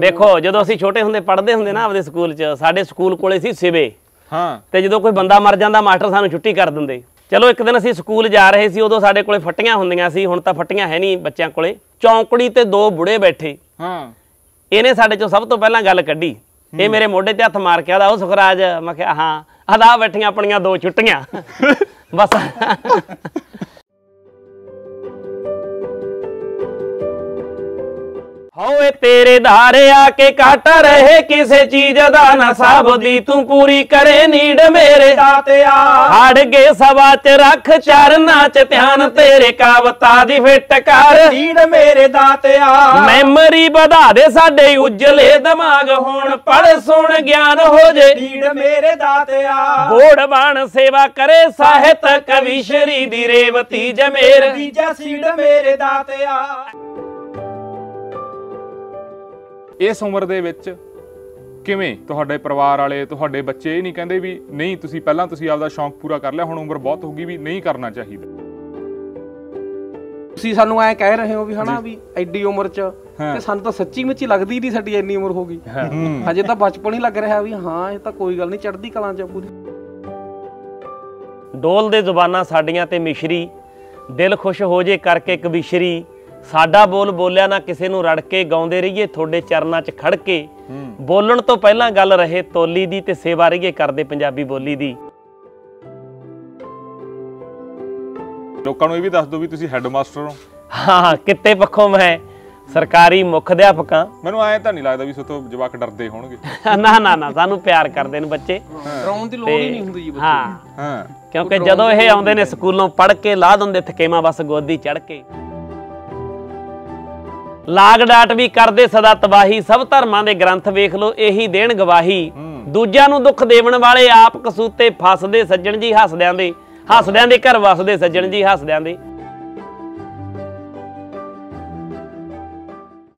ਦੇਖੋ ਜਦੋਂ ਅਸੀਂ ਛੋਟੇ ਹੁੰਦੇ ਪੜ੍ਹਦੇ ਹੁੰਦੇ ਨਾ ਆਪਦੇ ਸਕੂਲ 'ਚ ਸਾਡੇ ਸਕੂਲ ਕੋਲੇ ਸੀ ਸਿਵੇ ਹਾਂ ਤੇ ਜਦੋਂ ਕੋਈ ਬੰਦਾ ਮਰ ਜਾਂਦਾ ਮਾਸਟਰ ਸਾਨੂੰ ਛੁੱਟੀ ਕਰ ਦਿੰਦੇ ਚਲੋ ਇੱਕ ਦਿਨ ਅਸੀਂ ਸਕੂਲ ਜਾ ਰਹੇ ਸੀ ਉਦੋਂ ਸਾਡੇ ਕੋਲੇ ਫੱਟੀਆਂ ਹੁੰਦੀਆਂ ਸੀ ਹੁਣ ਤਾਂ ਫੱਟੀਆਂ ਹੈ ਨਹੀਂ ਬੱਚਿਆਂ ਕੋਲੇ ਚੌਂਕੜੀ ਤੇ ਦੋ ਬੁੜੇ ਬੈਠੇ ਹਾਂ ਇਹਨੇ ਸਾਡੇ ਚੋਂ ਸਭ ਤੋਂ ਪਹਿਲਾਂ ਗੱਲ ਕੱਢੀ ਇਹ ਮੇਰੇ ਮੋਢੇ ਤੇ ਹੱਥ ਮਾਰ ਕੇ ਆਦਾ ਉਹ ਸੁਖਰਾਜ ਮੈਂ ਕਿਹਾ ਹਾਂ ਆਦਾ ਬੈਠੀਆਂ ਆਪਣੀਆਂ ਦੋ ਛੁੱਟੀਆਂ ਬਸ ਹੋਏ ਤੇਰੇ ਧਾਰੇ ਆ ਕੇ ਕਾਟ ਰਹੇ ਕਿਸੇ ਚੀਜ਼ ਦਾ ਨਾ ਸਾਬ ਦੀ ਤੂੰ ਪੂਰੀ ਕਰੇ ਨੀਡ ਮੇਰੇ ਦਾਤਿਆ ਹੜ ਗਏ ਸਵਾ ਚ ਰੱਖ ਚਰਨਾ ਚ ਧਿਆਨ ਤੇਰੇ ਕਾਵਤਾ ਦੀ ਫਿੱਟ ਕਰ ਨੀਡ ਮੇਰੇ ਦਾਤਿਆ ਮੈਮਰੀ ਵਧਾ ਦੇ ਸਾਡੇ ਉਜਲੇ ਦਿਮਾਗ ਹੁਣ ਪੜ ਸੁਣ ਗਿਆਨ ਹੋ ਜੇ ਨੀਡ ਮੇਰੇ ਦਾਤਿਆ ਬੋੜ ਬਾਣ ਸੇਵਾ ਕਰੇ ਸਾਹਿਤ ਕਵੀ ਸ਼ਰੀ ਦੀ ਰੇਵਤੀ ਜਮੇਰ ਦੀ ਸੀਡ ਮੇਰੇ ਦਾਤਿਆ ਇਸ ਉਮਰ ਦੇ ਵਿੱਚ ਕਿਵੇਂ ਤੁਹਾਡੇ ਪਰਿਵਾਰ ਵਾਲੇ ਤੁਹਾਡੇ ਬੱਚੇ ਇਹ ਨਹੀਂ ਕਹਿੰਦੇ ਵੀ ਨਹੀਂ ਤੁਸੀਂ ਪਹਿਲਾਂ ਤੁਸੀਂ ਆਪਦਾ ਸ਼ੌਂਕ ਪੂਰਾ ਕਰ ਲਿਆ ਹੁਣ ਉਮਰ ਬਹੁਤ ਹੋ ਗਈ ਵੀ ਨਹੀਂ ਕਰਨਾ ਚਾਹੀਦਾ ਤੁਸੀਂ ਸਾਨੂੰ ਐ ਕਹਿ ਰਹੇ ਹੋ ਵੀ ਹਨਾ ਵੀ ਐਡੀ ਉਮਰ ਚ ਤੇ ਸਾਨੂੰ ਤਾਂ ਸੱਚੀ ਵਿੱਚ ਹੀ ਲੱਗਦੀ ਨਹੀਂ ਸਾਡੀ ਐਨੀ ਉਮਰ ਹੋ ਗਈ ਹਜੇ ਤਾਂ ਬਚਪਨ ਹੀ ਲੱਗ ਰਿਹਾ ਵੀ ਹਾਂ ਇਹ ਤਾਂ ਕੋਈ ਗੱਲ ਨਹੀਂ ਚੜ੍ਹਦੀ ਕਲਾਂ ਚ ਪੂਰੀ ਡੋਲ ਦੇ ਜ਼ੁਬਾਨਾਂ ਸਾਡੀਆਂ ਤੇ ਮਿਸ਼ਰੀ ਦਿਲ ਖੁਸ਼ ਹੋ ਜੇ ਕਰਕੇ ਕਵਿਸ਼ਰੀ ਸਾਡਾ ਬੋਲ ਬੋਲਿਆ ਨਾ ਕਿਸੇ ਨੂੰ ਰੜ ਕੇ ਗਾਉਂਦੇ ਰਹੀਏ ਤੁਹਾਡੇ ਚਰਨਾਂ 'ਚ ਖੜ ਕੇ ਬੋਲਣ ਤੋਂ ਪਹਿਲਾਂ ਗੱਲ ਰਹੇ ਤੋਲੀ ਦੀ ਤੇ ਸੇਵਾ ਰਹੀਏ ਕਰਦੇ ਪੰਜਾਬੀ ਬੋਲੀ ਦੀ ਲੋਕਾਂ ਨੂੰ ਇਹ ਵੀ ਦੱਸ ਦਿਓ ਵੀ ਤੁਸੀਂ ਹੈੱਡਮਾਸਟਰ ਹੋ ਹਾਂ ਕਿੱਤੇ ਪੱਖੋਂ ਮੈਂ ਸਰਕਾਰੀ ਮੁੱਖ ਅਧਿਆਪਕਾਂ ਮੈਨੂੰ ਆਏ ਤਾਂ ਨਹੀਂ ਲੱਗਦਾ ਵੀ ਤੋਂ ਜਵਾਕ ਡਰਦੇ ਹੋਣਗੇ ਨਾ ਨਾ ਨਾ ਸਾਨੂੰ ਪਿਆਰ ਕਰਦੇ ਨੇ ਬੱਚੇ ਡਰਾਉਣ ਦੀ ਲੋੜ ਹੀ ਨਹੀਂ ਹੁੰਦੀ ਜੀ ਬੱਚੇ ਹਾਂ ਹਾਂ ਕਿਉਂਕਿ ਜਦੋਂ ਇਹ ਆਉਂਦੇ ਨੇ ਸਕੂਲੋਂ ਪੜ੍ਹ ਕੇ ਲਾਹ ਦਿੰਦੇ ਥਕੇਵਾ ਬਸ ਗੋਦੀ ਚੜ੍ਹ ਕੇ ਲਾਗ ਡਾਟ ਵੀ ਕਰਦੇ ਸਦਾ ਤਬਾਹੀ ਸਭ ਧਰਮਾਂ ਦੇ ਗ੍ਰੰਥ ਵੇਖ ਲੋ ਇਹੀ ਦੇਣ ਗਵਾਹੀ ਦੂਜਿਆਂ ਨੂੰ ਦੁੱਖ ਦੇਵਣ ਵਾਲੇ ਆਪ ਕਸੂਤੇ ਫਸਦੇ ਸੱਜਣ ਜੀ ਹੱਸਦਿਆਂ ਦੇ ਹੱਸਦਿਆਂ ਦੇ ਘਰ ਵਸਦੇ ਸੱਜਣ ਜੀ ਹੱਸਦਿਆਂ ਦੇ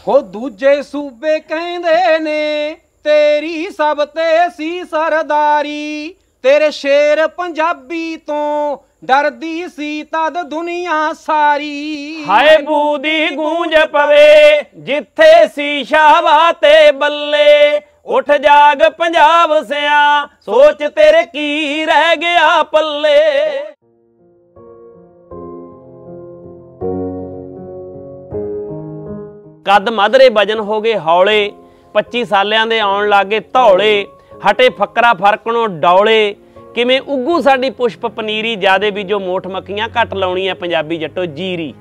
ਹੋ ਦੂਜੇ ਸੂਬੇ ਕਹਿੰਦੇ ਨੇ ਤੇਰੀ ਸਭ ਤੇ ਸੀ ਸਰਦਾਰੀ ਤੇਰੇ ਸ਼ੇਰ ਪੰਜਾਬੀ ਤੋਂ ਡਰਦੀ ਸੀ ਤਦ ਦੁਨੀਆ ਸਾਰੀ ਹਾਏ ਬੂਦੀ ਗੂੰਜ ਪਵੇ ਜਿੱਥੇ ਸੀ ਸ਼ਾਵਾ ਤੇ ਬੱਲੇ ਉਠ ਜਾਗ ਪੰਜਾਬ ਸਿਆ ਸੋਚ ਤੇਰੇ ਕੀ ਰਹਿ ਗਿਆ ਪੱਲੇ ਕਦ ਮਧਰੇ ਵਜਨ ਹੋ ਗਏ ਹੌਲੇ 25 ਸਾਲਿਆਂ ਦੇ ਆਉਣ ਲੱਗੇ ਧੌਲੇ ਹਟੇ ਫੱਕਰਾ ਫਰਕਣੋਂ ਡੌਲੇ ਕਿਵੇਂ ਉੱਗੂ ਸਾਡੀ ਪੁਸ਼ਪ ਪਨੀਰੀ ਜਿਆਦੇ ਵੀ ਜੋ ਮੋਠ ਮੱਕੀਆਂ ਘੱਟ ਲਾਉਣੀ ਆ ਪੰਜਾਬੀ ਜੱਟੋ ਜੀਰੀ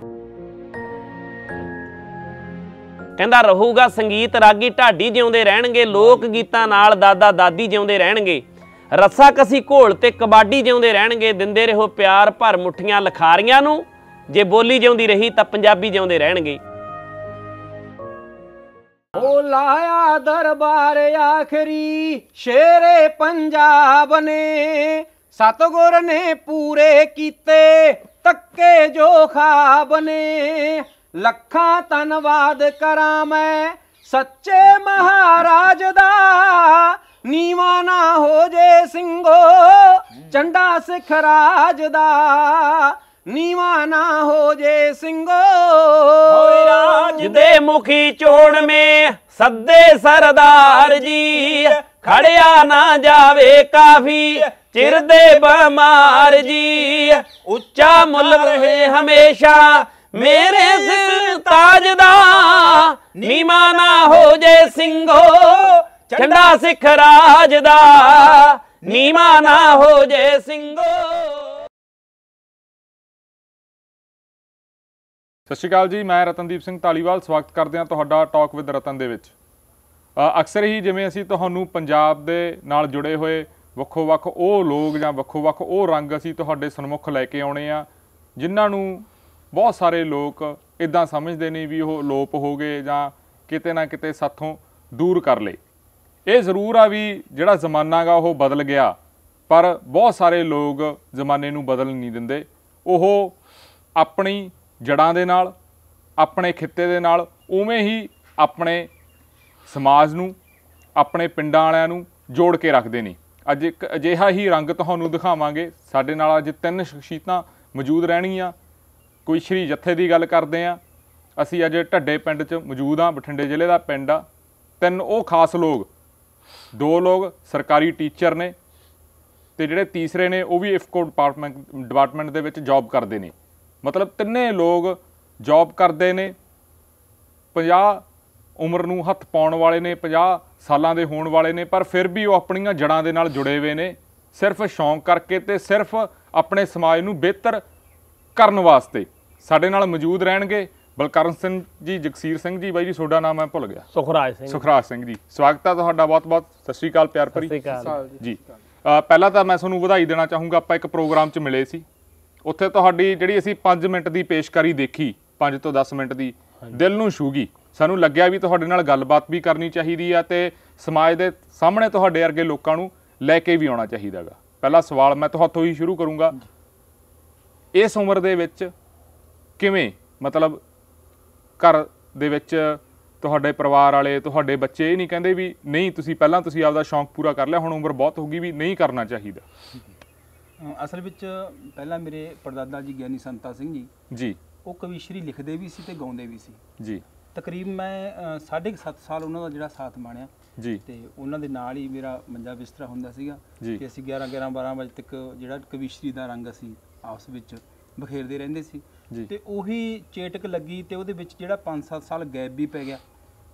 ਕਹਿੰਦਾ ਰਹੂਗਾ ਸੰਗੀਤ ਰਾਗੀ ਢਾਡੀ ਜਿਉਂਦੇ ਰਹਿਣਗੇ ਲੋਕ ਗੀਤਾਂ ਨਾਲ ਦਾਦਾ ਦਾਦੀ ਜਿਉਂਦੇ ਰਹਿਣਗੇ ਰੱਸਾ ਕਸੀ ਘੋਲ ਤੇ ਕਬਾਡੀ ਜਿਉਂਦੇ ਰਹਿਣਗੇ ਦਿੰਦੇ ਰਹੋ ਪਿਆਰ ਭਰ ਮੁੱਠੀਆਂ ਲਖਾਰੀਆਂ ਨੂੰ ਜੇ ਬੋਲੀ ਜਿਉਂਦੀ ਰਹੀ ਤਾਂ ਪੰਜਾਬੀ ਜਿਉਂਦੇ ਰਹਿਣਗੇ ਉਹ ਲਾਇਆ ਦਰਬਾਰ ਆਖਰੀ ਸ਼ੇਰੇ ਪੰਜਾਬ ਨੇ ਸਤਗੁਰ ਨੇ ਪੂਰੇ ਕੀਤੇ ਤੱਕੇ ਜੋ ਖਾਬ ਨੇ ਲੱਖਾਂ ਧੰਨਵਾਦ ਕਰਾਂ ਮੈਂ ਸੱਚੇ ਮਹਾਰਾਜ ਦਾ ਨੀਵਾ ਨਾ ਹੋ ਜੇ ਸਿੰਘੋ ਚੰਡਾ ਸਿਖਰਾਜ ਰਾਜ ਦਾ ਨੀਵਾ ਨਾ ਹੋ ਜੇ ਸਿੰਘੋ ਹੋਏ ਰਾਜ ਦੇ ਮੁਖੀ ਚੋਣ ਮੇ ਸੱਦੇ ਸਰਦਾਰ ਜੀ ਖੜਿਆ ਨਾ ਜਾਵੇ ਕਾਫੀ ਚਿਰ ਦੇ ਬਮਾਰ ਜੀ ਉੱਚਾ ਮੁੱਲ ਰਹੇ ਹਮੇਸ਼ਾ ਮੇਰੇ ਸਿਰ ਤਾਜ ਦਾ ਨੀਵਾ ਨਾ ਹੋ ਜੇ ਸਿੰਘੋ ਝੰਡਾ ਸਿੱਖ ਰਾਜ ਦਾ ਨੀਵਾ ਨਾ ਹੋ ਜੇ ਸਿੰਘੋ ਸਤਿ ਸ਼੍ਰੀ ਅਕਾਲ ਜੀ ਮੈਂ ਰਤਨਦੀਪ ਸਿੰਘ ਢਾਲੀਵਾਲ ਸਵਾਗਤ ਕਰਦੇ ਹਾਂ ਤੁਹਾਡਾ ਟਾਕ ਵਿਦ ਰਤਨ ਦੇ ਵਿੱਚ ਅਕਸਰ ਹੀ ਜਿਵੇਂ ਅਸੀਂ ਤੁਹਾਨੂੰ ਪੰਜਾਬ ਦੇ ਨਾਲ ਜੁੜੇ ਹੋਏ ਵੱਖੋ-ਵੱਖ ਉਹ ਲੋਕ ਜਾਂ ਵੱਖੋ-ਵੱਖ ਉਹ ਰੰਗ ਅਸੀਂ ਤੁਹਾਡੇ ਸਨਮੁਖ ਲੈ ਕੇ ਆਉਣੇ ਆ ਜਿਨ੍ਹਾਂ ਨੂੰ ਬਹੁਤ ਸਾਰੇ ਲੋਕ ਇਦਾਂ ਸਮਝਦੇ ਨੇ ਵੀ ਉਹ ਲੋਪ ਹੋ ਗਏ ਜਾਂ ਕਿਤੇ ਨਾ ਕਿਤੇ ਸਾਥੋਂ ਦੂਰ ਕਰ ਲਏ ਇਹ ਜ਼ਰੂਰ ਆ ਵੀ ਜਿਹੜਾ ਜ਼ਮਾਨਾਗਾ ਉਹ ਬਦਲ ਗਿਆ ਪਰ ਬਹੁਤ ਸਾਰੇ ਲੋਕ ਜ਼ਮਾਨੇ ਨੂੰ ਬਦਲ ਨਹੀਂ ਦਿੰਦੇ ਉਹ ਆਪਣੀ ਜੜਾਂ ਦੇ ਨਾਲ ਆਪਣੇ ਖਿੱਤੇ ਦੇ ਨਾਲ ਉਵੇਂ ਹੀ ਆਪਣੇ ਸਮਾਜ ਨੂੰ ਆਪਣੇ ਪਿੰਡਾਂ ਵਾਲਿਆਂ ਨੂੰ ਜੋੜ ਕੇ ਰੱਖਦੇ ਨੇ ਅੱਜ ਇੱਕ ਅਜਿਹਾ ਹੀ ਰੰਗ ਤੁਹਾਨੂੰ ਦਿਖਾਵਾਂਗੇ ਸਾਡੇ ਨਾਲ ਅੱਜ ਤਿੰਨ ਸ਼ਖਸੀਤਾਂ ਮੌਜੂਦ ਰਹਿਣਗੀਆਂ ਕੋਈ ਸ਼੍ਰੀ ਜੱਥੇ ਦੀ ਗੱਲ ਕਰਦੇ ਆ ਅਸੀਂ ਅੱਜ ਢੱਡੇ ਪਿੰਡ 'ਚ ਮੌਜੂਦ ਆ ਬਠਿੰਡੇ ਜ਼ਿਲ੍ਹੇ ਦਾ ਪਿੰਡ ਆ ਤਿੰਨ ਉਹ ਖਾਸ ਲੋਕ ਦੋ ਲੋਕ ਸਰਕਾਰੀ ਟੀਚਰ ਨੇ ਤੇ ਜਿਹੜੇ ਤੀਸਰੇ ਨੇ ਉਹ ਵੀ ਇਫਕੋ ਡਿਪਾਰਟਮੈਂਟ ਡਿਪਾਰਟਮੈਂਟ ਦੇ ਵਿੱਚ ਜੌਬ ਕਰਦੇ ਨੇ ਮਤਲਬ ਤਿੰਨੇ ਲੋਕ ਜੌਬ ਕਰਦੇ ਨੇ 50 ਉਮਰ ਨੂੰ ਹੱਥ ਪਾਉਣ ਵਾਲੇ ਨੇ 50 ਸਾਲਾਂ ਦੇ ਹੋਣ ਵਾਲੇ ਨੇ ਪਰ ਫਿਰ ਵੀ ਉਹ ਆਪਣੀਆਂ ਜੜਾਂ ਦੇ ਨਾਲ ਜੁੜੇ ਹੋਏ ਨੇ ਸਿਰਫ ਸ਼ੌਂਕ ਕਰਕੇ ਤੇ ਸਿਰਫ ਆਪਣੇ ਸਮਾਜ ਨੂੰ ਬਿਹਤਰ ਕਰਨ ਵਾਸਤੇ ਸਾਡੇ ਨਾਲ ਮੌਜੂਦ ਰਹਿਣਗੇ ਬਲਕਰਨ ਸਿੰਘ ਜੀ ਜਗਸੀਰ ਸਿੰਘ ਜੀ ਬਾਈ ਜੀ ਤੁਹਾਡਾ ਨਾਮ ਮੈਂ ਭੁੱਲ ਗਿਆ ਸੁਖਰਾਜ ਸਿੰਘ ਸੁਖਰਾਜ ਸਿੰਘ ਜੀ ਸਵਾਗਤ ਹੈ ਤੁਹਾਡਾ ਬਹੁਤ-ਬਹੁਤ ਸਤਿ ਸ਼੍ਰੀ ਅਕਾਲ ਪਿਆਰ ਭਰੀ ਜੀ ਪਹਿਲਾਂ ਤਾਂ ਮੈਂ ਤੁਹਾਨੂੰ ਵਧਾਈ ਦੇਣਾ ਚਾਹੂੰਗਾ ਆਪਾਂ ਇੱਕ ਪ੍ਰੋਗਰਾਮ 'ਚ ਮਿਲੇ ਸੀ ਉੱਥੇ ਤੁਹਾਡੀ ਜਿਹੜੀ ਅਸੀਂ 5 ਮਿੰਟ ਦੀ ਪੇਸ਼ਕਾਰੀ ਦੇਖੀ 5 ਤੋਂ 10 ਮਿੰਟ ਦੀ ਦਿਲ ਨੂੰ ਛੂਗੀ ਸਾਨੂੰ ਲੱਗਿਆ ਵੀ ਤੁਹਾਡੇ ਨਾਲ ਗੱਲਬਾਤ ਵੀ ਕਰਨੀ ਚਾਹੀਦੀ ਆ ਤੇ ਸਮਾਜ ਦੇ ਸਾਹਮਣੇ ਤੁਹਾਡੇ ਵਰਗੇ ਲੋਕਾਂ ਨੂੰ ਲੈ ਕੇ ਵੀ ਆਉਣਾ ਚਾਹੀਦਾਗਾ ਪਹਿਲਾ ਸਵਾਲ ਮੈਂ ਤੁਹਾਥੋਂ ਹੀ ਸ਼ੁਰੂ ਕਰੂੰਗਾ ਇਸ ਉਮਰ ਦੇ ਵਿੱਚ ਕਿਵੇਂ ਮਤਲਬ ਘਰ ਦੇ ਵਿੱਚ ਤੁਹਾਡੇ ਪਰਿਵਾਰ ਵਾਲੇ ਤੁਹਾਡੇ ਬੱਚੇ ਇਹ ਨਹੀਂ ਕਹਿੰਦੇ ਵੀ ਨਹੀਂ ਤੁਸੀਂ ਪਹਿਲਾਂ ਤੁਸੀਂ ਆਪਦਾ ਸ਼ੌਂਕ ਪੂਰਾ ਕਰ ਲਿਆ ਹੁਣ ਉਮਰ ਬਹੁਤ ਹੋ ਗਈ ਵੀ ਨਹੀਂ ਕਰਨਾ ਚਾਹੀਦਾ ਅਸਲ ਵਿੱਚ ਪਹਿਲਾਂ ਮੇਰੇ ਪਰਦਾਦਾ ਜੀ ਗਿਆਨੀ ਸੰਤਾ ਸਿੰਘ ਜੀ ਜੀ ਉਹ ਕਵੀਸ਼ਰੀ ਲਿਖਦੇ ਵੀ ਸੀ ਤੇ ਗਾਉਂਦੇ ਵੀ ਸੀ ਜੀ ਤਕਰੀਬ ਮੈਂ 7.5 ਸਾਲ ਉਹਨਾਂ ਦਾ ਜਿਹੜਾ ਸਾਥ ਮਾਣਿਆ ਜੀ ਤੇ ਉਹਨਾਂ ਦੇ ਨਾਲ ਹੀ ਮੇਰਾ ਮੰਜਾ ਬਿਸਤਰਾ ਹੁੰਦਾ ਸੀਗਾ ਕਿ ਅਸੀਂ 11 11 12 ਵਜੇ ਤੱਕ ਜਿਹੜਾ ਕਵੀਸ਼ਰੀ ਦਾ ਰੰਗ ਅਸੀਂ ਆਪਸ ਵਿੱਚ ਬਖੇਰਦੇ ਰਹਿੰਦੇ ਸੀ ਤੇ ਉਹੀ ਚੇਟਕ ਲੱਗੀ ਤੇ ਉਹਦੇ ਵਿੱਚ ਜਿਹੜਾ 5-7 ਸਾਲ ਗੈਪ ਵੀ ਪੈ ਗਿਆ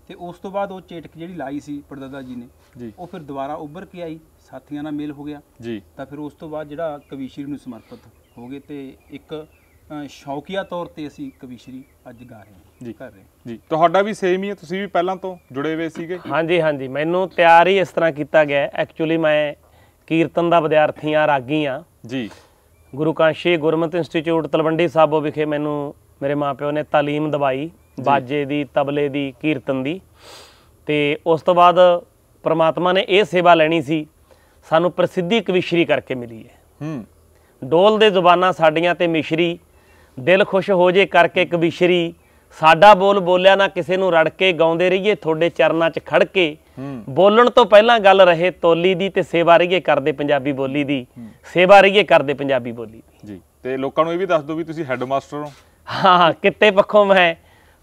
ਤੇ ਉਸ ਤੋਂ ਬਾਅਦ ਉਹ ਚੇਟਕ ਜਿਹੜੀ ਲਾਈ ਸੀ ਪਰਦਾਦਾ ਜੀ ਨੇ ਉਹ ਫਿਰ ਦੁਬਾਰਾ ਉੱਭਰ ਕੇ ਆਈ ਸਾਥੀਆਂ ਨਾਲ ਮੇਲ ਹੋ ਗਿਆ ਜੀ ਤਾਂ ਫਿਰ ਉਸ ਤੋਂ ਬਾਅਦ ਜਿਹੜਾ ਕਵੀਸ਼ਰੀ ਨੂੰ ਸਮਰਪਿਤ ਹੋ ਗਏ ਤੇ ਇੱਕ ਸ਼ੌਕੀਆ ਤੌਰ ਤੇ ਅਸੀਂ ਕਵੀਸ਼ਰੀ ਅੱਜ ਗਾ ਰਹੇ ਹਾਂ ਜੀ ਕਰ ਰਹੇ ਜੀ ਤੁਹਾਡਾ ਵੀ ਸੇਮ ਹੀ ਹੈ ਤੁਸੀਂ ਵੀ ਪਹਿਲਾਂ ਤੋਂ ਜੁੜੇ ਹੋਏ ਸੀਗੇ ਹਾਂਜੀ ਹਾਂਜੀ ਮੈਨੂੰ ਤਿਆਰ ਹੀ ਇਸ ਤਰ੍ਹਾਂ ਕੀਤਾ ਗਿਆ ਐਕਚੁਅਲੀ ਮੈਂ ਕੀਰਤਨ ਦਾ ਵਿਦਿਆਰਥੀ ਆ ਰਾਗੀ ਆ ਜੀ ਗੁਰੂ ਕਾਂਸ਼ੀ ਗੁਰਮਤਿ ਇੰਸਟੀਚਿਊਟ ਤਲਵੰਡੀ ਸਾਬੋ ਵਿਖੇ ਮੈਨੂੰ ਮੇਰੇ ਮਾਪਿਓ ਨੇ ਤਾਲੀਮ ਦਵਾਈ ਬਾਜੇ ਦੀ ਤਬਲੇ ਦੀ ਕੀਰਤਨ ਦੀ ਤੇ ਉਸ ਤੋਂ ਬਾਅਦ ਪ੍ਰਮਾਤਮਾ ਨੇ ਇਹ ਸੇਵਾ ਲੈਣੀ ਸੀ ਸਾਨੂੰ ਪ੍ਰਸਿੱਧੀ ਕਵਿਸ਼ਰੀ ਕਰਕੇ ਮਿਲੀ ਹੈ ਹੂੰ ਡੋਲ ਦੇ ਜ਼ੁਬਾਨਾਂ ਸਾਡੀਆਂ ਤੇ ਮਿਸ਼ਰੀ ਦਿਲ ਖੁਸ਼ ਹੋ ਜੇ ਕਰਕੇ ਕਵਿਸ਼ਰੀ ਸਾਡਾ ਬੋਲ ਬੋਲਿਆ ਨਾ ਕਿਸੇ ਨੂੰ ਰੜ ਕੇ ਗਾਉਂਦੇ ਰਹੀਏ ਤੁਹਾਡੇ ਚਰਨਾਂ 'ਚ ਖੜ ਕੇ ਬੋਲਣ ਤੋਂ ਪਹਿਲਾਂ ਗੱਲ ਰਹੇ ਤੋਲੀ ਦੀ ਤੇ ਸੇਵਾ ਰਹੀਏ ਕਰਦੇ ਪੰਜਾਬੀ ਬੋਲੀ ਦੀ ਸੇਵਾ ਰਹੀਏ ਕਰਦੇ ਪੰਜਾਬੀ ਬੋਲੀ ਦੀ ਜੀ ਤੇ ਲੋਕਾਂ ਨੂੰ ਇਹ ਵੀ ਦੱਸ ਦਿਓ ਵੀ ਤੁਸੀਂ ਹੈੱਡਮਾਸਟਰ ਹੋ ਹਾਂ ਕਿੱਤੇ ਪੱਖੋਂ ਮੈਂ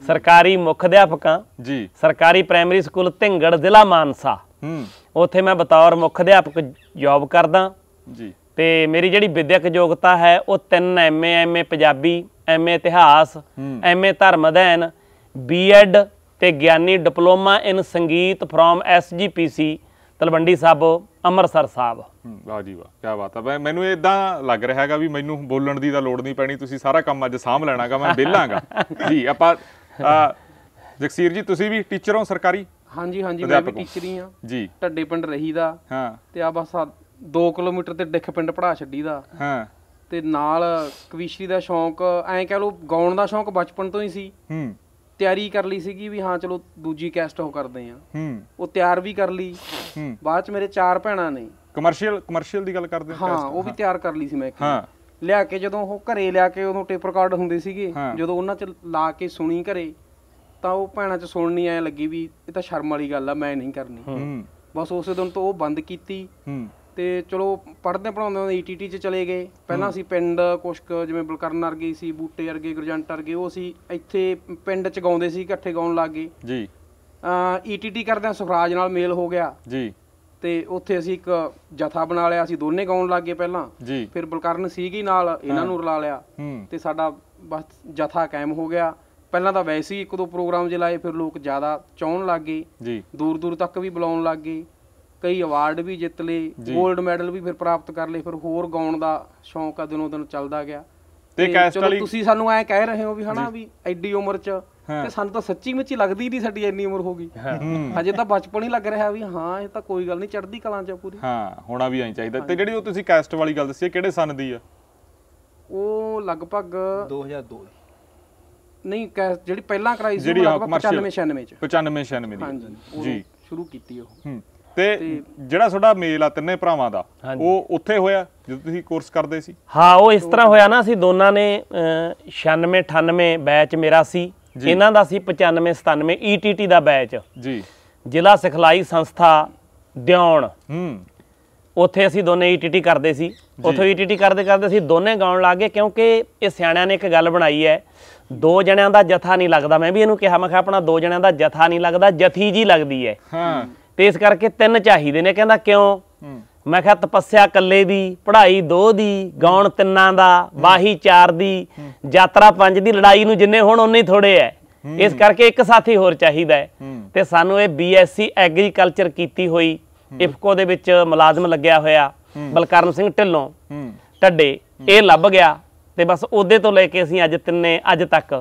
ਸਰਕਾਰੀ ਮੁੱਖ ਅਧਿਆਪਕਾਂ ਜੀ ਸਰਕਾਰੀ ਪ੍ਰਾਇਮਰੀ ਸਕੂਲ ਢਿੰਗੜ ਜ਼ਿਲ੍ਹਾ ਮਾਨਸਾ ਹੂੰ ਉੱਥੇ ਮੈਂ ਬਤੌਰ ਮੁੱਖ ਅਧਿਆਪਕ ਜੌਬ ਕਰਦਾ ਜੀ ਤੇ ਮੇਰੀ ਜਿਹੜੀ ਵਿਦਿਅਕ ਯੋਗਤਾ ਹੈ ਉਹ 3 ਐਮਏ ਐਮਏ ਪੰਜਾਬੀ ਐਮਏ ਇਤਿਹਾਸ ਐਮਏ ਧਰਮ ਅਧਿਐਨ ਬੀਐਡ ਤੇ ਗਿਆਨੀ ਡਿਪਲੋਮਾ ਇਨ ਸੰਗੀਤ ਫ্রম ਐਸਜੀਪੀਸੀ ਤਲਵੰਡੀ ਸਾਬ ਅੰਮ੍ਰਿਤਸਰ ਸਾਹਿਬ ਵਾਹ ਜੀ ਵਾਹ ਕੀ ਬਾਤ ਹੈ ਮੈਨੂੰ ਇਦਾਂ ਲੱਗ ਰਿਹਾ ਹੈਗਾ ਵੀ ਮੈਨੂੰ ਬੋਲਣ ਦੀ ਤਾਂ ਲੋੜ ਨਹੀਂ ਪੈਣੀ ਤੁਸੀਂ ਸਾਰਾ ਕੰਮ ਅੱਜ ਸਾਂਭ ਲੈਣਾਗਾ ਮੈਂ ਵਿਹਲਾਂਗਾ ਜੀ ਆਪਾਂ ਆ ਜਗਸੀਰ ਜੀ ਤੁਸੀਂ ਵੀ ਟੀਚਰ ਹੋ ਸਰਕਾਰੀ ਹਾਂਜੀ ਹਾਂਜੀ ਮੈਂ ਵੀ ਟੀਚਰ ਹੀ ਆ ਜੀ ਟੱਡੇ ਪਿੰਡ ਰਹੀਦਾ ਹਾਂ ਤੇ ਆ ਬਸ 2 ਕਿਲੋਮੀਟਰ ਤੇ ਡਿੱਖ ਪਿੰਡ ਪੜਾ ਛੱਡੀਦਾ ਹਾਂ ਤੇ ਨਾਲ ਕਵੀਸ਼ਰੀ ਦਾ ਸ਼ੌਂਕ ਐਂ ਕਹ ਲੋ ਗਾਉਣ ਦਾ ਸ਼ੌਂਕ ਬਚਪਨ ਤੋਂ ਹੀ ਸੀ ਹੂੰ ਤਿਆਰੀ ਕਰ ਲਈ ਸੀਗੀ ਵੀ ਹਾਂ ਚਲੋ ਦੂਜੀ ਕੈਸਟ ਉਹ ਕਰਦੇ ਆ ਹੂੰ ਉਹ ਤਿਆਰ ਵੀ ਕਰ ਲਈ ਹੂੰ ਬਾਅਦ ਚ ਮੇਰੇ ਚਾਰ ਭੈਣਾਂ ਨੇ ਕਮਰਸ਼ੀਅਲ ਕਮਰਸ਼ੀਅਲ ਦੀ ਗੱਲ ਕਰਦੇ ਹਾਂ ਹਾਂ ਉਹ ਵੀ ਤਿਆਰ ਕਰ ਲਈ ਸੀ ਮੈਂ ਹਾਂ ਲਿਆ ਕੇ ਜਦੋਂ ਉਹ ਘਰੇ ਲਿਆ ਕੇ ਉਦੋਂ ਟੇਪ ਰਿਕਾਰਡ ਹੁੰਦੇ ਸੀਗੇ ਜਦੋਂ ਉਹਨਾਂ ਚ ਲਾ ਕੇ ਸੁਣੀ ਘਰੇ ਤਾਂ ਉਹ ਭੈਣਾਂ ਚ ਸੁਣਨੀ ਆਇਆ ਲੱਗੀ ਵੀ ਇਹ ਤਾਂ ਸ਼ਰਮ ਵਾਲੀ ਗੱਲ ਆ ਮੈਂ ਨਹੀਂ ਕਰਨੀ ਬਸ ਉਸੇ ਦਿਨ ਤੋਂ ਉਹ ਬੰਦ ਕੀਤੀ ਤੇ ਚਲੋ ਪੜ੍ਹਦੇ ਪੜਾਉਂਦੇ ਹੁੰਦੇ ਈਟੀਟੀ e ਚ ਚਲੇ ਗਏ ਪਹਿਲਾਂ ਅਸੀਂ ਪਿੰਡ ਕੁਸ਼ਕ ਜਿਵੇਂ ਬਲਕਰਨ ਵਰਗੇ ਸੀ ਬੂਟੇ ਵਰਗੇ ਗੁਰਜੰਟ ਵਰਗੇ ਉਹ ਸੀ ਇੱਥੇ ਪਿੰਡ ਚ ਗਾਉਂਦੇ ਸੀ ਇਕੱਠੇ ਗਾਉਣ ਲੱਗ ਗਏ ਜੀ ਈਟੀਟੀ e ਕਰਦਿਆਂ ਸੁਖਰਾਜ ਨਾਲ ਮੇਲ ਹੋ ਗਿਆ ਜੀ ਤੇ ਉੱਥੇ ਅਸੀਂ ਇੱਕ ਜਥਾ ਬਣਾ ਲਿਆ ਅਸੀਂ ਦੋਨੇ ਗਾਉਣ ਲੱਗ ਗਏ ਪਹਿਲਾਂ ਜੀ ਫਿਰ ਬਲਕਰਨ ਸੀਗੀ ਨਾਲ ਇਹਨਾਂ ਨੂੰ ਰਲਾ ਲਿਆ ਤੇ ਸਾਡਾ ਬਸ ਜਥਾ ਕਾਇਮ ਹੋ ਗਿਆ ਪਹਿਲਾਂ ਤਾਂ ਵੈਸੇ ਹੀ ਇੱਕ ਦੋ ਪ੍ਰੋਗਰਾਮ ਜਿਲਾਏ ਲਾਏ ਫਿਰ ਲੋਕ ਜ਼ਿਆਦਾ ਚਾਹਣ ਲੱਗ ਗਏ ਜੀ ਦੂਰ ਦੂਰ ਤੱਕ ਵੀ ਬੁਲਾਉਣ ਲੱਗ ਗਏ ਕਈ ਅਵਾਰਡ ਵੀ ਜਿੱਤ ਲਏ 골ਡ ਮੈਡਲ ਵੀ ਫਿਰ ਪ੍ਰਾਪਤ ਕਰ ਲਏ ਫਿਰ ਹੋਰ ਗਾਉਣ ਦਾ ਸ਼ੌਂਕ ਆ ਦਿਨੋਂ ਦਿਨ ਚੱਲਦਾ ਗਿਆ ਤੇ ਕੈਸਟ ਵਾਲੀ ਤੁਸੀਂ ਸਾਨੂੰ ਐ ਕਹਿ ਰਹੇ ਹੋ ਵੀ ਹਨਾ ਵੀ ਐਡੀ ਉਮਰ 'ਚ ਤੇ ਸਾਨੂੰ ਤਾਂ ਸੱਚੀ ਹੀ ਲੱਗਦੀ ਨਹੀਂ ਸਾਡੀ ਇੰਨੀ ਉਮਰ ਹੋ ਗਈ ਹਜੇ ਤਾਂ ਬਚਪਨ ਹੀ ਲੱਗ ਰਿਹਾ ਵੀ ਹਾਂ ਇਹ ਤਾਂ ਕੋਈ ਗੱਲ ਨਹੀਂ ਚੜ੍ਹਦੀ ਕਲਾਂ ਚ ਪੂਰੀ ਹਾਂ ਹੋਣਾ ਵੀ ਐਂ ਚਾਹੀਦਾ ਤੇ ਜਿਹੜੀ ਉਹ ਤੁਸੀਂ ਕੈਸਟ ਵਾਲੀ ਗੱਲ ਦੱਸੀ ਕਿਹੜੇ ਸਨ ਦੀ ਆ ਉਹ ਲਗਭਗ 2002 ਨਹੀਂ ਕੈਸਟ ਜਿਹੜੀ ਪਹਿਲਾਂ ਕਰਾਈ ਸੀ ਲਗਭਗ 95 96 ਚ 95 96 ਦੀ ਹਾਂਜੀ ਜੀ ਸ਼ੁਰੂ ਕੀਤੀ ਉਹ ਤੇ ਜਿਹੜਾ ਤੁਹਾਡਾ ਮੇਲ ਆ ਤਿੰਨੇ ਭਰਾਵਾਂ ਦਾ ਉਹ ਉੱਥੇ ਹੋਇਆ ਜਦੋਂ ਤੁਸੀਂ ਕੋਰਸ ਕਰਦੇ ਸੀ ਹਾਂ ਉਹ ਇਸ ਤਰ੍ਹਾਂ ਹੋਇਆ ਨਾ ਅਸੀਂ ਦੋਨਾਂ ਨੇ 96 98 ਬੈਚ ਮੇਰਾ ਸੀ ਇਹਨਾਂ ਦਾ ਸੀ 95 97 ETT ਦਾ ਬੈਚ ਜੀ ਜ਼ਿਲ੍ਹਾ ਸਿਖਲਾਈ ਸੰਸਥਾ ਦਿਉਣ ਹੂੰ ਉੱਥੇ ਅਸੀਂ ਦੋਨੇ ETT ਕਰਦੇ ਸੀ ਉੱਥੋਂ ETT ਕਰਦੇ ਕਰਦੇ ਅਸੀਂ ਦੋਨੇ ਗਾਉਣ ਲੱਗ ਗਏ ਕਿਉਂਕਿ ਇਹ ਸਿਆਣਿਆਂ ਨੇ ਇੱਕ ਗੱਲ ਬਣਾਈ ਹੈ ਦੋ ਜਣਿਆਂ ਦਾ ਜਥਾ ਨਹੀਂ ਲੱਗਦਾ ਮੈਂ ਵੀ ਇਹਨੂੰ ਕਿਹਾ ਮੈਂ ਕਿਹਾ ਆਪਣਾ ਦੋ ਜਣਿਆਂ ਦਾ ਜਥਾ ਨਹੀਂ ਲੱਗਦਾ ਜਥੀ ਜੀ ਲੱਗਦੀ ਹੈ ਹਾਂ ਤੇ ਇਸ ਕਰਕੇ ਤਿੰਨ ਚਾਹੀਦੇ ਨੇ ਕਹਿੰਦਾ ਕਿਉਂ ਹੂੰ ਮੈਂ ਕਿਹਾ ਤਪੱਸਿਆ ਕੱਲੇ ਦੀ ਪੜ੍ਹਾਈ ਦੋ ਦੀ ਗਾਉਣ ਤਿੰਨਾਂ ਦਾ ਬਾਹੀ ਚਾਰ ਦੀ ਯਾਤਰਾ ਪੰਜ ਦੀ ਲੜਾਈ ਨੂੰ ਜਿੰਨੇ ਹੁਣ ਉਨੇ ਹੀ ਥੋੜੇ ਐ ਇਸ ਕਰਕੇ ਇੱਕ ਸਾਥੀ ਹੋਰ ਚਾਹੀਦਾ ਤੇ ਸਾਨੂੰ ਇਹ ਬੀਐਸਸੀ ਐਗਰੀਕਲਚਰ ਕੀਤੀ ਹੋਈ ਇਫਕੋ ਦੇ ਵਿੱਚ ਮੁਲਾਜ਼ਮ ਲੱਗਿਆ ਹੋਇਆ ਬਲਕਰਨ ਸਿੰਘ ਢਿੱਲੋਂ ਟੱਡੇ ਇਹ ਲੱਭ ਗਿਆ ਤੇ ਬਸ ਉਹਦੇ ਤੋਂ ਲੈ ਕੇ ਅਸੀਂ ਅੱਜ ਤਿੰਨੇ ਅੱਜ ਤੱਕ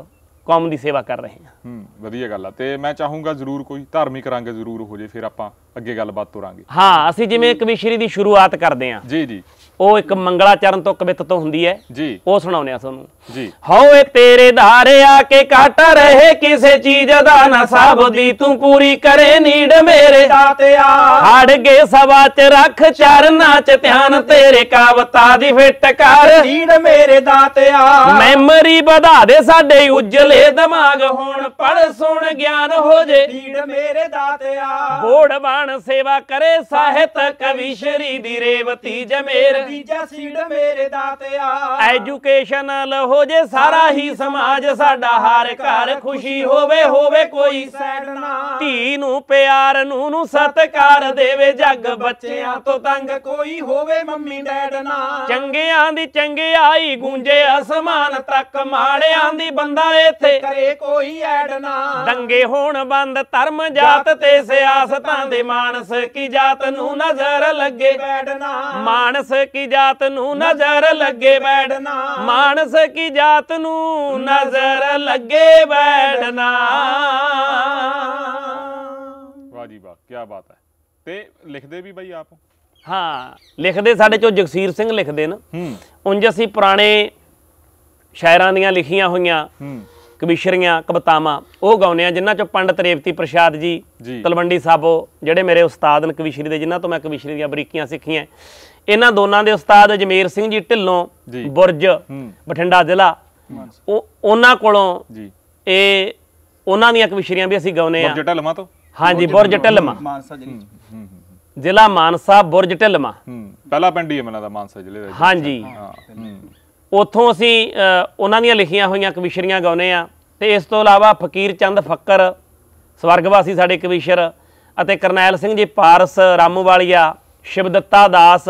ਕੌਮ ਦੀ ਸੇਵਾ ਕਰ ਰਹੇ ਹਾਂ ਹੂੰ ਵਧੀਆ ਗੱਲ ਆ ਤੇ ਮੈਂ ਚਾਹੂੰਗਾ ਜ਼ਰੂਰ ਕੋਈ ਧਾਰਮਿਕ ਰੰਗ ਜ਼ਰੂਰ ਹੋ ਜੇ ਫਿਰ ਆਪਾਂ ਅੱਗੇ ਗੱਲਬਾਤ ਤੋਰਾਂਗੇ ਹਾਂ ਅਸੀਂ ਜਿਵੇਂ ਕਵੀਸ਼ਰੀ ਦੀ ਸ਼ੁਰੂਆਤ ਕਰਦੇ ਹਾਂ ਜੀ ਜੀ ਉਹ ਇੱਕ ਮੰਗਲਾ ਚਰਨ ਤੋਂ ਕਵਿਤ ਤੋਂ ਹੁੰਦੀ ਹੈ ਜੀ ਉਹ ਸੁਣਾਉਨੇ ਆ ਤੁਹਾਨੂੰ ਜੀ ਹਉਏ ਤੇਰੇ ਧਾਰੇ ਆ ਕੇ ਕਾਟਾ ਰਹੇ ਕਿਸੇ ਚੀਜ਼ ਦਾ ਨਾ ਸਾਬ ਦੀ ਤੂੰ ਪੂਰੀ ਕਰੇ ਨੀਡ ਮੇਰੇ ਦਾਤਿਆ ਹੜ ਗਏ ਸਵਾ ਚ ਰੱਖ ਚਰਨਾ ਚ ਧਿਆਨ ਤੇਰੇ ਕਾਵਤਾ ਦੀ ਫਿੱਟ ਕਰ ਨੀਡ ਮੇਰੇ ਦਾਤਿਆ ਮੈਮਰੀ ਵਧਾ ਦੇ ਸਾਡੇ ਉਜਲੇ ਦਿਮਾਗ ਹੁਣ ਪੜ ਸੁਣ ਗਿਆਨ ਹੋ ਜੇ ਨੀਡ ਮੇਰੇ ਦਾਤਿਆ ਬੋੜ ਬਾਣ ਸੇਵਾ ਕਰੇ ਸਾਹਿਤ ਕਵੀ ਸ਼ਰੀ ਦੀ ਰੇਵਤੀ ਜਮੇਰ ਬੀਜਾ ਸੀਡ ਮੇਰੇ ਦਾਤਿਆ ਐਜੂਕੇਸ਼ਨਲ ਹੋ ਜੇ ਸਾਰਾ ਹੀ ਸਮਾਜ ਸਾਡਾ ਹਰ ਘਰ ਖੁਸ਼ੀ ਹੋਵੇ ਹੋਵੇ ਕੋਈ ਸੈਡ ਨਾ ਧੀ ਨੂੰ ਪਿਆਰ ਨੂੰ ਨੂੰ ਸਤਕਾਰ ਦੇਵੇ ਜੱਗ ਬੱਚਿਆਂ ਤੋਂ ਤੰਗ ਕੋਈ ਹੋਵੇ ਮੰਮੀ ਡੈਡ ਨਾ ਚੰਗਿਆਂ ਦੀ ਚੰਗਿਆਈ ਗੂੰਜੇ ਅਸਮਾਨ ਤੱਕ ਮਾੜਿਆਂ ਦੀ ਬੰਦਾ ਇੱਥੇ ਕਰੇ ਕੋਈ ਐਡ ਨਾ ਦੰਗੇ ਹੋਣ ਬੰਦ ਧਰਮ ਜਾਤ ਤੇ ਸਿਆਸਤਾਂ ਦੇ ਮਾਨਸ ਕੀ ਜਾਤ ਨੂੰ ਨਜ਼ਰ ਲੱਗੇ ਬੈਡ ਨਾ ਮਾਨਸ ਕੀ ਕੀ ਜਾਤ ਨੂੰ ਨਜ਼ਰ ਲੱਗੇ ਬੈਠਣਾ ਮਾਨਸ ਕੀ ਜਾਤ ਨੂੰ ਨਜ਼ਰ ਲੱਗੇ ਬੈਠਣਾ ਵਾਹ ਜੀ ਵਾਹ ਕੀ ਬਾਤ ਹੈ ਤੇ ਲਿਖਦੇ ਵੀ ਬਾਈ ਆਪ ਹਾਂ ਲਿਖਦੇ ਸਾਡੇ ਚੋਂ ਜਗਸੀਰ ਸਿੰਘ ਲਿਖਦੇ ਨਾ ਹੂੰ ਉਂਝ ਅਸੀਂ ਪੁਰਾਣੇ ਸ਼ਾਇਰਾਂ ਦੀਆਂ ਲਿਖੀਆਂ ਹੋਈਆਂ ਹੂੰ ਕਵਿਸ਼ਰੀਆਂ ਕਵਤਾਵਾਂ ਉਹ ਗਾਉਨੇ ਆ ਜਿਨ੍ਹਾਂ ਚੋਂ ਪੰਡਤ ਰੇਵਤੀ ਪ੍ਰਸ਼ਾਦ ਜੀ ਤਲਵੰਡੀ ਸਾਬੋ ਜਿਹੜੇ ਮੇਰੇ ਉਸਤਾਦ ਨੇ ਕਵਿਸ਼ਰੀ ਦੇ ਜਿਨ੍ਹਾਂ ਤੋਂ ਮੈਂ ਕਵਿਸ਼ਰੀ ਦੀਆਂ ਬਰੀਕੀਆਂ ਸਿੱਖੀਆਂ ਇਹਨਾਂ ਦੋਨਾਂ ਦੇ ਉਸਤਾਦ ਅਜਮੇਰ ਸਿੰਘ ਜੀ ਢਿੱਲੋਂ ਬੁਰਜ ਬਠਿੰਡਾ ਜ਼ਿਲ੍ਹਾ ਉਹ ਉਹਨਾਂ ਕੋਲੋਂ ਜੀ ਇਹ ਉਹਨਾਂ ਦੀਆਂ ਕਵਿਸ਼ਰੀਆਂ ਵੀ ਅਸੀਂ ਗਾਉਨੇ ਆ ਬੁਰਜ ਢਿੱਲਮਾ ਤੋਂ ਹਾਂਜੀ ਬੁਰਜ ਢਿੱਲਮਾ ਮਾਨਸਾ ਜ਼ਿਲ੍ਹੇ ਜ਼ਿਲ੍ਹਾ ਮਾਨਸਾ ਬੁਰਜ ਢਿੱਲਮਾ ਪਹਿਲਾ ਪਿੰਡ ਹੀ ਦਾ ਮਾਨਸਾ ਜ਼ਿਲ੍ਹੇ ਦਾ ਹਾਂਜੀ ਉਥੋਂ ਅਸੀਂ ਉਹਨਾਂ ਦੀਆਂ ਲਿਖੀਆਂ ਹੋਈਆਂ ਕਵਿਸ਼ਰੀਆਂ ਗਾਉਨੇ ਆ ਤੇ ਇਸ ਤੋਂ ਇਲਾਵਾ ਫਕੀਰ ਚੰਦ ਫੱਕਰ ਸਵਰਗਵਾਸੀ ਸਾਡੇ ਕਵੀਸ਼ਰ ਅਤੇ ਕਰਨੈਲ ਸਿੰਘ ਜੀ ਪਾਰਸ ਰਾਮੂ ਵਾਲੀਆ ਸ਼ਿਵਦੱਤਾ ਦਾਸ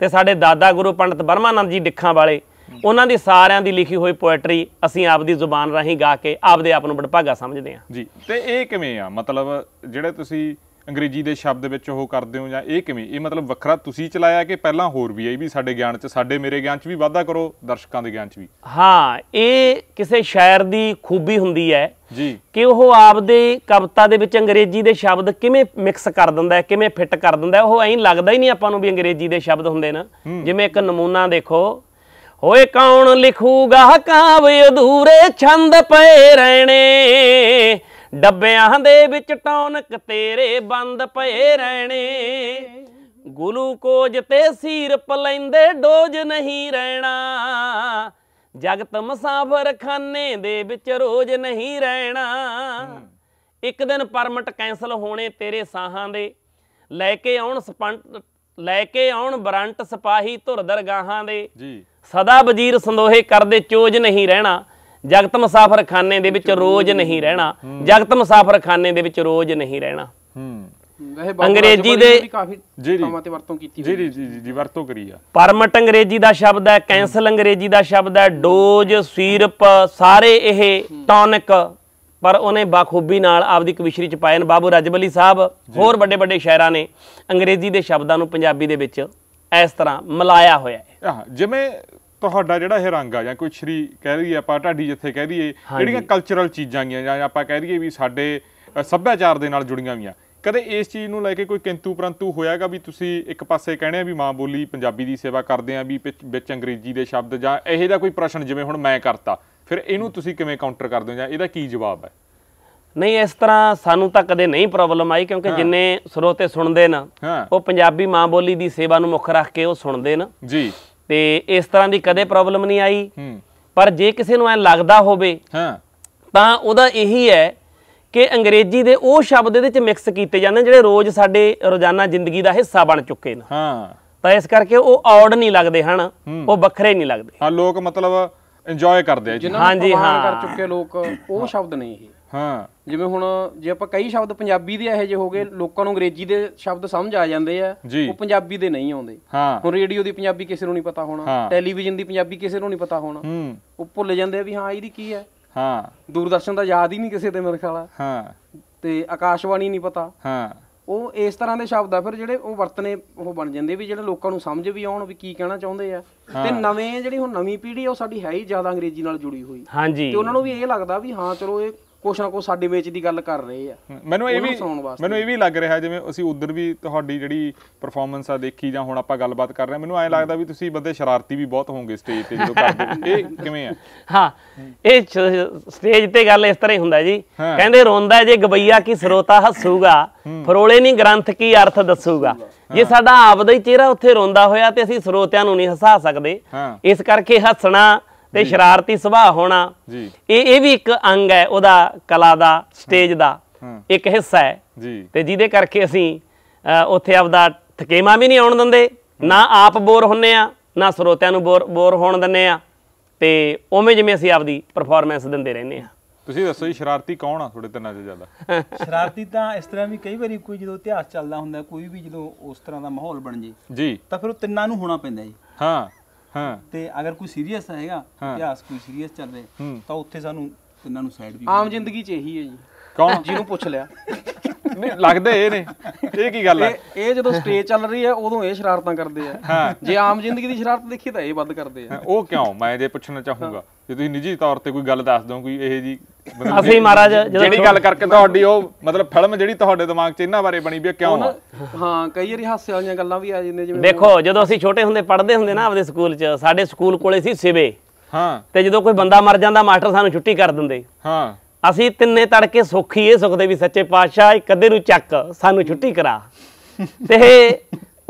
ਤੇ ਸਾਡੇ ਦਾਦਾ ਗੁਰੂ ਪੰਡਤ ਬਰਮਾਨੰਦ ਜੀ ਡਿੱਖਾਂ ਵਾਲੇ ਉਹਨਾਂ ਦੀ ਸਾਰਿਆਂ ਦੀ ਲਿਖੀ ਹੋਈ ਪੋਇਟਰੀ ਅਸੀਂ ਆਪਦੀ ਜ਼ੁਬਾਨ ਰਾਹੀਂ ਗਾ ਕੇ ਆਪਦੇ ਆਪ ਨੂੰ ਬੜਭਾਗਾ ਸਮਝਦੇ ਹਾਂ ਜੀ ਤੇ ਇਹ ਕਿਵੇਂ ਆ ਮਤਲਬ ਜਿਹੜੇ ਤੁਸੀਂ ਅੰਗਰੇਜ਼ੀ ਦੇ ਸ਼ਬਦ ਵਿੱਚ ਉਹ ਕਰਦੇ ਹੋ ਜਾਂ ਇਹ ਕਿਵੇਂ ਇਹ ਮਤਲਬ ਵੱਖਰਾ ਤੁਸੀਂ ਚਲਾਇਆ ਕਿ ਪਹਿਲਾਂ ਹੋਰ ਵੀ ਆਈ ਵੀ ਸਾਡੇ ਗਿਆਨ 'ਚ ਸਾਡੇ ਮੇਰੇ ਗਿਆਨ 'ਚ ਵੀ ਵਾਧਾ ਕਰੋ ਦਰਸ਼ਕਾਂ ਦੇ ਗਿਆਨ 'ਚ ਵੀ ਹਾਂ ਇਹ ਕਿਸੇ ਸ਼ਾਇਰ ਦੀ ਖੂਬੀ ਹੁੰਦੀ ਹੈ ਜੀ ਕਿ ਉਹ ਆਪਦੇ ਕਵਿਤਾ ਦੇ ਵਿੱਚ ਅੰਗਰੇਜ਼ੀ ਦੇ ਸ਼ਬਦ ਕਿਵੇਂ ਮਿਕਸ ਕਰ ਦਿੰਦਾ ਹੈ ਕਿਵੇਂ ਫਿੱਟ ਕਰ ਦਿੰਦਾ ਉਹ ਐਂ ਲੱਗਦਾ ਹੀ ਨਹੀਂ ਆਪਾਂ ਨੂੰ ਵੀ ਅੰਗਰੇਜ਼ੀ ਦੇ ਸ਼ਬਦ ਹੁੰਦੇ ਨਾ ਜਿਵੇਂ ਇੱਕ ਨਮੂਨਾ ਦੇਖੋ ਹੋਏ ਕੌਣ ਲਿਖੂਗਾ ਕਾਵਿ ਅਧੂਰੇ ਛੰਦ ਪਏ ਰਹਿਣੇ ਡੱਬਿਆਂ ਦੇ ਵਿੱਚ ਟੌਨਕ ਤੇਰੇ ਬੰਦ ਪਏ ਰਹਿਣੇ ਗਲੂਕੋਜ ਤੇ ਸੀਰਪ ਲੈਂਦੇ ਡੋਜ ਨਹੀਂ ਰਹਿਣਾ ਜਗਤ ਮਸਾਫਰ ਖਾਨੇ ਦੇ ਵਿੱਚ ਰੋਜ ਨਹੀਂ ਰਹਿਣਾ ਇੱਕ ਦਿਨ ਪਰਮਿਟ ਕੈਨਸਲ ਹੋਣੇ ਤੇਰੇ ਸਾਹਾਂ ਦੇ ਲੈ ਕੇ ਆਉਣ ਸਪੰਟ ਲੈ ਕੇ ਆਉਣ ਬਰੰਟ ਸਿਪਾਹੀ ਧੁਰ ਦਰਗਾਹਾਂ ਦੇ ਜੀ ਸਦਾ ਵਜ਼ੀਰ ਸੰਦੋਹੇ ਕਰਦੇ ਚੋਜ ਨਹੀਂ ਰਹਿਣਾ ਜਗਤ ਮੁਸਾਫਰਖਾਨੇ ਦੇ ਵਿੱਚ ਰੋਜ਼ ਨਹੀਂ ਰਹਿਣਾ ਜਗਤ ਮੁਸਾਫਰਖਾਨੇ ਦੇ ਵਿੱਚ ਰੋਜ਼ ਨਹੀਂ ਰਹਿਣਾ ਅੰਗਰੇਜ਼ੀ ਦੇ ਕਾਫੀ ਤੇ ਵਰਤੋਂ ਕੀਤੀ ਜੀ ਜੀ ਜੀ ਜੀ ਵਰਤੋਂ ਕਰੀ ਆ ਪਰਮਟ ਅੰਗਰੇਜ਼ੀ ਦਾ ਸ਼ਬਦ ਹੈ ਕੈਂਸਲ ਅੰਗਰੇਜ਼ੀ ਦਾ ਸ਼ਬਦ ਹੈ ਡੋਜ ਸਿਰਪ ਸਾਰੇ ਇਹ ਟੌਨਿਕ ਪਰ ਉਹਨੇ ਬਾਖੂਬੀ ਨਾਲ ਆਪਦੀ ਕਵਿਸ਼ਰੀ ਚ ਪਾਇਨ ਨੇ ਬਾਬੂ ਰਜਬਲੀ ਸਾਹਿਬ ਹੋਰ ਵੱਡੇ ਵੱਡੇ ਸ਼ਾਇਰਾਂ ਨੇ ਅੰਗਰੇਜ਼ੀ ਦੇ ਸ਼ਬਦਾਂ ਨੂੰ ਪੰਜਾਬੀ ਦੇ ਵਿੱਚ ਇਸ ਤਰ੍ਹਾਂ ਮਲਾਇਆ ਹੋਇਆ ਹੈ ਜਿਵੇਂ ਤੁਹਾਡਾ ਜਿਹੜਾ ਇਹ ਰੰਗ ਆ ਜਾਂ ਕੋਈ ਸ਼੍ਰੀ ਕਹਿ ਰਹੀ ਆਪਾਂ ਢਾਡੀ ਜਿੱਥੇ ਕਹਿ ਦਈਏ ਜਿਹੜੀਆਂ ਕਲਚਰਲ ਚੀਜ਼ਾਂ ਗੀਆਂ ਜਾਂ ਆਪਾਂ ਕਹਿ ਦਈਏ ਵੀ ਸਾਡੇ ਸੱਭਿਆਚਾਰ ਦੇ ਨਾਲ ਜੁੜੀਆਂ ਹੋਈਆਂ ਕਦੇ ਇਸ ਚੀਜ਼ ਨੂੰ ਲੈ ਕੇ ਕੋਈ ਕਿੰਤੂ ਪ੍ਰੰਤੂ ਹੋਇਆਗਾ ਵੀ ਤੁਸੀਂ ਇੱਕ ਪਾਸੇ ਕਹਿੰਦੇ ਆ ਵੀ ਮਾਂ ਬੋਲੀ ਪੰਜਾਬੀ ਦੀ ਸੇਵਾ ਕਰਦੇ ਆ ਵੀ ਵਿੱਚ ਅੰਗਰੇਜ਼ੀ ਦੇ ਸ਼ਬਦ ਜਾਂ ਇਹੋ ਦਾ ਕੋਈ ਪ੍ਰਸ਼ਨ ਜਿਵੇਂ ਹੁਣ ਮੈਂ ਕਰਤਾ ਫਿਰ ਇਹਨੂੰ ਤੁਸੀਂ ਕਿਵੇਂ ਕਾਊਂਟਰ ਕਰਦੇ ਹੋ ਜਾਂ ਇਹਦਾ ਕੀ ਜਵਾਬ ਹੈ ਨਹੀਂ ਇਸ ਤਰ੍ਹਾਂ ਸਾਨੂੰ ਤਾਂ ਕਦੇ ਨਹੀਂ ਪ੍ਰੋਬਲਮ ਆਈ ਕਿਉਂਕਿ ਜਿੰਨੇ ਸਰੋਤੇ ਸੁਣਦੇ ਨਾ ਉਹ ਪੰਜਾਬੀ ਮਾਂ ਬੋਲੀ ਦੀ ਸੇਵਾ ਨੂੰ ਮੁੱਖ ਰੱਖ ਕੇ ਉਹ ਸੁਣਦੇ ਨਾ ਜੀ ਤੇ ਇਸ ਤਰ੍ਹਾਂ ਦੀ ਕਦੇ ਪ੍ਰੋਬਲਮ ਨਹੀਂ ਆਈ ਪਰ ਜੇ ਕਿਸੇ ਨੂੰ ਐ ਲੱਗਦਾ ਹੋਵੇ ਹਾਂ ਤਾਂ ਉਹਦਾ ਇਹੀ ਹੈ ਕਿ ਅੰਗਰੇਜ਼ੀ ਦੇ ਉਹ ਸ਼ਬਦ ਇਹਦੇ ਵਿੱਚ ਮਿਕਸ ਕੀਤੇ ਜਾਂਦੇ ਜਿਹੜੇ ਰੋਜ਼ ਸਾਡੇ ਰੋਜ਼ਾਨਾ ਜ਼ਿੰਦਗੀ ਦਾ ਹਿੱਸਾ ਬਣ ਚੁੱਕੇ ਨੇ ਹਾਂ ਤਾਂ ਇਸ ਕਰਕੇ ਉਹ ਆਡ ਨਹੀਂ ਲੱਗਦੇ ਹਨ ਉਹ ਵੱਖਰੇ ਨਹੀਂ ਲੱਗਦੇ ਹਾਂ ਲੋਕ ਮਤਲਬ ਇੰਜੋਏ ਕਰਦੇ ਆ ਜਿਨ੍ਹਾਂ ਨੂੰ ਹਾਂ ਕਰ ਚੁੱਕੇ ਲੋਕ ਉਹ ਸ਼ਬਦ ਨਹੀਂ ਇਹ ਹਾਂ ਜਿਵੇਂ ਹੁਣ ਜੇ ਆਪਾਂ ਕਈ ਸ਼ਬਦ ਪੰਜਾਬੀ ਦੇ ਇਹੋ ਜਿਹੇ ਹੋ ਗਏ ਲੋਕਾਂ ਨੂੰ ਅੰਗਰੇਜ਼ੀ ਦੇ ਸ਼ਬਦ ਸਮਝ ਆ ਜਾਂਦੇ ਆ ਉਹ ਪੰਜਾਬੀ ਦੇ ਨਹੀਂ ਆਉਂਦੇ ਹੁਣ ਰੇਡੀਓ ਦੀ ਪੰਜਾਬੀ ਕਿਸੇ ਨੂੰ ਨਹੀਂ ਪਤਾ ਹੋਣਾ ਟੈਲੀਵਿਜ਼ਨ ਦੀ ਪੰਜਾਬੀ ਕਿਸੇ ਨੂੰ ਨਹੀਂ ਪਤਾ ਹੋਣਾ ਉਹ ਭੁੱਲ ਜਾਂਦੇ ਆ ਵੀ ਹਾਂ ਇਹਦੀ ਕੀ ਹੈ ਹਾਂ ਦੂਰਦਰਸ਼ਨ ਦਾ ਯਾਦ ਹੀ ਨਹੀਂ ਕਿਸੇ ਤੇ ਮੇਰੇ ਖਿਆਲ ਹਾਂ ਤੇ ਆਕਾਸ਼ਵਾਣੀ ਨਹੀਂ ਪਤਾ ਹਾਂ ਉਹ ਇਸ ਤਰ੍ਹਾਂ ਦੇ ਸ਼ਬਦ ਆ ਫਿਰ ਜਿਹੜੇ ਉਹ ਵਰਤਨੇ ਉਹ ਬਣ ਜਾਂਦੇ ਵੀ ਜਿਹੜੇ ਲੋਕਾਂ ਨੂੰ ਸਮਝ ਵੀ ਆਉਣ ਵੀ ਕੀ ਕਹਿਣਾ ਚਾਹੁੰਦੇ ਆ ਤੇ ਨਵੇਂ ਜਿਹੜੀ ਹੁਣ ਨਵੀਂ ਪੀੜ੍ਹੀ ਉਹ ਸਾਡੀ ਹੈ ਹੀ ਜ਼ਿਆਦਾ ਅੰਗਰੇਜ਼ੀ ਨਾਲ ਜੁੜੀ ਹੋਈ ਹਾਂਜੀ ਤੇ ਉਹਨਾਂ ਨੂੰ ਵੀ ਇਹ ਲੱਗਦਾ ਵੀ ਹਾਂ ਚਲੋ ਇਹ ਕੁਛ ਨਾ ਕੁਛ ਸਾਡੇ ਵਿੱਚ ਦੀ ਗੱਲ ਕਰ ਰਹੇ ਆ ਮੈਨੂੰ ਇਹ ਵੀ ਮੈਨੂੰ ਇਹ ਵੀ ਲੱਗ ਰਿਹਾ ਜਿਵੇਂ ਅਸੀਂ ਉਧਰ ਵੀ ਤੁਹਾਡੀ ਜਿਹੜੀ ਪਰਫਾਰਮੈਂਸ ਆ ਦੇਖੀ ਜਾਂ ਹੁਣ ਆਪਾਂ ਗੱਲਬਾਤ ਕਰ ਰਹੇ ਆ ਮੈਨੂੰ ਐਂ ਲੱਗਦਾ ਵੀ ਤੁਸੀਂ ਬੰਦੇ ਸ਼ਰਾਰਤੀ ਵੀ ਬਹੁਤ ਹੋਵੋਗੇ ਸਟੇਜ ਤੇ ਜਦੋਂ ਕਰਦੇ ਇਹ ਕਿਵੇਂ ਆ ਹਾਂ ਇਹ ਸਟੇਜ ਤੇ ਗੱਲ ਇਸ ਤਰ੍ਹਾਂ ਹੀ ਹੁੰਦਾ ਜੀ ਕਹਿੰਦੇ ਰੋਂਦਾ ਜੇ ਗਵਈਆ ਕੀ ਸਰੋਤਾ ਹੱਸੂਗਾ ਫਰੋਲੇ ਨਹੀਂ ਗ੍ਰੰਥ ਕੀ ਅਰਥ ਦੱਸੂਗਾ ਜੇ ਸਾਡਾ ਆਪਦਾ ਹੀ ਚਿਹਰਾ ਉੱਥੇ ਰੋਂਦਾ ਹੋਇਆ ਤੇ ਅਸੀਂ ਸਰੋਤਿਆਂ ਨੂੰ ਨਹੀਂ ਹਸਾ ਸਕਦੇ ਇਸ ਕਰਕੇ ਹੱਸਣਾ ਤੇ ਸ਼ਰਾਰਤੀ ਸੁਭਾਅ ਹੋਣਾ ਇਹ ਇਹ ਵੀ ਇੱਕ ਅੰਗ ਹੈ ਉਹਦਾ ਕਲਾ ਦਾ ਸਟੇਜ ਦਾ ਇੱਕ ਹਿੱਸਾ ਹੈ ਤੇ ਜਿਹਦੇ ਕਰਕੇ ਅਸੀਂ ਉੱਥੇ ਆਪਦਾ ਥਕੇਮਾ ਵੀ ਨਹੀਂ ਆਉਣ ਦਿੰਦੇ ਨਾ ਆਪ ਬੋਰ ਹੁੰਨੇ ਆ ਨਾ ਸਰੋਤਿਆਂ ਨੂੰ ਬੋਰ ਬੋਰ ਹੋਣ ਦਿੰਨੇ ਆ ਤੇ ਉਵੇਂ ਜਿਵੇਂ ਅਸੀਂ ਆਪਦੀ ਪਰਫਾਰਮੈਂਸ ਦਿੰਦੇ ਰਹਿੰਨੇ ਆ ਤੁਸੀਂ ਦੱਸੋ ਜੀ ਸ਼ਰਾਰਤੀ ਕੌਣ ਆ ਤੁਹਾਡੇ ਤਿੰਨਾਂ 'ਚ ਜ਼ਿਆਦਾ ਸ਼ਰਾਰਤੀ ਤਾਂ ਇਸ ਤਰ੍ਹਾਂ ਵੀ ਕਈ ਵਾਰੀ ਕੋਈ ਜਦੋਂ ਇਤਿਹਾਸ ਚੱਲਦਾ ਹੁੰਦਾ ਕੋਈ ਵੀ ਜਦੋਂ ਉਸ ਤਰ੍ਹਾਂ ਦਾ ਮਾਹੌਲ ਬਣ ਜੇ ਜੀ ਤਾਂ ਫਿਰ ਉਹ ਤਿੰਨਾਂ ਨੂੰ ਹੋਣਾ ਪੈਂਦਾ ਜੀ ਹਾਂ ਤੇ ਅਗਰ ਕੋਈ ਸੀਰੀਅਸ ਹੈਗਾ ਇਤਿਹਾਸ ਕੋਈ ਸੀਰੀਅਸ ਚੱਲ ਰਿਹਾ ਤਾਂ ਉੱਥੇ ਸਾਨੂੰ ਇਹਨਾਂ ਨੂੰ ਸਾਈਡ ਵੀ ਆਮ ਜ਼ਿੰਦਗੀ ਚ ਇਹੀ ਹੈ ਜੀ ਕੌਣ ਜਿਹਨੂੰ ਪੁੱਛ ਲਿਆ ਨਹੀਂ ਲੱਗਦਾ ਇਹ ਨੇ ਇਹ ਕੀ ਗੱਲ ਹੈ ਇਹ ਜਦੋਂ ਸਟੇਜ ਚੱਲ ਰਹੀ ਹੈ ਉਦੋਂ ਇਹ ਸ਼ਰਾਰਤਾਂ ਕਰਦੇ ਆ ਹਾਂ ਜੇ ਆਮ ਜ਼ਿੰਦਗੀ ਦੀ ਸ਼ਰਾਰਤ ਦੇਖੀ ਤਾਂ ਇਹ ਵੱਧ ਕਰਦੇ ਆ ਉਹ ਕਿਉਂ ਮੈਂ ਜੇ ਪੁੱਛਣਾ ਚਾਹੂੰਗਾ ਜੇ ਤੁਸੀਂ ਨਿੱਜੀ ਤੌਰ ਤੇ ਕੋਈ ਗੱਲ ਦੱਸ ਦਿਓ ਕੋਈ ਇਹ ਜੀ ਅਸੀਂ ਮਹਾਰਾਜ ਜਿਹੜੀ ਗੱਲ ਕਰਕੇ ਤੁਹਾਡੀ ਉਹ ਮਤਲਬ ਫਿਲਮ ਜਿਹੜੀ ਤੁਹਾਡੇ ਦਿਮਾਗ 'ਚ ਇਹਨਾਂ ਬਾਰੇ ਬਣੀ ਵੀ ਕਿਉਂ ਹਾਂ ਕਈ ਵਾਰੀ ਹਾਸੇ ਵਾਲੀਆਂ ਗੱਲਾਂ ਵੀ ਆ ਜਿੰਨੇ ਜਿਵੇਂ ਦੇਖੋ ਜਦੋਂ ਅਸੀਂ ਛੋਟੇ ਹੁੰਦੇ ਪੜ੍ਹਦੇ ਹੁੰਦੇ ਨਾ ਆਪਦੇ ਸਕੂਲ 'ਚ ਸਾਡੇ ਸਕੂਲ ਕੋਲੇ ਸੀ ਸਿਵੇ ਹਾਂ ਤੇ ਜਦੋਂ ਕੋਈ ਬੰਦਾ ਮਰ ਜਾਂਦਾ ਮਾਸਟਰ ਸਾਨੂੰ ਛੁੱਟੀ ਕਰ ਦਿੰਦੇ ਹਾਂ ਅਸੀਂ ਤਿੰਨੇ ਤੜਕੇ ਸੁਖੀ ਇਹ ਸੁਖਦੇ ਵੀ ਸੱਚੇ ਪਾਤਸ਼ਾਹ ਇੱਕ ਅੱਧੇ ਨੂੰ ਚੱਕ ਸਾਨੂੰ ਛੁੱਟੀ ਕਰਾ ਤੇ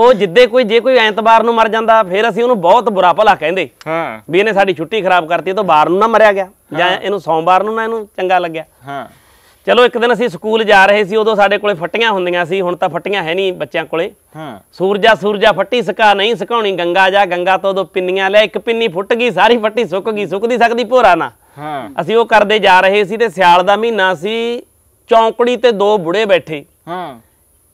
ਉਹ ਜਿੱਦੇ ਕੋਈ ਜੇ ਕੋਈ ਐਤਵਾਰ ਨੂੰ ਮਰ ਜਾਂਦਾ ਫਿਰ ਅਸੀਂ ਉਹਨੂੰ ਬਹੁਤ ਬੁਰਾ ਭਲਾ ਕਹਿੰਦੇ ਹਾਂ ਵੀ ਇਹਨੇ ਸਾਡੀ ਛੁੱਟੀ ਖਰਾਬ ਕਰਤੀ ਤਾਂ ਬਾਰ ਨੂੰ ਨਾ ਮਰਿਆ ਗਿਆ ਜਾਂ ਇਹਨੂੰ ਸੋਮਵਾਰ ਨੂੰ ਨਾ ਇਹਨੂੰ ਚੰਗਾ ਲੱਗਿਆ ਹਾਂ ਚਲੋ ਇੱਕ ਦਿਨ ਅਸੀਂ ਸਕੂਲ ਜਾ ਰਹੇ ਸੀ ਉਦੋਂ ਸਾਡੇ ਕੋਲੇ ਫੱਟੀਆਂ ਹੁੰਦੀਆਂ ਸੀ ਹੁਣ ਤਾਂ ਫੱਟੀਆਂ ਹੈ ਨਹੀਂ ਬੱਚਿਆਂ ਕੋਲੇ ਹਾਂ ਸੂਰਜਾ ਸੂਰਜਾ ਫੱਟੀ ਸਕਾ ਨਹੀਂ ਸਕਾਉਣੀ ਗੰਗਾ ਜਾ ਗੰਗਾ ਤੋਂ ਉਦੋਂ ਪਿੰਨੀਆਂ ਲੈ ਇੱਕ ਪਿੰਨੀ ਫੁੱਟ ਗਈ ਸਾਰੀ ਫੱਟੀ ਸੁੱਕ ਗਈ ਸੁੱਕਦੀ ਸਕਦੀ ਭੋਰਾ ਨਾ ਹਾਂ ਅਸੀਂ ਉਹ ਕਰਦੇ ਜਾ ਰਹੇ ਸੀ ਤੇ ਸਿਆਲ ਦਾ ਮਹੀਨਾ ਸੀ ਚੌਂਕੜੀ ਤੇ ਦੋ ਬੁੜੇ ਬੈਠੇ ਹਾਂ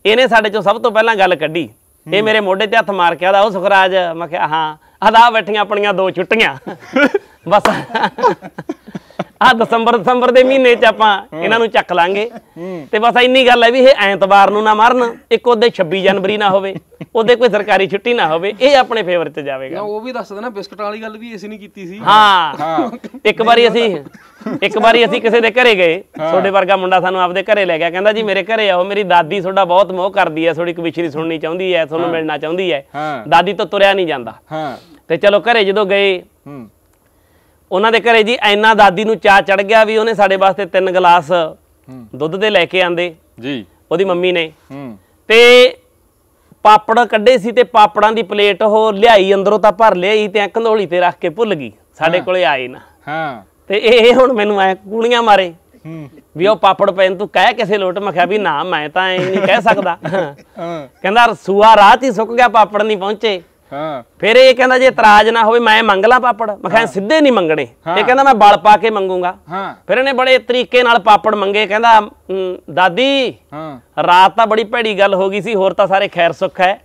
ਇਹਨੇ ਸਾਡੇ ਚੋਂ ਸਭ ਤੋਂ ਪਹਿਲਾਂ ਗੱਲ ਕੱਢੀ ਇਹ ਮੇਰੇ ਮੋਢੇ ਤੇ ਹੱਥ ਮਾਰ ਕੇ ਆਦਾ ਉਹ ਸੁਖਰਾਜ ਮੈਂ ਕਿਹਾ ਹਾਂ ਆਦਾ ਬੈਠੀਆਂ ਆਪਣੀਆਂ ਦੋ ਛੁੱਟੀਆਂ ਬਸ ਆ ਦਸੰਬਰ ਦਸੰਬਰ ਦੇ ਮਹੀਨੇ 'ਚ ਆਪਾਂ ਇਹਨਾਂ ਨੂੰ ਚੱਕ ਲਾਂਗੇ ਤੇ ਬਸ ਇੰਨੀ ਗੱਲ ਹੈ ਵੀ ਇਹ ਐਤਵਾਰ ਨੂੰ ਨਾ ਮਰਨ ਇੱਕ ਉਹਦੇ 26 ਜਨਵਰੀ ਨਾ ਹੋਵੇ ਉਹਦੇ ਕੋਈ ਸਰਕਾਰੀ ਛੁੱਟੀ ਨਾ ਹੋਵੇ ਇਹ ਆਪਣੇ ਫੇਵਰ 'ਚ ਜਾਵੇਗਾ ਉਹ ਵੀ ਦੱਸ ਦੇਣਾ ਬਿਸਕਟ ਵਾਲੀ ਗੱਲ ਵੀ ਅਸੀਂ ਨਹੀਂ ਕੀਤੀ ਸੀ ਹਾਂ ਇੱਕ ਵਾਰੀ ਅਸੀਂ ਇੱਕ ਵਾਰੀ ਅਸੀਂ ਕਿਸੇ ਦੇ ਘਰੇ ਗਏ ਤੁਹਾਡੇ ਵਰਗਾ ਮੁੰਡਾ ਸਾਨੂੰ ਆਪਦੇ ਘਰੇ ਲੈ ਗਿਆ ਕਹਿੰਦਾ ਜੀ ਮੇਰੇ ਘਰੇ ਆਓ ਮੇਰੀ ਦਾਦੀ ਤੁਹਾਡਾ ਬਹੁਤ ਮੋਹ ਕਰਦੀ ਐ ਤੁਹਾਡੀ ਕਵਿਸ਼ਰੀ ਸੁਣਨੀ ਚਾਹੁੰਦੀ ਐ ਤੁਹਾਨੂੰ ਮਿਲਣਾ ਚਾਹੁੰਦੀ ਐ ਦਾਦੀ ਤੋਂ ਤੁਰਿਆ ਨਹੀਂ ਜਾਂਦਾ ਹਾਂ ਤੇ ਚਲੋ ਘਰੇ ਜਦੋਂ ਗਏ ਹੂੰ ਉਹਨਾਂ ਦੇ ਘਰੇ ਜੀ ਐਨਾ ਦਾਦੀ ਨੂੰ ਚਾਹ ਚੜ ਗਿਆ ਵੀ ਉਹਨੇ ਸਾਡੇ ਵਾਸਤੇ ਤਿੰਨ ਗਲਾਸ ਦੁੱਧ ਦੇ ਲੈ ਕੇ ਆਂਦੇ ਜੀ ਉਹਦੀ ਮੰਮੀ ਨੇ ਤੇ ਪਾਪੜ ਕੱਢੇ ਸੀ ਤੇ ਪਾਪੜਾਂ ਦੀ ਪਲੇਟ ਉਹ ਲਿਆਈ ਅੰਦਰੋਂ ਤਾਂ ਭਰ ਲਈ ਤੇ ਕੰਧੋਲੀ ਤੇ ਰੱਖ ਕੇ ਭੁੱਲ ਗਈ ਸਾਡੇ ਕੋਲੇ ਆਏ ਨਾ ਹਾਂ ਤੇ ਇਹ ਹੁਣ ਮੈਨੂੰ ਐ ਕੂਣੀਆਂ ਮਾਰੇ ਹੂੰ ਵੀ ਉਹ ਪਾਪੜ ਪੈਨ ਤੂੰ ਕਹਿ ਕਿਸੇ ਲੋਟ ਮੈਂ ਕਿਹਾ ਵੀ ਨਾ ਮੈਂ ਤਾਂ ਐ ਨਹੀਂ ਕਹਿ ਸਕਦਾ ਹਾਂ ਕਹਿੰਦਾ ਰਸੂਆ ਰਾਤ ਹੀ ਸੁੱਕ ਗਿਆ ਪਾਪੜ ਨਹੀਂ ਪਹੁੰਚੇ ਹਾਂ ਫਿਰ ਇਹ ਕਹਿੰਦਾ ਜੇ ਇਤਰਾਜ਼ ਨਾ ਹੋਵੇ ਮੈਂ ਮੰਗ ਲਾਂ ਪਾਪੜ ਮੈਂ ਕਹਿੰਦਾ ਸਿੱਧੇ ਨਹੀਂ ਮੰਗਣੇ ਇਹ ਕਹਿੰਦਾ ਮੈਂ ਬਲ ਪਾ ਕੇ ਮੰਗੂਗਾ ਫਿਰ ਇਹਨੇ ਬੜੇ ਤਰੀਕੇ ਨਾਲ ਪਾਪੜ ਮੰਗੇ ਕਹਿੰਦਾ ਦਾਦੀ ਰਾਤ ਤਾਂ ਬੜੀ ਭੈੜੀ ਗੱਲ ਹੋ ਗਈ ਸੀ ਹੋਰ ਤਾਂ ਸਾਰੇ ਖੈਰ ਸੁੱਖ ਹੈ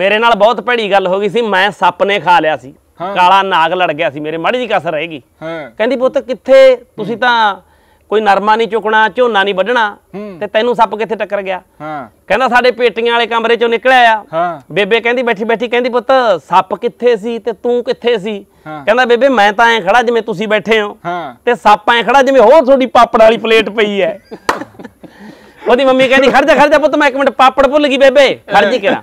ਮੇਰੇ ਨਾਲ ਬਹੁਤ ਭੈੜੀ ਗੱਲ ਹੋ ਗਈ ਸੀ ਮੈਂ ਸੱਪ ਨੇ ਖਾ ਲਿਆ ਸੀ ਕਾਲਾ ਨਾਗ ਲੜ ਗਿਆ ਸੀ ਮੇਰੇ ਮਾੜੀ ਦੀ ਕਸਰ ਰਹੇਗੀ ਕਹਿੰਦੀ ਪੁੱਤ ਕਿੱਥੇ ਤੁਸੀਂ ਤਾਂ ਕੋਈ ਨਰਮਾ ਨਹੀਂ ਚੁਕਣਾ ਝੋਨਾ ਨਹੀਂ ਵੱਢਣਾ ਤੇ ਤੈਨੂੰ ਸੱਪ ਕਿੱਥੇ ਟੱਕਰ ਗਿਆ ਹਾਂ ਕਹਿੰਦਾ ਸਾਡੇ ਪੇਟੀਆਂ ਵਾਲੇ ਕਮਰੇ ਚੋਂ ਨਿਕਲ ਆਇਆ ਹਾਂ ਬੇਬੇ ਕਹਿੰਦੀ ਬੈਠੀ ਬੈਠੀ ਕਹਿੰਦੀ ਪੁੱਤ ਸੱਪ ਕਿੱਥੇ ਸੀ ਤੇ ਤੂੰ ਕਿੱਥੇ ਸੀ ਕਹਿੰਦਾ ਬੇਬੇ ਮੈਂ ਤਾਂ ਐ ਖੜਾ ਜਿਵੇਂ ਤੁਸੀਂ ਬੈਠੇ ਹੋ ਤੇ ਸੱਪ ਐ ਖੜਾ ਜਿਵੇਂ ਹੋਰ ਤੁਹਾਡੀ ਪਾਪੜ ਵਾਲੀ ਪਲੇਟ ਪਈ ਐ ਉਹਦੀ ਮੰਮੀ ਕਹਿੰਦੀ ਖੜ ਜਾ ਖੜ ਜਾ ਪੁੱਤ ਮੈਂ ਇੱਕ ਮਿੰਟ ਪਾਪੜ ਭੁੱਲ ਗਈ ਬੇਬੇ ਖੜ ਜੀ ਕਿਹੜਾ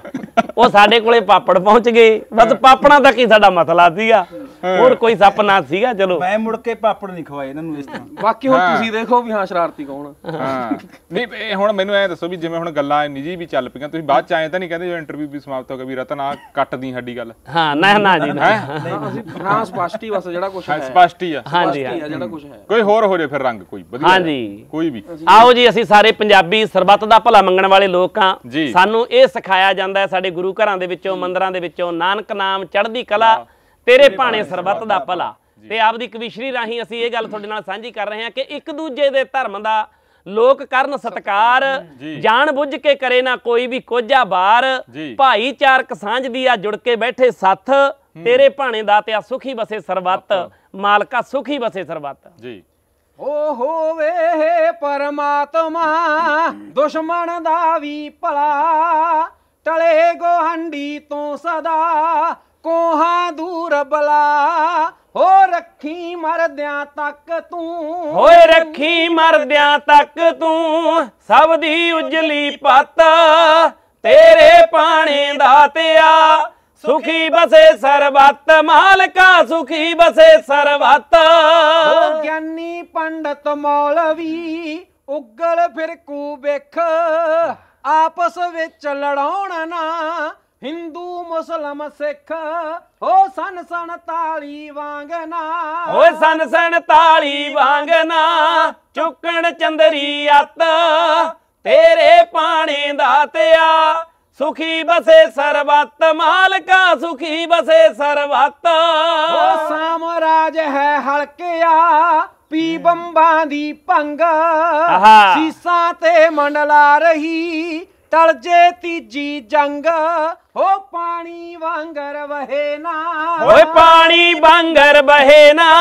ਉਹ ਸਾਡੇ ਕੋਲੇ ਪਾਪੜ ਪਹੁੰਚ ਗਏ ਬਸ ਪਾਪੜਾਂ ਦਾ ਕੀ ਸਾਡਾ ਮਸਲਾ ਸੀਗਾ ਹੋਰ ਕੋਈ ਸੱਪ ਨਾ ਸੀਗਾ ਚਲੋ ਮੈਂ ਮੁੜ ਕੇ ਪਾਪੜ ਨਹੀਂ ਖਵਾਏ ਇਹਨਾਂ ਨੂੰ ਇਸ ਤਰ੍ਹਾਂ ਬਾਕੀ ਹੁਣ ਤੁਸੀਂ ਦੇਖੋ ਵੀ ਹਾਂ ਸ਼ਰਾਰਤੀ ਕੌਣ ਹਾਂ ਨਹੀਂ ਇਹ ਹੁਣ ਮੈਨੂੰ ਐ ਦੱਸੋ ਵੀ ਜਿਵੇਂ ਹੁਣ ਗੱਲਾਂ ਨਿੱਜੀ ਵੀ ਚੱਲ ਪਈਆਂ ਤੁਸੀਂ ਬਾਅਦ ਚ ਆਏ ਤਾਂ ਨਹੀਂ ਕਹਿੰਦੇ ਜੋ ਇੰਟਰਵਿਊ ਵੀ ਸਮਾਪਤ ਹੋ ਗਿਆ ਵੀ ਰਤਨ ਆ ਕੱਟਦੀ ਸਾਡੀ ਗੱਲ ਹਾਂ ਨਾ ਨਾ ਜੀ ਨਾ ਅਸੀਂ ਹਾਂ ਸਪਸ਼ਟੀ ਬਸ ਜਿਹੜਾ ਕੁਝ ਹੈ ਸਪਸ਼ਟੀ ਆ ਹਾਂਜੀ ਜਿਹੜਾ ਕੁਝ ਹੈ ਕੋਈ ਹੋਰ ਹੋ ਜੇ ਫਿਰ ਰੰਗ ਕੋਈ ਵਧੀਆ ਹਾਂਜੀ ਕੋਈ ਵੀ ਆਓ ਜੀ ਅਸੀਂ ਸਾਰੇ ਪੰਜਾਬੀ ਵੀ ਸਰਬੱਤ ਦਾ ਭਲਾ ਮੰਗਣ ਵਾਲੇ ਲੋਕ ਆ ਸਾਨੂੰ ਇਹ ਸਿਖਾਇਆ ਜਾਂਦਾ ਹੈ ਸਾਡੇ ਗੁਰੂ ਘਰਾਂ ਦੇ ਵਿੱਚੋਂ ਮੰਦਰਾਂ ਦੇ ਵਿੱਚੋਂ ਨਾਨਕ ਨਾਮ ਚੜ੍ਹਦੀ ਕਲਾ ਤੇਰੇ ਭਾਣੇ ਸਰਬੱਤ ਦਾ ਭਲਾ ਤੇ ਆਪਦੀ ਕਵਿਸ਼ਰੀ ਰਾਹੀਂ ਅਸੀਂ ਇਹ ਗੱਲ ਤੁਹਾਡੇ ਨਾਲ ਸਾਂਝੀ ਕਰ ਰਹੇ ਹਾਂ ਕਿ ਇੱਕ ਦੂਜੇ ਦੇ ਧਰਮ ਦਾ ਲੋਕ ਕਰਨ ਸਤਕਾਰ ਜਾਣ ਬੁੱਝ ਕੇ ਕਰੇ ਨਾ ਕੋਈ ਵੀ ਕੋਝਾ ਬਾਰ ਭਾਈਚਾਰਕ ਸਾਂਝ ਦੀ ਆ ਜੁੜ ਕੇ ਬੈਠੇ ਸਾਥ ਤੇਰੇ ਭਾਣੇ ਦਾ ਤੇ ਆ ਸੁਖੀ ਬਸੇ ਸਰਬੱਤ ਮਾਲਕਾ ਸੁਖੀ ਬਸੇ ਸਰਬੱਤ ਜੀ ਓ ਹੋਵੇ ਪਰਮਾਤਮਾ ਦੁਸ਼ਮਣ ਦਾ ਵੀ ਭਲਾ ਟਲੇ ਗੋਹੰਡੀ ਤੋਂ ਸਦਾ ਕੋਹਾਂ ਦੂਰ ਬਲਾ ਹੋ ਰੱਖੀ ਮਰਦਿਆਂ ਤੱਕ ਤੂੰ ਹੋਏ ਰੱਖੀ ਮਰਦਿਆਂ ਤੱਕ ਤੂੰ ਸਭ ਦੀ ਉਜਲੀ ਪਤ ਤੇਰੇ ਪਾਣੇ ਦਾਤਿਆ ਸੁਖੀ ਬਸੇ ਸਰਬੱਤ ਮਾਲਕਾ ਸੁਖੀ ਬਸੇ ਸਰਬੱਤ ਹੋ ਗਿਆਨੀ ਪੰਡਤ ਮੌਲਵੀ ਉੱਗਲ ਫਿਰ ਕੂ ਵੇਖ ਆਪਸ ਵਿੱਚ ਲੜਾਉਣ ਨਾ ਹਿੰਦੂ ਮੁਸਲਮ ਸਿੱਖ ਹੋ ਸਨ ਸਨ ਤਾਲੀ ਵਾਂਗਨਾ ਓਏ ਸਨ ਸਨ ਤਾਲੀ ਵਾਂਗਨਾ ਚੁੱਕਣ ਚੰਦਰੀ ਅੱਤ ਤੇਰੇ ਪਾਣੇ ਤਿਆ ਸੁਖੀ ਬਸੇ ਸਰਬੱਤ ਮਾਲਕਾ ਸੁਖੀ ਬਸੇ ਸਰਬੱਤ ਓ ਸਾਮਰਾਜ ਹੈ ਹਲਕਿਆ ਪੀ ਬੰਬਾਂ ਦੀ ਭੰਗ ਸੀਸਾਂ ਤੇ ਮੰਡਲਾ ਰਹੀ ਟਲ ਜੇ ਤੀਜੀ ਜੰਗ ਹੋ ਪਾਣੀ ਵਾਂਗਰ ਵਹੇ ਨਾ ਓਏ ਪਾਣੀ ਵਾਂਗਰ ਵਹੇ ਨਾ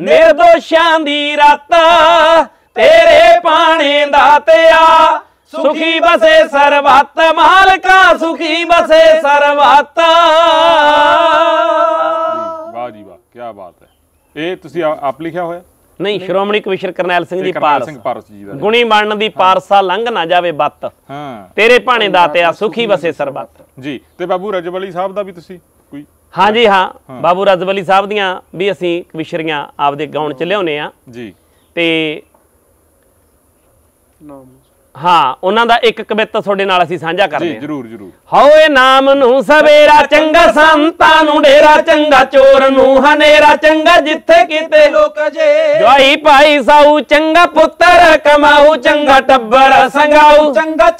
ਨਿਰਦੋਸ਼ਾਂ ਦੀ ਰਤ ਤੇਰੇ ਪਾਣੇ ਦਾਤਿਆ ਸੁਖੀ ਬਸੇ ਸਰਬੱਤ ਮਾਲਕਾ ਸੁਖੀ ਬਸੇ ਸਰਬੱਤ ਵਾਹ ਜੀ ਵਾਹ ਕੀ ਬਾਤ ਹੈ ਇਹ ਤੁਸੀਂ ਆਪ ਲਿਖਿਆ ਹੋਇਆ ਨਹੀਂ ਸ਼੍ਰੋਮਣੀ ਕਮਿਸ਼ਨਰ ਕਰਨੈਲ ਸਿੰਘ ਦੀ ਪਾਰਸ ਸਿੰਘ ਪਾਰਸ ਜੀ ਦਾ ਗੁਣੀ ਬਣਨ ਦੀ ਪਾਰਸਾ ਲੰਘ ਨਾ ਜਾਵੇ ਬੱਤ ਹਾਂ ਤੇਰੇ ਭਾਣੇ ਦਾਤਿਆ ਸੁਖੀ ਬਸੇ ਸਰਬੱਤ ਜੀ ਤੇ ਬਾਬੂ ਰਜਵਲੀ ਸਾਹਿਬ ਦਾ ਵੀ ਤੁਸੀਂ ਕੋਈ ਹਾਂ ਜੀ ਹਾਂ ਬਾਬੂ ਰਜਵਲੀ ਸਾਹਿਬ ਦੀਆਂ ਵੀ ਅਸੀਂ ਕਵਿਸ਼ਰੀਆਂ ਆਪਦੇ ਗਾਉਣ ਚ ਲਿਆਉਨੇ ਆ ਜੀ ਤੇ ਨਾਮ ਹਾਂ ਉਹਨਾਂ ਦਾ ਇੱਕ ਕਵਿਤ ਤੁਹਾਡੇ ਨਾਲ ਅਸੀਂ ਸਾਂਝਾ ਕਰਦੇ ਹਾਂ ਜੀ ਜਰੂਰ ਜਰੂਰ ਹਉਏ ਨਾਮ ਨੂੰ ਸਵੇਰਾ ਚੰਗਾ ਸੰਤਾਂ ਨੂੰ ਡੇਰਾ ਚੰਗਾ ਚੋਰ ਨੂੰ ਹਨੇਰਾ ਚੰਗਾ ਜਿੱਥੇ ਕਿਤੇ ਲੋਕ ਜੇ ਜਾਈ ਭਾਈ ਸਾਉ ਚੰਗਾ ਪੁੱਤਰ ਕਮਾਉ ਚੰਗਾ ਟੱਬਰ ਸੰਗਾਉ ਚੰਗਾ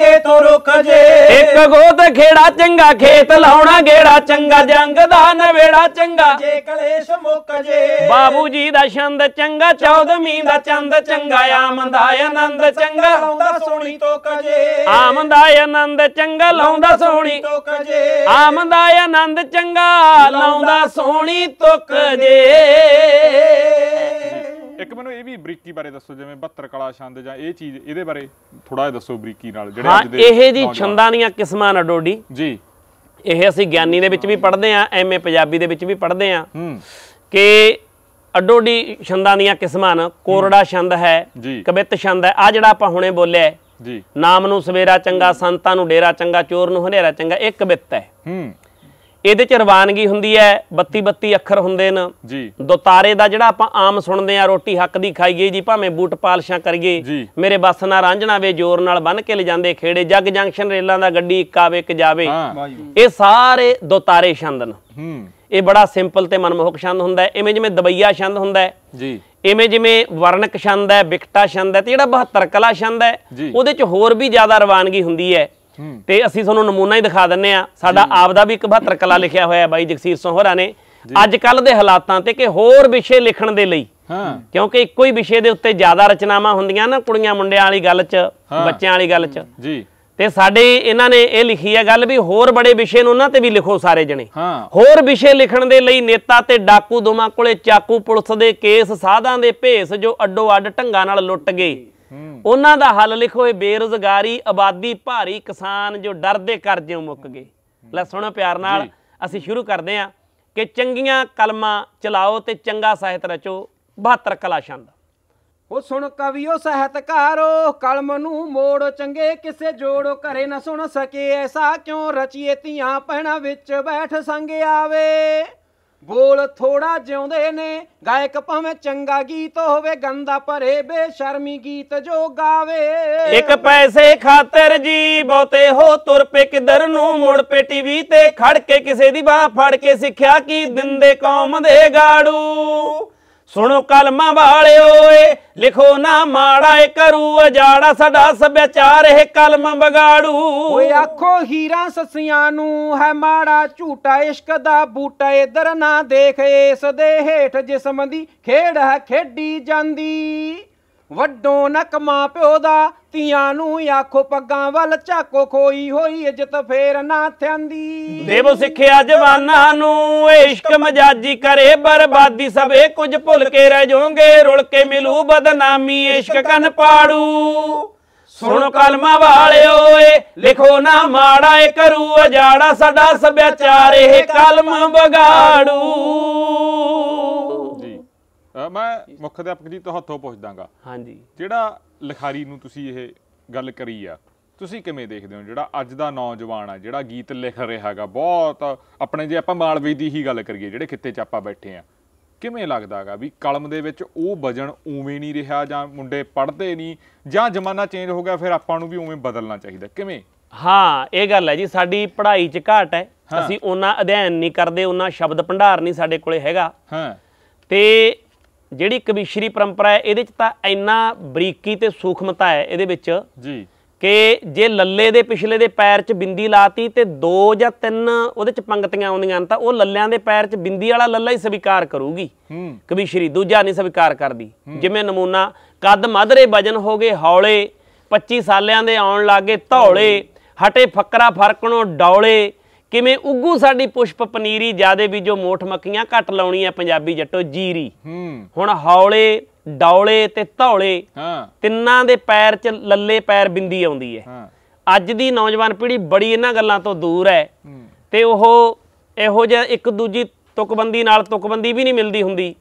ਕੇ ਤੋਂ ਰੁਕ ਜੇ ਇੱਕ ਗੋਦ ਖੇੜਾ ਚੰਗਾ ਖੇਤ ਲਾਉਣਾ ਗੇੜਾ ਚੰਗਾ ਜੰਗ ਦਾ ਨਵੇੜਾ ਚੰਗਾ ਜੇ ਕਲੇਸ਼ ਮੁੱਕ ਜੇ ਬਾਬੂ ਜੀ ਦਾ ਛੰਦ ਚੰਗਾ ਚੌਦਮੀ ਦਾ ਚੰਦ ਚੰਗਾ ਆਮੰਦਾ ਆਨੰਦ ਚੰਗਾ ਲਾਉਂਦਾ ਸੋਹਣੀ ਤੋ ਕਜੇ ਆਮਦਾ ਆਨੰਦ ਚੰਗਾ ਲਾਉਂਦਾ ਸੋਹਣੀ ਤੋ ਕਜੇ ਆਮਦਾ ਆਨੰਦ ਚੰਗਾ ਲਾਉਂਦਾ ਸੋਹਣੀ ਤੋ ਕਜੇ ਇੱਕ ਮੈਨੂੰ ਇਹ ਵੀ ਬਰੀਕੀ ਬਾਰੇ ਦੱਸੋ ਜਿਵੇਂ 72 ਕਲਾ ਛੰਦ ਜਾਂ ਇਹ ਚੀਜ਼ ਇਹਦੇ ਬਾਰੇ ਥੋੜਾ ਜਿਹਾ ਦੱਸੋ ਬਰੀਕੀ ਨਾਲ ਜਿਹੜੇ ਅੱਜ ਦੇ ਇਹ ਜੀ ਛੰਦਾਂ ਦੀਆਂ ਕਿਸਮਾਂ ਡੋਡੀ ਜੀ ਇਹ ਅਸੀਂ ਗਿਆਨੀ ਦੇ ਵਿੱਚ ਵੀ ਪੜ੍ਹਦੇ ਆ ਐਮਏ ਪੰਜਾਬੀ ਦੇ ਵਿੱਚ ਵੀ ਪੜ੍ਹਦੇ ਆ ਕਿ ਅਡੋਡੀ ਛੰਦਾਂ ਦੀਆਂ ਕਿਸਮਾਂ ਹਨ ਕੋਰੜਾ ਛੰਦ ਹੈ ਕਵਿਤ ਛੰਦ ਹੈ ਆ ਜਿਹੜਾ ਆਪਾਂ ਹੁਣੇ ਬੋਲਿਆ ਜੀ ਨਾਮ ਨੂੰ ਸਵੇਰਾ ਚੰਗਾ ਸੰਤਾਂ ਨੂੰ ਡੇਰਾ ਚੰਗਾ ਚੋਰ ਨੂੰ ਹਨੇਰਾ ਚੰਗਾ ਇਹ ਕਵਿਤ ਹੈ ਹੂੰ ਇਹਦੇ ਚ ਰਵਾਨਗੀ ਹੁੰਦੀ ਹੈ 32 32 ਅੱਖਰ ਹੁੰਦੇ ਨੇ ਜੀ ਦੁਤਾਰੇ ਦਾ ਜਿਹੜਾ ਆਪਾਂ ਆਮ ਸੁਣਦੇ ਆ ਰੋਟੀ ਹੱਕ ਦੀ ਖਾਈਏ ਜੀ ਭਾਵੇਂ ਬੂਟ ਪਾਲਸ਼ਾਂ ਕਰੀਏ ਮੇਰੇ ਬੱਸ ਨਾ ਰਾਂਝਣਾ ਵੇ ਜ਼ੋਰ ਨਾਲ ਬੰਨ ਕੇ ਲਿਜਾਂਦੇ ਖੇੜੇ ਜੱਗ ਜੰਕਸ਼ਨ ਰੇਲਾਂ ਦਾ ਗੱਡੀ ਇੱਕ ਆਵੇ ਇੱਕ ਜਾਵੇ ਇਹ ਸਾਰੇ ਦੁਤਾਰੇ ਛੰਦ ਨੇ ਹੂੰ ਇਹ ਬੜਾ ਸਿੰਪਲ ਤੇ ਮਨਮੋਹਕ ਛੰਦ ਹੁੰਦਾ ਹੈ ਇਵੇਂ ਜਿਵੇਂ ਦਬਈਆ ਛੰਦ ਹੁੰਦਾ ਹੈ ਜੀ ਇਵੇਂ ਜਿਵੇਂ ਵਰਣਕ ਛੰਦ ਹੈ ਵਿਕਟਾ ਛੰਦ ਹੈ ਤੇ ਜਿਹੜਾ 72 ਕਲਾ ਛੰਦ ਹੈ ਉਹਦੇ ਚ ਹੋਰ ਵੀ ਜ਼ਿਆਦਾ ਰਵਾਨਗੀ ਹੁੰਦੀ ਹੈ ਤੇ ਅਸੀਂ ਤੁਹਾਨੂੰ ਨਮੂਨਾ ਹੀ ਦਿਖਾ ਦਿੰਨੇ ਆ ਸਾਡਾ ਆਪ ਦਾ ਵੀ ਇੱਕ 72 ਕਲਾ ਲਿਖਿਆ ਹੋਇਆ ਹੈ ਬਾਈ ਜਗਸੀਰ ਸੋਹਰਾ ਨੇ ਅੱਜ ਕੱਲ ਦੇ ਹਾਲਾਤਾਂ ਤੇ ਕਿ ਹੋਰ ਵਿਸ਼ੇ ਲਿਖਣ ਦੇ ਲਈ ਹਾਂ ਕਿਉਂਕਿ ਇੱਕੋ ਹੀ ਵਿਸ਼ੇ ਦੇ ਉੱਤੇ ਜ਼ਿਆਦਾ ਰਚਨਾਵਾਂ ਹੁੰਦੀਆਂ ਨਾ ਕੁੜੀਆਂ ਮੁੰਡਿਆਂ ਵਾਲੀ ਗੱਲ 'ਚ ਬੱਚਿਆਂ ਵਾਲੀ ਗੱਲ 'ਚ ਜੀ ਤੇ ਸਾਡੇ ਇਹਨਾਂ ਨੇ ਇਹ ਲਿਖੀ ਹੈ ਗੱਲ ਵੀ ਹੋਰ ਬੜੇ ਵਿਸ਼ੇ ਨੂੰ ਉਹਨਾਂ ਤੇ ਵੀ ਲਿਖੋ ਸਾਰੇ ਜਣੇ ਹੋਰ ਵਿਸ਼ੇ ਲਿਖਣ ਦੇ ਲਈ ਨੇਤਾ ਤੇ ਡਾਕੂ ਦੋਵਾਂ ਕੋਲੇ ਚਾਕੂ ਪੁਲਿਸ ਦੇ ਕੇਸ ਸਾਧਾਂ ਦੇ ਭੇਸ ਜੋ ਅੱਡੋ ਅੱਡ ਢੰਗਾਂ ਨਾਲ ਲੁੱਟ ਗਏ ਉਹਨਾਂ ਦਾ ਹੱਲ ਲਿਖੋ ਇਹ ਬੇਰੋਜ਼ਗਾਰੀ ਆਬਾਦੀ ਭਾਰੀ ਕਿਸਾਨ ਜੋ ਡਰਦੇ ਕਰਜ਼ਿਓਂ ਮੁੱਕ ਗਏ ਲੈ ਸੁਣੋ ਪਿਆਰ ਨਾਲ ਅਸੀਂ ਸ਼ੁਰੂ ਕਰਦੇ ਹਾਂ ਕਿ ਚੰਗੀਆਂ ਕਲਮਾਂ ਚਲਾਓ ਤੇ ਚੰਗਾ ਸਾਹਿਤ ਰਚੋ 72 ਕਲਾ ਛੰਦ ਉਹ ਸੁਣ ਕਵਿਓ ਸਹਿਤਕਾਰੋ ਕਲਮ ਨੂੰ ਮੋੜ ਚੰਗੇ ਕਿਸੇ ਜੋੜੋ ਘਰੇ ਨਾ ਸੁਣ ਸਕੇ ਐਸਾ ਕਿਉਂ ਰਚੀਏ ਧੀਆਂ ਪਹਿਣਾ ਵਿੱਚ ਬੈਠ ਸੰਗ ਆਵੇ ਬੋਲ ਥੋੜਾ ਜਿਉਂਦੇ ਨੇ ਗਾਇਕ ਭਾਵੇਂ ਚੰਗਾ ਗੀਤ ਹੋਵੇ ਗੰਦਾ ਭਰੇ ਬੇਸ਼ਰਮੀ ਗੀਤ ਜੋ ਗਾਵੇ ਇੱਕ ਪੈਸੇ ਖਾਤਰ ਜੀ ਬਹੁਤੇ ਹੋ ਤੁਰ ਪੇ ਕਿਧਰ ਨੂੰ ਮੁੜ ਪੇ ਟੀਵੀ ਤੇ ਖੜ ਕੇ ਕਿਸੇ ਦੀ ਬਾਹ ਫੜ ਕੇ ਸਿੱਖਿਆ ਕੀ ਦਿੰਦੇ ਕੌਮ ਦੇ ਗਾੜੂ ਸੁਣੋ ਕਲਮਾਂ ਵਾਲਿਓ ਏ ਲਿਖੋ ਨਾ ਮਾੜਾ ਏ ਕਰੂ ਅਜਾੜਾ ਸਾਡਾ ਸਭਿਆਚਾਰ ਇਹ ਕਲਮ ਬਗਾੜੂ ਓਏ ਆਖੋ ਹੀਰਾ ਸਸਿਆਂ ਨੂੰ ਹੈ ਮਾੜਾ ਝੂਟਾ ਇਸ਼ਕ ਦਾ ਬੂਟਾ ਇਧਰ ਨਾ ਦੇਖ ਇਸ ਦੇ ਹੇਠ ਜਿਸਮ ਦੀ ਖੇੜਾ ਹੈ ਖੇਡੀ ਜਾਂਦੀ ਵੱਡੋ ਨਕ ਪਿਓ ਦਾ ਧੀਆਂ ਨੂੰ ਆਖੋ ਪੱਗਾਂ ਵੱਲ ਝਾਕੋ ਖੋਈ ਹੋਈ ਇੱਜ਼ਤ ਫੇਰ ਨਾ ਥਿਆਂਦੀ ਦੇਵੋ ਸਿੱਖਿਆ ਜਵਾਨਾਂ ਨੂੰ ਇਸ਼ਕ ਮਜਾਜੀ ਕਰੇ ਬਰਬਾਦੀ ਸਭ ਇਹ ਕੁਝ ਭੁੱਲ ਕੇ ਰਹਿ ਜਾਓਗੇ ਰੁਲ ਕੇ ਮਿਲੂ ਬਦਨਾਮੀ ਇਸ਼ਕ ਕੰਨ ਪਾੜੂ ਸੁਣ ਕਲਮਾ ਵਾਲਿਓ ਏ ਲਿਖੋ ਨਾ ਮਾੜਾ ਏ ਕਰੂ ਅਜਾੜਾ ਸਾਡਾ ਸਭਿਆਚਾਰ ਇਹ ਕਲਮ ਬਗਾੜੂ ਮੈਂ ਮੁੱਖ ਅਧਿਆਪਕ ਜੀ ਹੱਥੋਂ ਪੁੱਛਦਾਗਾ ਹਾਂਜੀ ਜਿਹੜਾ ਲਿਖਾਰੀ ਨੂੰ ਤੁਸੀਂ ਇਹ ਗੱਲ ਕਰੀ ਆ ਤੁਸੀਂ ਕਿਵੇਂ ਦੇਖਦੇ ਹੋ ਜਿਹੜਾ ਅੱਜ ਦਾ ਨੌਜਵਾਨ ਆ ਜਿਹੜਾ ਗੀਤ ਲਿਖ ਰਿਹਾਗਾ ਬਹੁਤ ਆਪਣੇ ਜੇ ਆਪਾਂ ਮਾਲਵੇ ਦੀ ਹੀ ਗੱਲ ਕਰੀਏ ਜਿਹੜੇ ਖਿੱਤੇ 'ਚ ਆਪਾਂ ਬੈਠੇ ਆ ਕਿਵੇਂ ਲੱਗਦਾਗਾ ਵੀ ਕਲਮ ਦੇ ਵਿੱਚ ਉਹ ਵਜਣ ਉਵੇਂ ਨਹੀਂ ਰਿਹਾ ਜਾਂ ਮੁੰਡੇ ਪੜਦੇ ਨਹੀਂ ਜਾਂ ਜ਼ਮਾਨਾ ਚੇਂਜ ਹੋ ਗਿਆ ਫਿਰ ਆਪਾਂ ਨੂੰ ਵੀ ਉਵੇਂ ਬਦਲਣਾ ਚਾਹੀਦਾ ਕਿਵੇਂ ਹਾਂ ਇਹ ਗੱਲ ਹੈ ਜੀ ਸਾਡੀ ਪੜ੍ਹਾਈ 'ਚ ਘਾਟ ਹੈ ਅਸੀਂ ਉਹਨਾਂ ਅਧਿਐਨ ਨਹੀਂ ਕਰਦੇ ਉਹਨਾਂ ਸ਼ਬਦ ਭੰਡਾਰ ਨਹੀਂ ਸਾਡੇ ਕੋਲੇ ਹੈਗਾ ਹਾਂ ਤੇ ਜਿਹੜੀ ਕਵੀਸ਼ਰੀ ਪਰੰਪਰਾ ਹੈ ਇਹਦੇ ਚ ਤਾਂ ਇੰਨਾ ਬਰੀਕੀ ਤੇ ਸੂਖਮਤਾ ਹੈ ਇਹਦੇ ਵਿੱਚ ਜੀ ਕਿ ਜੇ ਲੱਲੇ ਦੇ ਪਿਛਲੇ ਦੇ ਪੈਰ 'ਚ ਬਿੰਦੀ ਲਾਤੀ ਤੇ ਦੋ ਜਾਂ ਤਿੰਨ ਉਹਦੇ 'ਚ ਪੰਗਤੀਆਂ ਆਉਂਦੀਆਂ ਤਾਂ ਉਹ ਲੱਲਿਆਂ ਦੇ ਪੈਰ 'ਚ ਬਿੰਦੀ ਵਾਲਾ ਲੱਲਾ ਹੀ ਸਵੀਕਾਰ ਕਰੂਗੀ ਕਵੀਸ਼ਰੀ ਦੂਜਾ ਨਹੀਂ ਸਵੀਕਾਰ ਕਰਦੀ ਜਿਵੇਂ ਨਮੂਨਾ ਕਦ ਮਧਰੇ ਵਜਨ ਹੋ ਗਏ ਹੌਲੇ 25 ਸਾਲਿਆਂ ਦੇ ਆਉਣ ਲੱਗੇ ਧੌਲੇ ਹਟੇ ਫੱਕਰਾ ਫਰਕਣੋਂ ਡੌਲੇ ਕਿਵੇਂ ਉੱਗੂ ਸਾਡੀ ਪੁਸ਼ਪ ਪਨੀਰੀ ਜਿਆਦੇ ਵੀ ਜੋ ਮੋਠ ਮੱਕੀਆਂ ਘੱਟ ਲਾਉਣੀ ਆ ਪੰਜਾਬੀ ਜੱਟੋ ਜੀਰੀ ਹੁਣ ਹੌਲੇ ਡੌਲੇ ਤੇ ਧੌਲੇ ਹਾਂ ਤਿੰਨਾਂ ਦੇ ਪੈਰ 'ਚ ਲੱਲੇ ਪੈਰ ਬਿੰਦੀ ਆਉਂਦੀ ਹੈ ਅੱਜ ਦੀ ਨੌਜਵਾਨ ਪੀੜ੍ਹੀ ਬੜੀ ਇਹਨਾਂ ਗੱਲਾਂ ਤੋਂ ਦੂਰ ਹੈ ਤੇ ਉਹ ਇਹੋ ਜਿਹਾ ਇੱਕ ਦੂਜੀ ਤੁਕਬੰਦੀ ਨਾਲ ਤੁਕਬੰਦੀ ਵੀ ਨਹੀਂ ਮਿਲਦੀ ਹੁੰਦੀ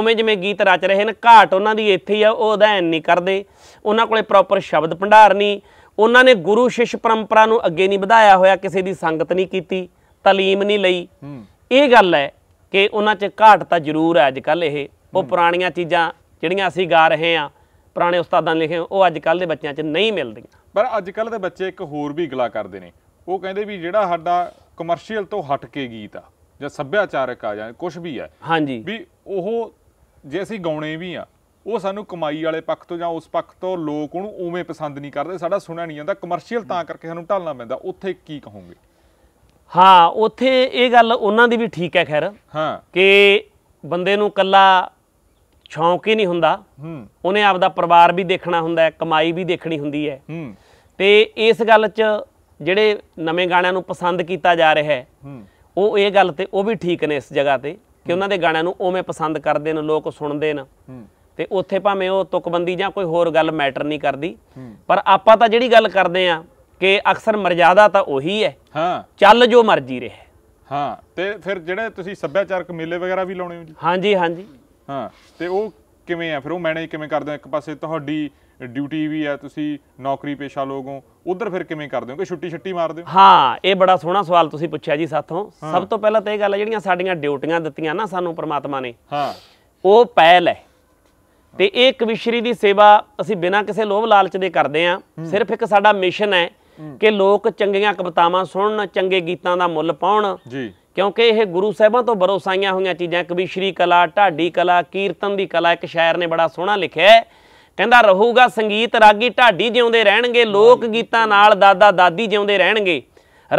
ਉਵੇਂ ਜਿਵੇਂ ਗੀਤ ਰਚ ਰਹੇ ਨੇ ਘਾਟ ਉਹਨਾਂ ਦੀ ਇੱਥੇ ਹੀ ਆ ਉਹ ਅਧਿਐਨ ਨਹੀਂ ਕਰਦੇ ਉਹਨਾਂ ਕੋਲੇ ਪ੍ਰੋਪਰ ਸ਼ਬਦ ਭੰਡਾਰ ਨਹੀਂ ਉਹਨਾਂ ਨੇ ਗੁਰੂ ਸ਼ਿਸ਼ ਪਰੰਪਰਾ ਨੂੰ ਅੱਗੇ ਨਹੀਂ ਵਧਾਇਆ ਹੋਇਆ ਕਿਸੇ ਦੀ ਸੰਗਤ ਨਹੀਂ ਕੀਤੀ ਤਾਲੀਮ ਨਹੀਂ ਲਈ ਇਹ ਗੱਲ ਹੈ ਕਿ ਉਹਨਾਂ 'ਚ ਘਾਟ ਤਾਂ ਜ਼ਰੂਰ ਹੈ ਅੱਜ ਕੱਲ ਇਹ ਉਹ ਪੁਰਾਣੀਆਂ ਚੀਜ਼ਾਂ ਜਿਹੜੀਆਂ ਅਸੀਂ ਗਾ ਰਹੇ ਆ ਪੁਰਾਣੇ ਉਸਤਾਦਾਂ ਨੇ ਲਿਖੇ ਉਹ ਅੱਜ ਕੱਲ ਦੇ ਬੱਚਿਆਂ 'ਚ ਨਹੀਂ ਮਿਲਦੀਆਂ ਪਰ ਅੱਜ ਕੱਲ ਦੇ ਬੱਚੇ ਇੱਕ ਹੋਰ ਵੀ ਗਲਾ ਕਰਦੇ ਨੇ ਉਹ ਕਹਿੰਦੇ ਵੀ ਜਿਹੜਾ ਸਾਡਾ ਕਮਰਸ਼ੀਅਲ ਤੋਂ ਹਟ ਕੇ ਗੀਤ ਆ ਜਾਂ ਸੱਭਿਆਚਾਰਕ ਆ ਜਾਂ ਕੁਝ ਵੀ ਆ ਹਾਂਜੀ ਵੀ ਉਹ ਜੇ ਅਸੀਂ ਗਾਉਣੇ ਵੀ ਆ ਉਹ ਸਾਨੂੰ ਕਮਾਈ ਵਾਲੇ ਪੱਖ ਤੋਂ ਜਾਂ ਉਸ ਪੱਖ ਤੋਂ ਲੋਕ ਉਹਨੂੰ ਉਵੇਂ ਪਸੰਦ ਨਹੀਂ ਕਰਦੇ ਸਾਡਾ ਸੁਣਿਆ ਨਹੀਂ ਜਾਂਦਾ ਕਮਰਸ਼ੀਅਲ ਤਾਂ ਕਰਕੇ ਸਾਨੂੰ ਢਾਲਣਾ ਪੈਂਦਾ ਉੱਥੇ ਕੀ ਕਹੋਗੇ ਹਾਂ ਉੱਥੇ ਇਹ ਗੱਲ ਉਹਨਾਂ ਦੀ ਵੀ ਠੀਕ ਹੈ ਖੈਰ ਹਾਂ ਕਿ ਬੰਦੇ ਨੂੰ ਕੱਲਾ ਸ਼ੌਂਕ ਹੀ ਨਹੀਂ ਹੁੰਦਾ ਹੂੰ ਉਹਨੇ ਆਪਦਾ ਪਰਿਵਾਰ ਵੀ ਦੇਖਣਾ ਹੁੰਦਾ ਹੈ ਕਮਾਈ ਵੀ ਦੇਖਣੀ ਹੁੰਦੀ ਹੈ ਹੂੰ ਤੇ ਇਸ ਗੱਲ 'ਚ ਜਿਹੜੇ ਨਵੇਂ ਗਾਣਿਆਂ ਨੂੰ ਪਸੰਦ ਕੀਤਾ ਜਾ ਰਿਹਾ ਹੈ ਉਹ ਇਹ ਗੱਲ ਤੇ ਉਹ ਵੀ ਠੀਕ ਨੇ ਇਸ ਜਗ੍ਹਾ ਤੇ ਕਿ ਉਹਨਾਂ ਦੇ ਗਾਣਿਆਂ ਨੂੰ ਉਵੇਂ ਪਸੰਦ ਕਰਦੇ ਨੇ ਲੋਕ ਸੁਣਦੇ ਨੇ ਤੇ ਉੱਥੇ ਭਾਵੇਂ ਉਹ ਤੁਕਬੰਦੀ ਜਾਂ ਕੋਈ ਹੋਰ ਗੱਲ ਮੈਟਰ ਨਹੀਂ ਕਰਦੀ ਪਰ ਆਪਾਂ ਤਾਂ ਜਿਹੜੀ ਗੱਲ ਕਰਦੇ ਆ ਕਿ ਅਕਸਰ ਮਰਜ਼ਾਦਾ ਤਾਂ ਉਹੀ ਹੈ ਹਾਂ ਚੱਲ ਜੋ ਮਰਜ਼ੀ ਰਹੇ ਹਾਂ ਤੇ ਫਿਰ ਜਿਹੜੇ ਤੁਸੀਂ ਸੱਭਿਆਚਾਰਕ ਮੇਲੇ ਵਗੈਰਾ ਵੀ ਲਾਉਣੇ ਹੋ ਜੀ ਹਾਂਜੀ ਹਾਂਜੀ ਹਾਂ ਤੇ ਉਹ ਕਿਵੇਂ ਆ ਫਿਰ ਉਹ ਮੈਨੇਜ ਕਿਵੇਂ ਕਰਦੇ ਹੋ ਇੱਕ ਪਾਸੇ ਤੁਹਾਡੀ ਡਿਊਟੀ ਵੀ ਆ ਤੁਸੀਂ ਨੌਕਰੀ ਪੇਸ਼ਾ ਲੋਕ ਹੋ ਉਧਰ ਫਿਰ ਕਿਵੇਂ ਕਰਦੇ ਹੋ ਕਿ ਛੁੱਟੀ ਛੱਟੀ ਮਾਰਦੇ ਹੋ ਹਾਂ ਇਹ ਬੜਾ ਸੋਹਣਾ ਸਵਾਲ ਤੁਸੀਂ ਪੁੱਛਿਆ ਜੀ ਸਾਥੋਂ ਸਭ ਤੋਂ ਪਹਿਲਾਂ ਤਾਂ ਇਹ ਗੱਲ ਜਿਹੜੀਆਂ ਸਾਡੀਆਂ ਡਿਊਟੀਆਂ ਦਿੱਤੀਆਂ ਨਾ ਸਾਨੂੰ ਪ੍ਰਮਾਤਮਾ ਨੇ ਹਾਂ ਉਹ ਪਹਿਲ ਹੈ ਤੇ ਇਹ ਕਵਿਸ਼ਰੀ ਦੀ ਸੇਵਾ ਅਸੀਂ ਬਿਨਾਂ ਕਿਸੇ ਲੋਭ ਲਾਲਚ ਦੇ ਕਰਦੇ ਆਂ ਸਿਰਫ ਇੱਕ ਸਾਡਾ ਮਿਸ਼ਨ ਹੈ ਕਿ ਲੋਕ ਚੰਗੀਆਂ ਕਵਿਤਾਵਾਂ ਸੁਣਨ ਚੰਗੇ ਗੀਤਾਂ ਦਾ ਮੁੱਲ ਪਾਉਣ ਜੀ ਕਿਉਂਕਿ ਇਹ ਗੁਰੂ ਸਾਹਿਬਾਂ ਤੋਂ ਬਰੋਸਾਈਆਂ ਹੋਈਆਂ ਚੀਜ਼ਾਂ ਕਵਿਸ਼ਰੀ ਕਲਾ ਢਾਡੀ ਕਲਾ ਕੀਰਤਨ ਦੀ ਕਲਾ ਇੱਕ ਸ਼ਾਇਰ ਨੇ ਬੜਾ ਸੋਹਣਾ ਲਿਖਿਆ ਕਹਿੰਦਾ ਰਹੂਗਾ ਸੰਗੀਤ ਰਾਗੀ ਢਾਡੀ ਜਿਉਂਦੇ ਰਹਿਣਗੇ ਲੋਕ ਗੀਤਾਂ ਨਾਲ ਦਾਦਾ ਦਾਦੀ ਜਿਉਂਦੇ ਰਹਿਣਗੇ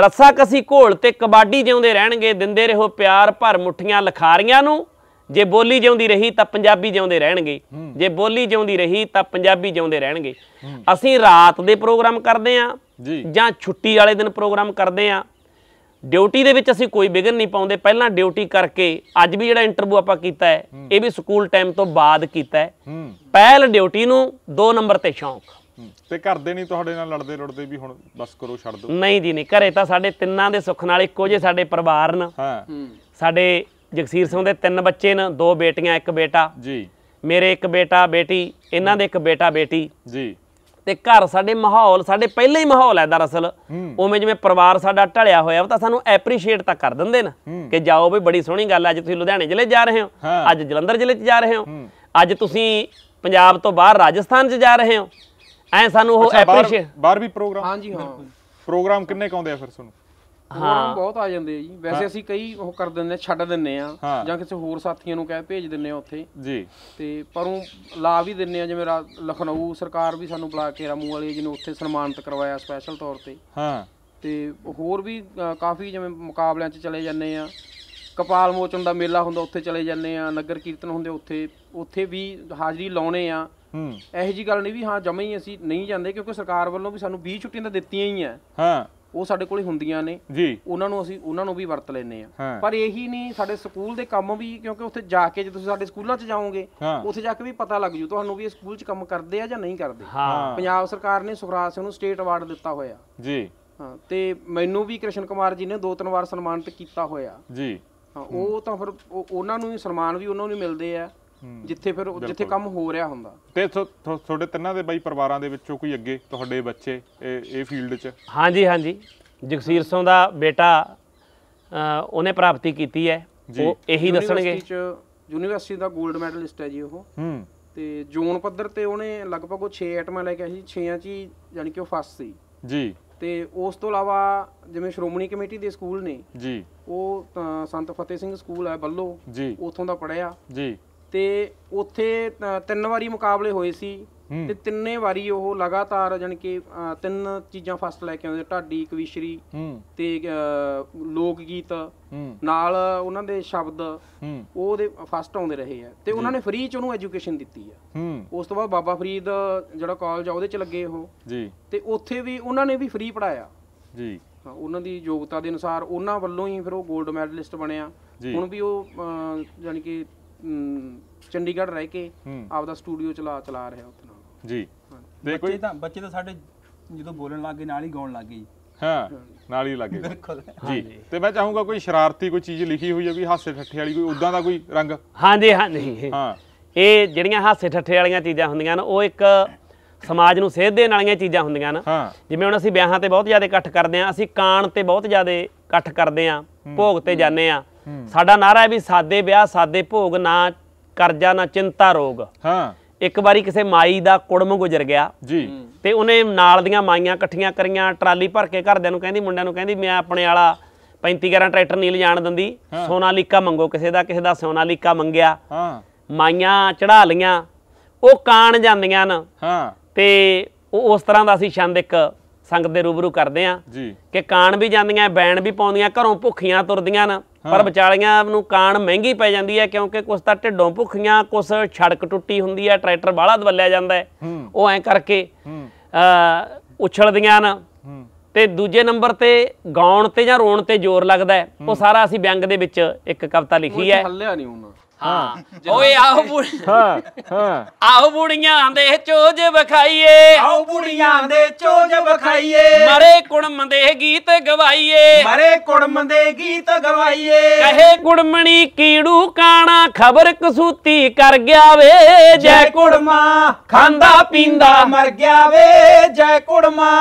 ਰੱਸਾ ਕਸੀ ਘੋਲ ਤੇ ਕਬਾਡੀ ਜਿਉਂਦੇ ਰਹਿਣਗੇ ਦਿੰਦੇ ਰਹੋ ਪਿਆਰ ਭਰ ਮੁਠੀਆਂ ਲਖਾਰੀਆਂ ਨੂੰ ਜੇ ਬੋਲੀ ਜਿਉਂਦੀ ਰਹੀ ਤਾਂ ਪੰਜਾਬੀ ਜਿਉਂਦੇ ਰਹਿਣਗੇ ਜੇ ਬੋਲੀ ਜਿਉਂਦੀ ਰਹੀ ਤਾਂ ਪੰਜਾਬੀ ਜਿਉਂਦੇ ਰਹਿਣਗੇ ਅਸੀਂ ਰਾਤ ਦੇ ਪ੍ਰੋਗਰਾਮ ਕਰਦੇ ਆ ਜਾਂ ਛੁੱਟੀ ਵਾਲੇ ਦਿਨ ਪ੍ਰੋਗਰਾਮ ਕਰਦੇ ਆ ਡਿਊਟੀ ਦੇ ਵਿੱਚ ਅਸੀਂ ਕੋਈ ਵਿਗਨ ਨਹੀਂ ਪਾਉਂਦੇ ਪਹਿਲਾਂ ਡਿਊਟੀ ਕਰਕੇ ਅੱਜ ਵੀ ਜਿਹੜਾ ਇੰਟਰਵਿਊ ਆਪਾਂ ਕੀਤਾ ਹੈ ਇਹ ਵੀ ਸਕੂਲ ਟਾਈਮ ਤੋਂ ਬਾਅਦ ਕੀਤਾ ਹੈ ਪਹਿਲ ਡਿਊਟੀ ਨੂੰ ਦੋ ਨੰਬਰ ਤੇ ਸ਼ੌਂਕ ਤੇ ਕਰਦੇ ਨਹੀਂ ਤੁਹਾਡੇ ਨਾਲ ਲੜਦੇ ਰੁੜਦੇ ਵੀ ਹੁਣ ਬਸ ਕਰੋ ਛੱਡ ਦਿਓ ਨਹੀਂ ਜੀ ਨਹੀਂ ਘਰੇ ਤਾਂ ਸਾਡੇ ਤਿੰਨਾਂ ਦੇ ਸੁੱਖ ਨਾਲ ਇੱਕੋ ਜੇ ਸਾਡੇ ਪਰਿਵਾਰ ਨਾਲ ਹਾਂ ਸਾਡੇ ਜਗਸੀਰ ਸਿੰਘ ਦੇ ਤਿੰਨ ਬੱਚੇ ਨੇ ਦੋ ਬੇਟੀਆਂ ਇੱਕ ਬੇਟਾ ਜੀ ਮੇਰੇ ਇੱਕ ਬੇਟਾ ਬੇਟੀ ਇਹਨਾਂ ਦੇ ਇੱਕ ਬੇਟਾ ਬੇਟੀ ਜੀ ਤੇ ਘਰ ਸਾਡੇ ਮਾਹੌਲ ਸਾਡੇ ਪਹਿਲਾ ਹੀ ਮਾਹੌਲ ਹੈ ਦਰਅਸਲ ਉਵੇਂ ਜਿਵੇਂ ਪਰਿਵਾਰ ਸਾਡਾ ਢਲਿਆ ਹੋਇਆ ਉਹ ਤਾਂ ਸਾਨੂੰ ਐਪਰੀਸ਼ੀਏਟ ਤਾਂ ਕਰ ਦਿੰਦੇ ਨੇ ਕਿ ਜਾਓ ਵੀ ਬੜੀ ਸੋਹਣੀ ਗੱਲ ਅੱਜ ਤੁਸੀਂ ਲੁਧਿਆਣੇ ਜ਼ਿਲ੍ਹੇ ਜਾ ਰਹੇ ਹੋ ਅੱਜ ਜਲੰਧਰ ਜ਼ਿਲ੍ਹੇ 'ਚ ਜਾ ਰਹੇ ਹੋ ਅੱਜ ਤੁਸੀਂ ਪੰਜਾਬ ਤੋਂ ਬਾਹਰ ਰਾਜਸਥਾਨ 'ਚ ਜਾ ਰਹੇ ਹੋ ਐ ਸਾਨੂੰ ਉਹ ਐਪਰੀਸ਼ੀਏਟ ਬਾਹਰ ਵੀ ਪ੍ਰੋਗਰਾਮ ਹਾਂਜੀ ਹਾਂ ਪ੍ਰੋਗਰਾਮ ਕਿੰਨੇ ਕਾਉਂਦੇ ਆ ਫਿਰ ਤੁਹਾਨੂੰ ਹਾਂ ਬਹੁਤ ਆ ਜਾਂਦੇ ਆ ਜੀ ਵੈਸੇ ਅਸੀਂ ਕਈ ਉਹ ਕਰ ਦਿੰਦੇ ਆ ਛੱਡ ਦਿੰਦੇ ਆ ਜਾਂ ਕਿਸੇ ਹੋਰ ਸਾਥੀਆਂ ਨੂੰ ਕਹਿ ਭੇਜ ਦਿੰਦੇ ਆ ਉੱਥੇ ਜੀ ਤੇ ਪਰੋਂ ਲਾ ਵੀ ਦਿੰਦੇ ਆ ਜਿਵੇਂ ਲਖਨਊ ਸਰਕਾਰ ਵੀ ਸਾਨੂੰ ਬੁਲਾ ਕੇ ਰਾਮੂ ਵਾਲੇ ਜੀ ਨੂੰ ਉੱਥੇ ਸਨਮਾਨਿਤ ਕਰਵਾਇਆ ਸਪੈਸ਼ਲ ਤੌਰ ਤੇ ਹਾਂ ਤੇ ਹੋਰ ਵੀ ਕਾਫੀ ਜਿਵੇਂ ਮੁਕਾਬਲਿਆਂ 'ਚ ਚਲੇ ਜਾਂਦੇ ਆ ਕਪਾਲ ਮੋਚਨ ਦਾ ਮੇਲਾ ਹੁੰਦਾ ਉੱਥੇ ਚਲੇ ਜਾਂਦੇ ਆ ਨਗਰ ਕੀਰਤਨ ਹੁੰਦੇ ਉੱਥੇ ਉੱਥੇ ਵੀ ਹਾਜ਼ਰੀ ਲਾਉਣੇ ਆ ਹੂੰ ਇਹੋ ਜੀ ਗੱਲ ਨਹੀਂ ਵੀ ਹਾਂ ਜਮੇ ਹੀ ਅਸੀਂ ਨਹੀਂ ਜਾਂਦੇ ਕਿਉਂਕਿ ਸਰਕਾਰ ਵੱਲੋਂ ਵੀ ਸਾਨੂੰ 20 ਛੁੱਟੀਆਂ ਤਾਂ ਦਿੱਤੀਆਂ ਹੀ ਆ ਹਾਂ ਉਹ ਸਾਡੇ ਕੋਲੇ ਹੁੰਦੀਆਂ ਨੇ ਜੀ ਉਹਨਾਂ ਨੂੰ ਅਸੀਂ ਉਹਨਾਂ ਨੂੰ ਵੀ ਵਰਤ ਲੈਨੇ ਆ ਪਰ ਇਹੀ ਨਹੀਂ ਸਾਡੇ ਸਕੂਲ ਦੇ ਕੰਮ ਵੀ ਕਿਉਂਕਿ ਉੱਥੇ ਜਾ ਕੇ ਜੇ ਤੁਸੀਂ ਸਾਡੇ ਸਕੂਲਾਂ 'ਚ ਜਾਓਗੇ ਉੱਥੇ ਜਾ ਕੇ ਵੀ ਪਤਾ ਲੱਗ ਜੂ ਤੁਹਾਨੂੰ ਵੀ ਇਹ ਸਕੂਲ 'ਚ ਕੰਮ ਕਰਦੇ ਆ ਜਾਂ ਨਹੀਂ ਕਰਦੇ ਪੰਜਾਬ ਸਰਕਾਰ ਨੇ ਸੁਖਰਾਜ ਸਿੰਘ ਨੂੰ ਸਟੇਟ ਅਵਾਰਡ ਦਿੱਤਾ ਹੋਇਆ ਜੀ ਹਾਂ ਤੇ ਮੈਨੂੰ ਵੀ ਕ੍ਰਿਸ਼ਨ ਕੁਮਾਰ ਜੀ ਨੇ ਦੋ ਤਿੰਨ ਵਾਰ ਸਨਮਾਨਿਤ ਕੀਤਾ ਹੋਇਆ ਜੀ ਹਾਂ ਉਹ ਤਾਂ ਫਿਰ ਉਹਨਾਂ ਨੂੰ ਸਨਮਾਨ ਵੀ ਉਹਨਾਂ ਨੂੰ ਮਿਲਦੇ ਆ ਜਿੱਥੇ ਫਿਰ ਜਿੱਥੇ ਕੰਮ ਹੋ ਰਿਹਾ ਹੁੰਦਾ ਤੇ ਤੁਹਾਡੇ ਤਿੰਨਾਂ ਦੇ ਬਾਈ ਪਰਿਵਾਰਾਂ ਦੇ ਵਿੱਚੋਂ ਕੋਈ ਅੱਗੇ ਤੁਹਾਡੇ ਬੱਚੇ ਇਹ ਫੀਲਡ 'ਚ ਹਾਂਜੀ ਹਾਂਜੀ ਜਗਸੀਰ ਸਿੰਘ ਦਾ ਬੇਟਾ ਉਹਨੇ ਪ੍ਰਾਪਤੀ ਕੀਤੀ ਹੈ ਉਹ ਇਹੀ ਦੱਸਣਗੇ ਯੂਨੀਵਰਸਿਟੀ ਦਾ 골ਡ ਮੈਡਲਿਸਟ ਹੈ ਜੀ ਉਹ ਹੂੰ ਤੇ ਜ਼ੋਨ ਪੱਧਰ ਤੇ ਉਹਨੇ ਲਗਭਗ ਉਹ 6 ਐਟਮਾਂ ਲੈ ਕੇ ਆਈ ਸੀ 6ਾਂ 'ਚ ਹੀ ਯਾਨੀ ਕਿ ਉਹ ਫਸ ਸੀ ਜੀ ਤੇ ਉਸ ਤੋਂ ਇਲਾਵਾ ਜਿਵੇਂ ਸ਼੍ਰੋਮਣੀ ਕਮੇਟੀ ਦੇ ਸਕੂਲ ਨੇ ਜੀ ਉਹ ਸੰਤ ਫਤਿਹ ਸਿੰਘ ਸਕੂਲ ਹੈ ਬੱਲੋ ਜੀ ਉਥੋਂ ਦਾ ਪੜਿਆ ਜੀ ਤੇ ਉੱਥੇ ਤਿੰਨ ਵਾਰੀ ਮੁਕਾਬਲੇ ਹੋਏ ਸੀ ਤੇ ਤਿੰਨੇ ਵਾਰੀ ਉਹ ਲਗਾਤਾਰ ਜਾਨ ਕਿ ਤਿੰਨ ਚੀਜ਼ਾਂ ਫਸਟ ਲੈ ਕੇ ਆਉਂਦੇ ਢਾਡੀ ਕਵਿਸ਼ਰੀ ਤੇ ਲੋਕ ਗੀਤ ਨਾਲ ਉਹਨਾਂ ਦੇ ਸ਼ਬਦ ਉਹ ਦੇ ਫਸਟ ਆਉਂਦੇ ਰਹੇ ਆ ਤੇ ਉਹਨਾਂ ਨੇ ਫ੍ਰੀ ਚ ਉਹਨੂੰ ਐਜੂਕੇਸ਼ਨ ਦਿੱਤੀ ਆ ਉਸ ਤੋਂ ਬਾਅਦ ਬਾਬਾ ਫਰੀਦ ਜਿਹੜਾ ਕਾਲਜ ਆ ਉਹਦੇ ਚ ਲੱਗੇ ਉਹ ਜੀ ਤੇ ਉੱਥੇ ਵੀ ਉਹਨਾਂ ਨੇ ਵੀ ਫ੍ਰੀ ਪੜਾਇਆ ਜੀ ਉਹਨਾਂ ਦੀ ਯੋਗਤਾ ਦੇ ਅਨੁਸਾਰ ਉਹਨਾਂ ਵੱਲੋਂ ਹੀ ਫਿਰ ਉਹ 골ਡ ਮੈਡਲਿਸਟ ਬਣਿਆ ਹੁਣ ਵੀ ਉਹ ਜਾਨਕੀ ਚੰਡੀਗੜ੍ਹ ਰਹਿ ਕੇ ਆਪਦਾ ਸਟੂਡੀਓ ਚਲਾ ਚਲਾ ਰਿਹਾ ਉੱਥੇ ਨਾਲ ਜੀ ਦੇਖੋ ਕੋਈ ਤਾਂ ਬੱਚੇ ਤਾਂ ਸਾਡੇ ਜਦੋਂ ਬੋਲਣ ਲੱਗੇ ਨਾਲ ਹੀ ਗਾਉਣ ਲੱਗੇ ਜੀ ਹਾਂ ਨਾਲ ਹੀ ਲੱਗੇ ਬਿਲਕੁਲ ਜੀ ਤੇ ਮੈਂ ਚਾਹੂੰਗਾ ਕੋਈ ਸ਼ਰਾਰਤੀ ਕੋਈ ਚੀਜ਼ ਲਿਖੀ ਹੋਈ ਹੈ ਵੀ ਹਾਸੇ ਠੱਠੇ ਵਾਲੀ ਕੋਈ ਉਦਾਂ ਦਾ ਕੋਈ ਰੰਗ ਹਾਂਜੀ ਹਾਂ ਨਹੀਂ ਹਾਂ ਇਹ ਜਿਹੜੀਆਂ ਹਾਸੇ ਠੱਠੇ ਵਾਲੀਆਂ ਚੀਜ਼ਾਂ ਹੁੰਦੀਆਂ ਨੇ ਉਹ ਇੱਕ ਸਮਾਜ ਨੂੰ ਸੇਧ ਦੇਣ ਵਾਲੀਆਂ ਚੀਜ਼ਾਂ ਹੁੰਦੀਆਂ ਨੇ ਜਿਵੇਂ ਹੁਣ ਅਸੀਂ ਵਿਆਹਾਂ ਤੇ ਬਹੁਤ ਜ਼ਿਆਦਾ ਇਕੱਠ ਕਰਦੇ ਆ ਅਸੀਂ ਕਾਣ ਤੇ ਬਹੁਤ ਜ਼ਿਆਦਾ ਇਕੱਠ ਕਰਦੇ ਆ ਭੋਗ ਤੇ ਜਾਂਦੇ ਆ ਸਾਡਾ ਨਾਰਾ ਹੈ ਵੀ ਸਾਦੇ ਵਿਆਹ ਸਾਦੇ ਭੋਗ ਨਾ ਕਰਜ਼ਾ ਨਾ ਚਿੰਤਾ ਰੋਗ ਹਾਂ ਇੱਕ ਵਾਰੀ ਕਿਸੇ ਮਾਈ ਦਾ ਕੁੜਮ ਗੁਜ਼ਰ ਗਿਆ ਜੀ ਤੇ ਉਹਨੇ ਨਾਲ ਦੀਆਂ ਮਾਈਆਂ ਇਕੱਠੀਆਂ ਕਰੀਆਂ ਟਰਾਲੀ ਭਰ ਕੇ ਘਰਦਿਆਂ ਨੂੰ ਕਹਿੰਦੀ ਮੁੰਡਿਆਂ ਨੂੰ ਕਹਿੰਦੀ ਮੈਂ ਆਪਣੇ ਵਾਲਾ 35 11 ਟਰੈਕਟਰ ਨਹੀਂ ਲਿਜਾਣ ਦਿੰਦੀ ਲੀਕਾ ਮੰਗੋ ਕਿਸੇ ਦਾ ਕਿਸੇ ਦਾ ਸੋਨਾ ਲੀਕਾ ਮੰਗਿਆ ਹਾਂ ਮਾਈਆਂ ਚੜਾ ਲੀਆਂ ਉਹ ਕਾਣ ਜਾਂਦੀਆਂ ਨਾ ਹਾਂ ਤੇ ਉਹ ਉਸ ਤਰ੍ਹਾਂ ਦਾ ਸੀ ਛੰਦ ਇੱਕ ਸੰਗਤ ਦੇ ਰੂਬਰੂ ਕਰਦੇ ਆ ਜੀ ਕਿ ਕਾਣ ਵੀ ਜਾਂਦੀਆਂ ਬੈਣ ਵੀ ਪਾਉਂਦੀਆਂ ਘਰੋਂ ਭੁੱਖੀਆਂ ਤੁਰਦੀਆਂ ਨਾ ਪਰ ਵਿਚਾਲੀਆਂ ਨੂੰ ਕਾਣ ਮਹਿੰਗੀ ਪੈ ਜਾਂਦੀ ਹੈ ਕਿਉਂਕਿ ਕੁਝ ਤਾਂ ਢਿੱਡੋਂ ਭੁੱਖੀਆਂ ਕੁਝ ਛੜਕ ਟੁੱਟੀ ਹੁੰਦੀ ਹੈ ਟਰੈਕਟਰ ਬਾਲਾ ਦਵੱਲਿਆ ਜਾਂਦਾ ਹੈ ਉਹ ਐ ਕਰਕੇ ਉਛਲਦੀਆਂ ਨਾ ਤੇ ਦੂਜੇ ਨੰਬਰ ਤੇ ਗਾਉਣ ਤੇ ਜਾਂ ਰੋਣ ਤੇ ਜ਼ੋਰ ਲੱਗਦਾ ਉਹ ਸਾਰਾ ਅਸੀਂ ਵਿਅੰਗ ਦੇ ਵਿੱਚ ਇੱਕ ਕਵਿਤਾ ਲਿਖੀ ਹੈ ਹੱਲਿਆ ਨਹੀਂ ਹੁਣ ਹਾਂ ਓਏ ਆਓ ਬੁੜੀ ਹਾਂ ਹਾਂ ਆਓ ਬੁੜੀਆਂ ਦੇ ਚੋਜ ਵਖਾਈਏ ਆਓ ਬੁੜੀਆਂ ਦੇ ਚੋਜ ਵਖਾਈਏ ਮਰੇ ਕੁੜਮ ਦੇ ਗੀਤ ਗਵਾਈਏ ਮਰੇ ਕੁੜਮ ਦੇ ਗੀਤ ਗਵਾਈਏ ਕਹੇ ਕੁੜਮਣੀ ਕੀੜੂ ਕਾਣਾ ਖਬਰ ਕਸੂਤੀ ਕਰ ਗਿਆ ਵੇ ਜੈ ਕੁੜਮਾ ਖਾਂਦਾ ਪੀਂਦਾ ਮਰ ਗਿਆ ਵੇ ਜੈ ਕੁੜਮਾ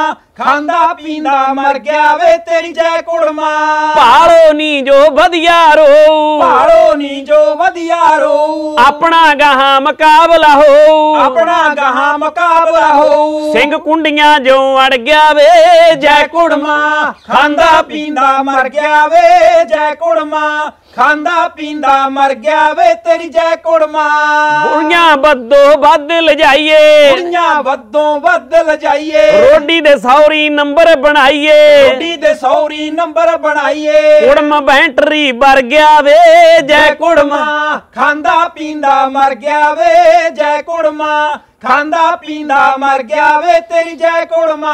ਖਾਂਦਾ ਪੀਂਦਾ ਮਰ ਗਿਆ ਵੇ ਤੇਰੀ ਜੈ ਕੁੜਮਾ ਭਾਲੋ ਨੀ ਜੋ ਵਧਿਆ ਰੋ ਭਾਲੋ ਨੀ ਜੋ ਵਧਿਆ ਰੋ ਆਪਣਾ ਗਾਹਾਂ ਮੁਕਾਬਲਾ ਹੋ ਆਪਣਾ ਗਾਹਾਂ ਮੁਕਾਬਲਾ ਹੋ ਸਿੰਘ ਕੁੰਡੀਆਂ ਜੋ ਅੜ ਗਿਆ ਵੇ ਜੈ ਕੁੜਮਾ ਖਾਂਦਾ ਪੀਂਦਾ ਮਰ ਗਿਆ ਵੇ ਜੈ ਕੁੜਮਾ ਖਾਂਦਾ ਪੀਂਦਾ ਮਰ ਗਿਆ ਵੇ ਤੇਰੀ ਜੈ ਕੁੜਮਾ ਬੁੜੀਆਂ ਬੱਦੋ ਵੱਧ ਲਜਾਈਏ ਬੁੜੀਆਂ ਬੱਦੋਂ ਵੱਧ ਲਜਾਈਏ ਰੋਡੀ ਦੇ ਸੌਰੀ ਨੰਬਰ ਬਣਾਈਏ ਰੋਡੀ ਦੇ ਸੌਰੀ ਨੰਬਰ ਬਣਾਈਏ ਕੁੜਮ ਬੈਂਟਰੀ ਵਰ ਗਿਆ ਵੇ ਜੈ ਕੁੜਮਾ ਖਾਂਦਾ ਪੀਂਦਾ ਮਰ ਗਿਆ ਵੇ ਜੈ ਕੁੜਮਾ ਖਾਂਦਾ ਪੀਂਦਾ ਮਰ ਗਿਆ ਵੇ ਤੇਰੀ ਜੈ ਕੁੜਮਾ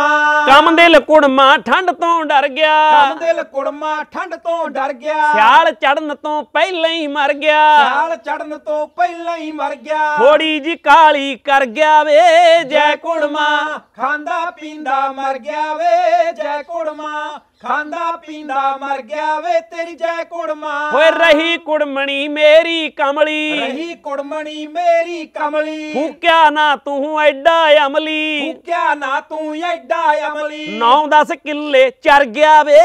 ਕੰਮ ਦੇ ਕੁੜਮਾ ਠੰਡ ਤੋਂ ਡਰ ਗਿਆ ਕੰਮ ਦੇ ਕੁੜਮਾ ਠੰਡ ਤੋਂ ਡਰ ਗਿਆ ਸਿਆਲ ਚੜਨ ਤੋਂ ਪਹਿਲਾਂ ਹੀ ਮਰ ਗਿਆ ਸਿਆਲ ਚੜਨ ਤੋਂ ਪਹਿਲਾਂ ਹੀ ਮਰ ਗਿਆ ਥੋੜੀ ਜੀ ਕਾਲੀ ਕਰ ਗਿਆ ਵੇ ਜੈ ਕੁੜਮਾ ਖਾਂਦਾ ਪੀਂਦਾ ਮਰ ਗਿਆ ਵੇ ਜੈ ਕੁੜਮਾ ਖਾਂਦਾ ਪੀਂਦਾ ਮਰ ਗਿਆ ਵੇ ਤੇਰੀ ਜੈ ਕੁੜਮਾ ਓਏ ਰਹੀ ਕੁੜਮਣੀ ਮੇਰੀ ਕਮਲੀ ਰਹੀ ਕੁੜਮਣੀ ਮੇਰੀ ਕਮਲੀ ਫੂਕਿਆ ਨਾ ਤੂੰ ਐਡਾ ਅਮਲੀ ਫੂਕਿਆ ਨਾ ਤੂੰ ਐਡਾ ਅਮਲੀ ਨੌ 10 ਕਿੱਲੇ ਚਰ ਗਿਆ ਵੇ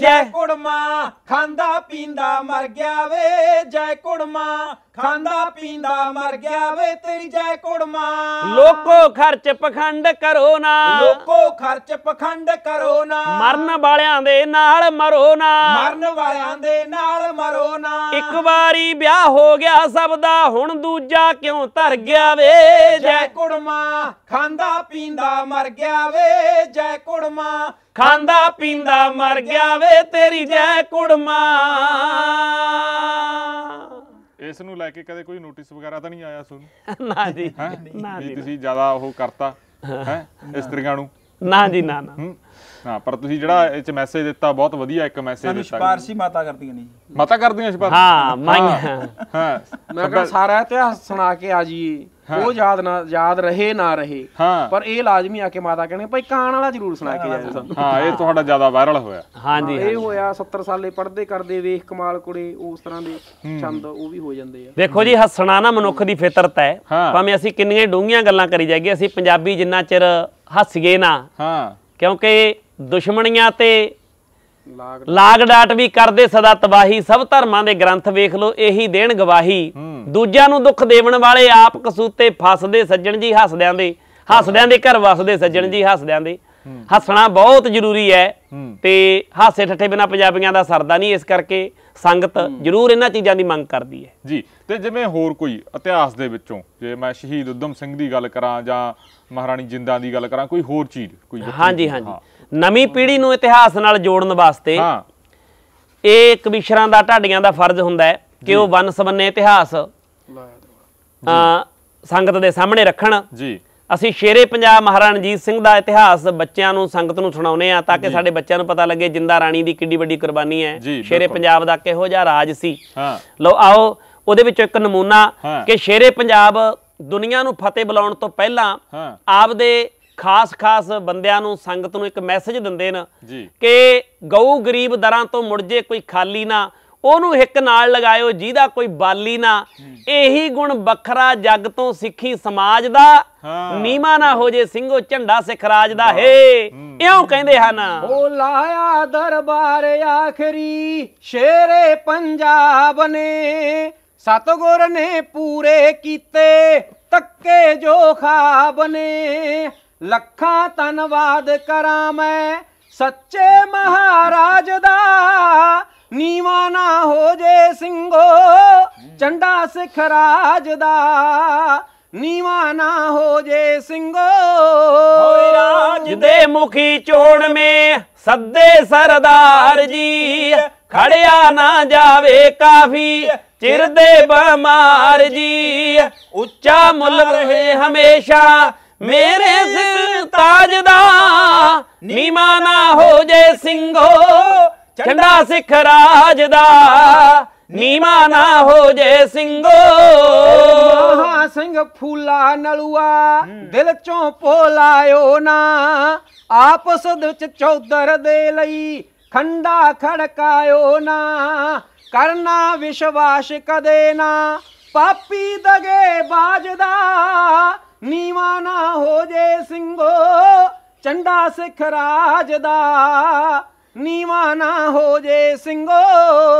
ਜੈ ਕੁੜਮਾ ਖਾਂਦਾ ਪੀਂਦਾ ਮਰ ਗਿਆ ਵੇ ਜੈ ਕੁੜਮਾ ਖਾਂਦਾ ਪੀਂਦਾ ਮਰ ਗਿਆ ਵੇ ਤੇਰੀ ਜੈ ਕੁੜਮਾ ਲੋਕੋ ਖਰਚ ਪਖੰਡ ਕਰੋ ਨਾ ਲੋਕੋ ਖਰਚ ਪਖੰਡ ਕਰੋ ਨਾ ਮਰਨ ਵਾਲਿਆਂ ਦੇ ਨਾਲ ਮਰੋ ਨਾ ਮਰਨ ਵਾਲਿਆਂ ਦੇ ਨਾਲ ਮਰੋ ਨਾ ਇੱਕ ਵਾਰੀ ਵਿਆਹ ਹੋ ਗਿਆ ਸਭ ਦਾ ਹੁਣ ਦੂਜਾ ਕਿਉਂ ਧਰ ਗਿਆ ਵੇ ਜੈ ਕੁੜਮਾ ਖਾਂਦਾ ਪੀਂਦਾ ਮਰ ਗਿਆ ਵੇ ਜੈ ਕੁੜਮਾ ਖਾਂਦਾ ਪੀਂਦਾ ਮਰ ਗਿਆ ਵੇ ਤੇਰੀ ਜੈ ਕੁੜਮਾ ਇਸ ਨੂੰ ਲੈ ਕੇ ਕਦੇ ਕੋਈ ਨੋਟਿਸ ਵਗੈਰਾ ਤਾਂ ਨਹੀਂ ਆਇਆ ਤੁਹਾਨੂੰ ਨਾ ਜੀ ਨਾ ਜੀ ਤੁਸੀਂ ਜ਼ਿਆਦਾ ਉਹ ਕਰਤਾ ਹੈ ਇਸਤਰੀਆਂ ਨੂੰ ਨਾ ਜੀ ਨਾ ਨਾ ਹਾਂ ਪਰ ਤੁਸੀਂ ਜਿਹੜਾ ਇਹ ਚ ਮੈਸੇਜ ਦਿੱਤਾ ਬਹੁਤ ਵਧੀਆ ਇੱਕ ਮੈਸੇਜ ਦਿੱਤਾ ਸਿਫਾਰਸ਼ੀ ਮਾਤਾ ਕਰਦੀਆਂ ਨੇ ਜੀ ਮਾਤਾ ਕਰਦੀਆਂ ਸਿਫਾਰਸ਼ ਹਾਂ ਮਾਈਆਂ ਹਾਂ ਮੈਂ ਕਿਹਾ ਸਾਰਾ ਇਤਿਹਾਸ ਸੁਣਾ ਕੇ ਆ ਜੀ ਉਹ ਯਾਦ ਨਾ ਯਾਦ ਰਹੇ ਨਾ ਰਹੇ ਪਰ ਇਹ ਲਾਜ਼ਮੀ ਆ ਕੇ ਮਾਤਾ ਕਹਿੰਦੇ ਭਾਈ ਕਾਣ ਵਾਲਾ ਜ਼ਰੂਰ ਸੁਣਾ ਕੇ ਜਾਇਓ ਸਾਨੂੰ ਹਾਂ ਇਹ ਤੁਹਾਡਾ ਜ਼ਿਆਦਾ ਵਾਇਰਲ ਹੋਇਆ ਹਾਂਜੀ ਇਹ ਹੋਇਆ 70 ਸਾਲੇ ਪੜਦੇ ਕਰਦੇ ਵੇਖ ਕਮਾਲ ਕੁੜੇ ਉਸ ਤਰ੍ਹਾਂ ਦੇ ਚੰਦ ਉਹ ਵੀ ਹੋ ਜਾਂਦੇ ਆ ਦੇਖੋ ਜੀ ਹੱਸਣਾ ਨਾ ਮਨੁੱਖ ਦੀ ਫਿਤਰਤ ਹੈ ਭਾਵੇਂ ਅਸੀਂ ਕਿੰਨੀਆਂ ਡੂੰਘੀਆਂ ਗੱਲਾਂ ਕਰੀ ਜਾਈਏ ਅਸੀਂ ਪੰਜਾਬੀ ਜਿੰਨਾ ਚਿਰ ਹੱਸੀਏ ਨਾ ਹਾਂ ਕਿਉਂਕਿ ਦੁਸ਼ਮਣੀਆਂ ਤੇ ਲਾਗ ਡਾਟ ਵੀ ਕਰਦੇ ਸਦਾ ਤਬਾਹੀ ਸਭ ਧਰਮਾਂ ਦੇ ਗ੍ਰੰਥ ਵੇਖ ਲੋ ਇਹੀ ਦੇਣ ਗਵਾਹੀ ਦੂਜਿਆਂ ਨੂੰ ਦੁੱਖ ਦੇਵਣ ਵਾਲੇ ਆਪ ਕਸੂਤੇ ਫਸਦੇ ਸੱਜਣ ਜੀ ਹੱਸਦਿਆਂ ਦੇ ਹੱਸਦਿਆਂ ਦੇ ਘਰ ਵਸਦੇ ਸੱਜਣ ਜੀ ਹੱਸਦਿਆਂ ਦੇ ਹੱਸਣਾ ਬਹੁਤ ਜ਼ਰੂਰੀ ਹੈ ਤੇ ਹਾਸੇ ਠੱਠੇ ਬਿਨਾ ਪੰਜਾਬੀਆਂ ਦਾ ਸਰਦਾ ਨਹੀਂ ਇਸ ਕਰਕੇ ਸੰਗਤ ਜ਼ਰੂਰ ਇਹਨਾਂ ਚੀਜ਼ਾਂ ਦੀ ਮੰਗ ਕਰਦੀ ਹੈ ਜੀ ਤੇ ਜਿਵੇਂ ਹੋਰ ਕੋਈ ਇਤਿਹਾਸ ਦੇ ਵਿੱਚੋਂ ਜੇ ਮੈਂ ਸ਼ਹੀਦ ਉਦਮ ਸਿੰਘ ਦੀ ਗੱਲ ਕਰਾਂ ਜਾਂ ਮਹਾਰਾਣੀ ਜਿੰਦਾਂ ਦੀ ਗੱਲ ਕਰਾਂ ਕੋਈ ਹੋਰ ਚੀਜ਼ ਕੋਈ ਹਾਂਜੀ ਹਾਂਜੀ ਨਵੀਂ ਪੀੜ੍ਹੀ ਨੂੰ ਇਤਿਹਾਸ ਨਾਲ ਜੋੜਨ ਵਾਸਤੇ ਹਾਂ ਇਹ ਕਮਿਸ਼ਨਰਾਂ ਦਾ ਢਾਡੀਆਂ ਦਾ ਫਰਜ਼ ਹੁੰਦਾ ਹੈ ਕਿ ਉਹ ਵਨ ਸਬੰਨੇ ਇਤਿਹਾਸ ਸੰਗਤ ਦੇ ਸਾਹਮਣੇ ਰੱਖਣ ਜੀ ਅਸੀਂ ਸ਼ੇਰੇ ਪੰਜਾਬ ਮਹਾਰਾਜਾ ਰਣਜੀਤ ਸਿੰਘ ਦਾ ਇਤਿਹਾਸ ਬੱਚਿਆਂ ਨੂੰ ਸੰਗਤ ਨੂੰ ਸੁਣਾਉਨੇ ਆ ਤਾਂ ਕਿ ਸਾਡੇ ਬੱਚਿਆਂ ਨੂੰ ਪਤਾ ਲੱਗੇ ਜਿੰਦਾ ਰਾਣੀ ਦੀ ਕਿੰਨੀ ਵੱਡੀ ਕੁਰਬਾਨੀ ਹੈ ਸ਼ੇਰੇ ਪੰਜਾਬ ਦਾ ਕਿਹੋ ਜਿਹਾ ਰਾਜ ਸੀ ਲਓ ਆਓ ਉਹਦੇ ਵਿੱਚੋਂ ਇੱਕ ਨਮੂਨਾ ਕਿ ਸ਼ੇਰੇ ਪੰਜਾਬ ਦੁਨੀਆ ਨੂੰ ਫਤਿਹ ਬੁਲਾਉਣ ਤੋਂ ਪਹਿਲਾਂ ਆਪਦੇ ਖਾਸ-ਖਾਸ ਬੰਦਿਆਂ ਨੂੰ ਸੰਗਤ ਨੂੰ ਇੱਕ ਮੈਸੇਜ ਦਿੰਦੇ ਨੇ ਕਿ ਗਊ ਗਰੀਬ ਦਰਾਂ ਤੋਂ ਮੁੜ ਜੇ ਕੋਈ ਖਾਲੀ ਨਾ ਉਹਨੂੰ ਇੱਕ ਨਾਲ ਲਗਾਇਓ ਜਿਹਦਾ ਕੋਈ ਬਾਲੀ ਨਾ ਇਹੀ ਗੁਣ ਵੱਖਰਾ ਜੱਗ ਤੋਂ ਸਿੱਖੀ ਸਮਾਜ ਦਾ ਨੀਮਾ ਨਾ ਹੋ ਜੇ ਸਿੰਘੋ ਝੰਡਾ ਸਿੱਖ ਰਾਜ ਦਾ ਹੈ ਇਉਂ ਕਹਿੰਦੇ ਹਨ ਉਹ ਲਾਇਆ ਦਰਬਾਰ ਆਖਰੀ ਸ਼ੇਰੇ ਪੰਜਾਬ ਨੇ ਸਤਗੁਰ ਨੇ ਪੂਰੇ ਕੀਤੇ ਤੱਕੇ ਜੋ ਖਾਬ ਨੇ ਲੱਖਾਂ ਧੰਨਵਾਦ ਕਰਾਂ ਮੈਂ ਸੱਚੇ ਮਹਾਰਾਜ ਦਾ ਨੀਵਾ ਨਾ ਹੋ ਜੇ ਸਿੰਘੋ ਚੰਡਾ ਸਿੱਖ ਰਾਜ ਦਾ ਨੀਵਾ ਨਾ ਹੋ ਜੇ ਸਿੰਘੋ ਹੋਏ ਰਾਜ ਦੇ ਮੁਖੀ ਚੋਣ ਮੇ ਸੱਦੇ ਸਰਦਾਰ ਜੀ ਖੜਿਆ ਨਾ ਜਾਵੇ ਕਾਫੀ ਚਿਰ ਦੇ ਬਮਾਰ ਜੀ ਉੱਚਾ ਮੁੱਲ ਰਹੇ ਹਮੇਸ਼ਾ ਮੇਰੇ ਸਿਰ ਤਾਜ ਦਾ ਨੀਮਾ ਨਾ ਹੋ ਜੇ ਸਿੰਘੋ ਚੰਡਾ ਸਿੱਖ ਰਾਜ ਦਾ ਨੀਮਾ ਨਾ ਹੋ ਜੇ ਸਿੰਘੋ ਮਹਾ ਸਿੰਘ ਫੂਲਾ ਨਲੂਆ ਦਿਲ ਚੋਂ ਪੋਲਾਇਓ ਨਾ ਆਪਸ ਵਿੱਚ ਚੌਧਰ ਦੇ ਲਈ ਖੰਡਾ ਖੜਕਾਇਓ ਨਾ ਕਰਨਾ ਵਿਸ਼ਵਾਸ ਕਦੇ ਨਾ ਪਾਪੀ ਦਗੇ ਬਾਜਦਾ ਨੀਵਾ ਨਾ ਹੋ ਜੇ ਸਿੰਘੋ ਚੰਡਾ ਸਿੱਖ ਰਾਜ ਦਾ ਨੀਵਾ ਨਾ ਹੋ ਜੇ ਸਿੰਘੋ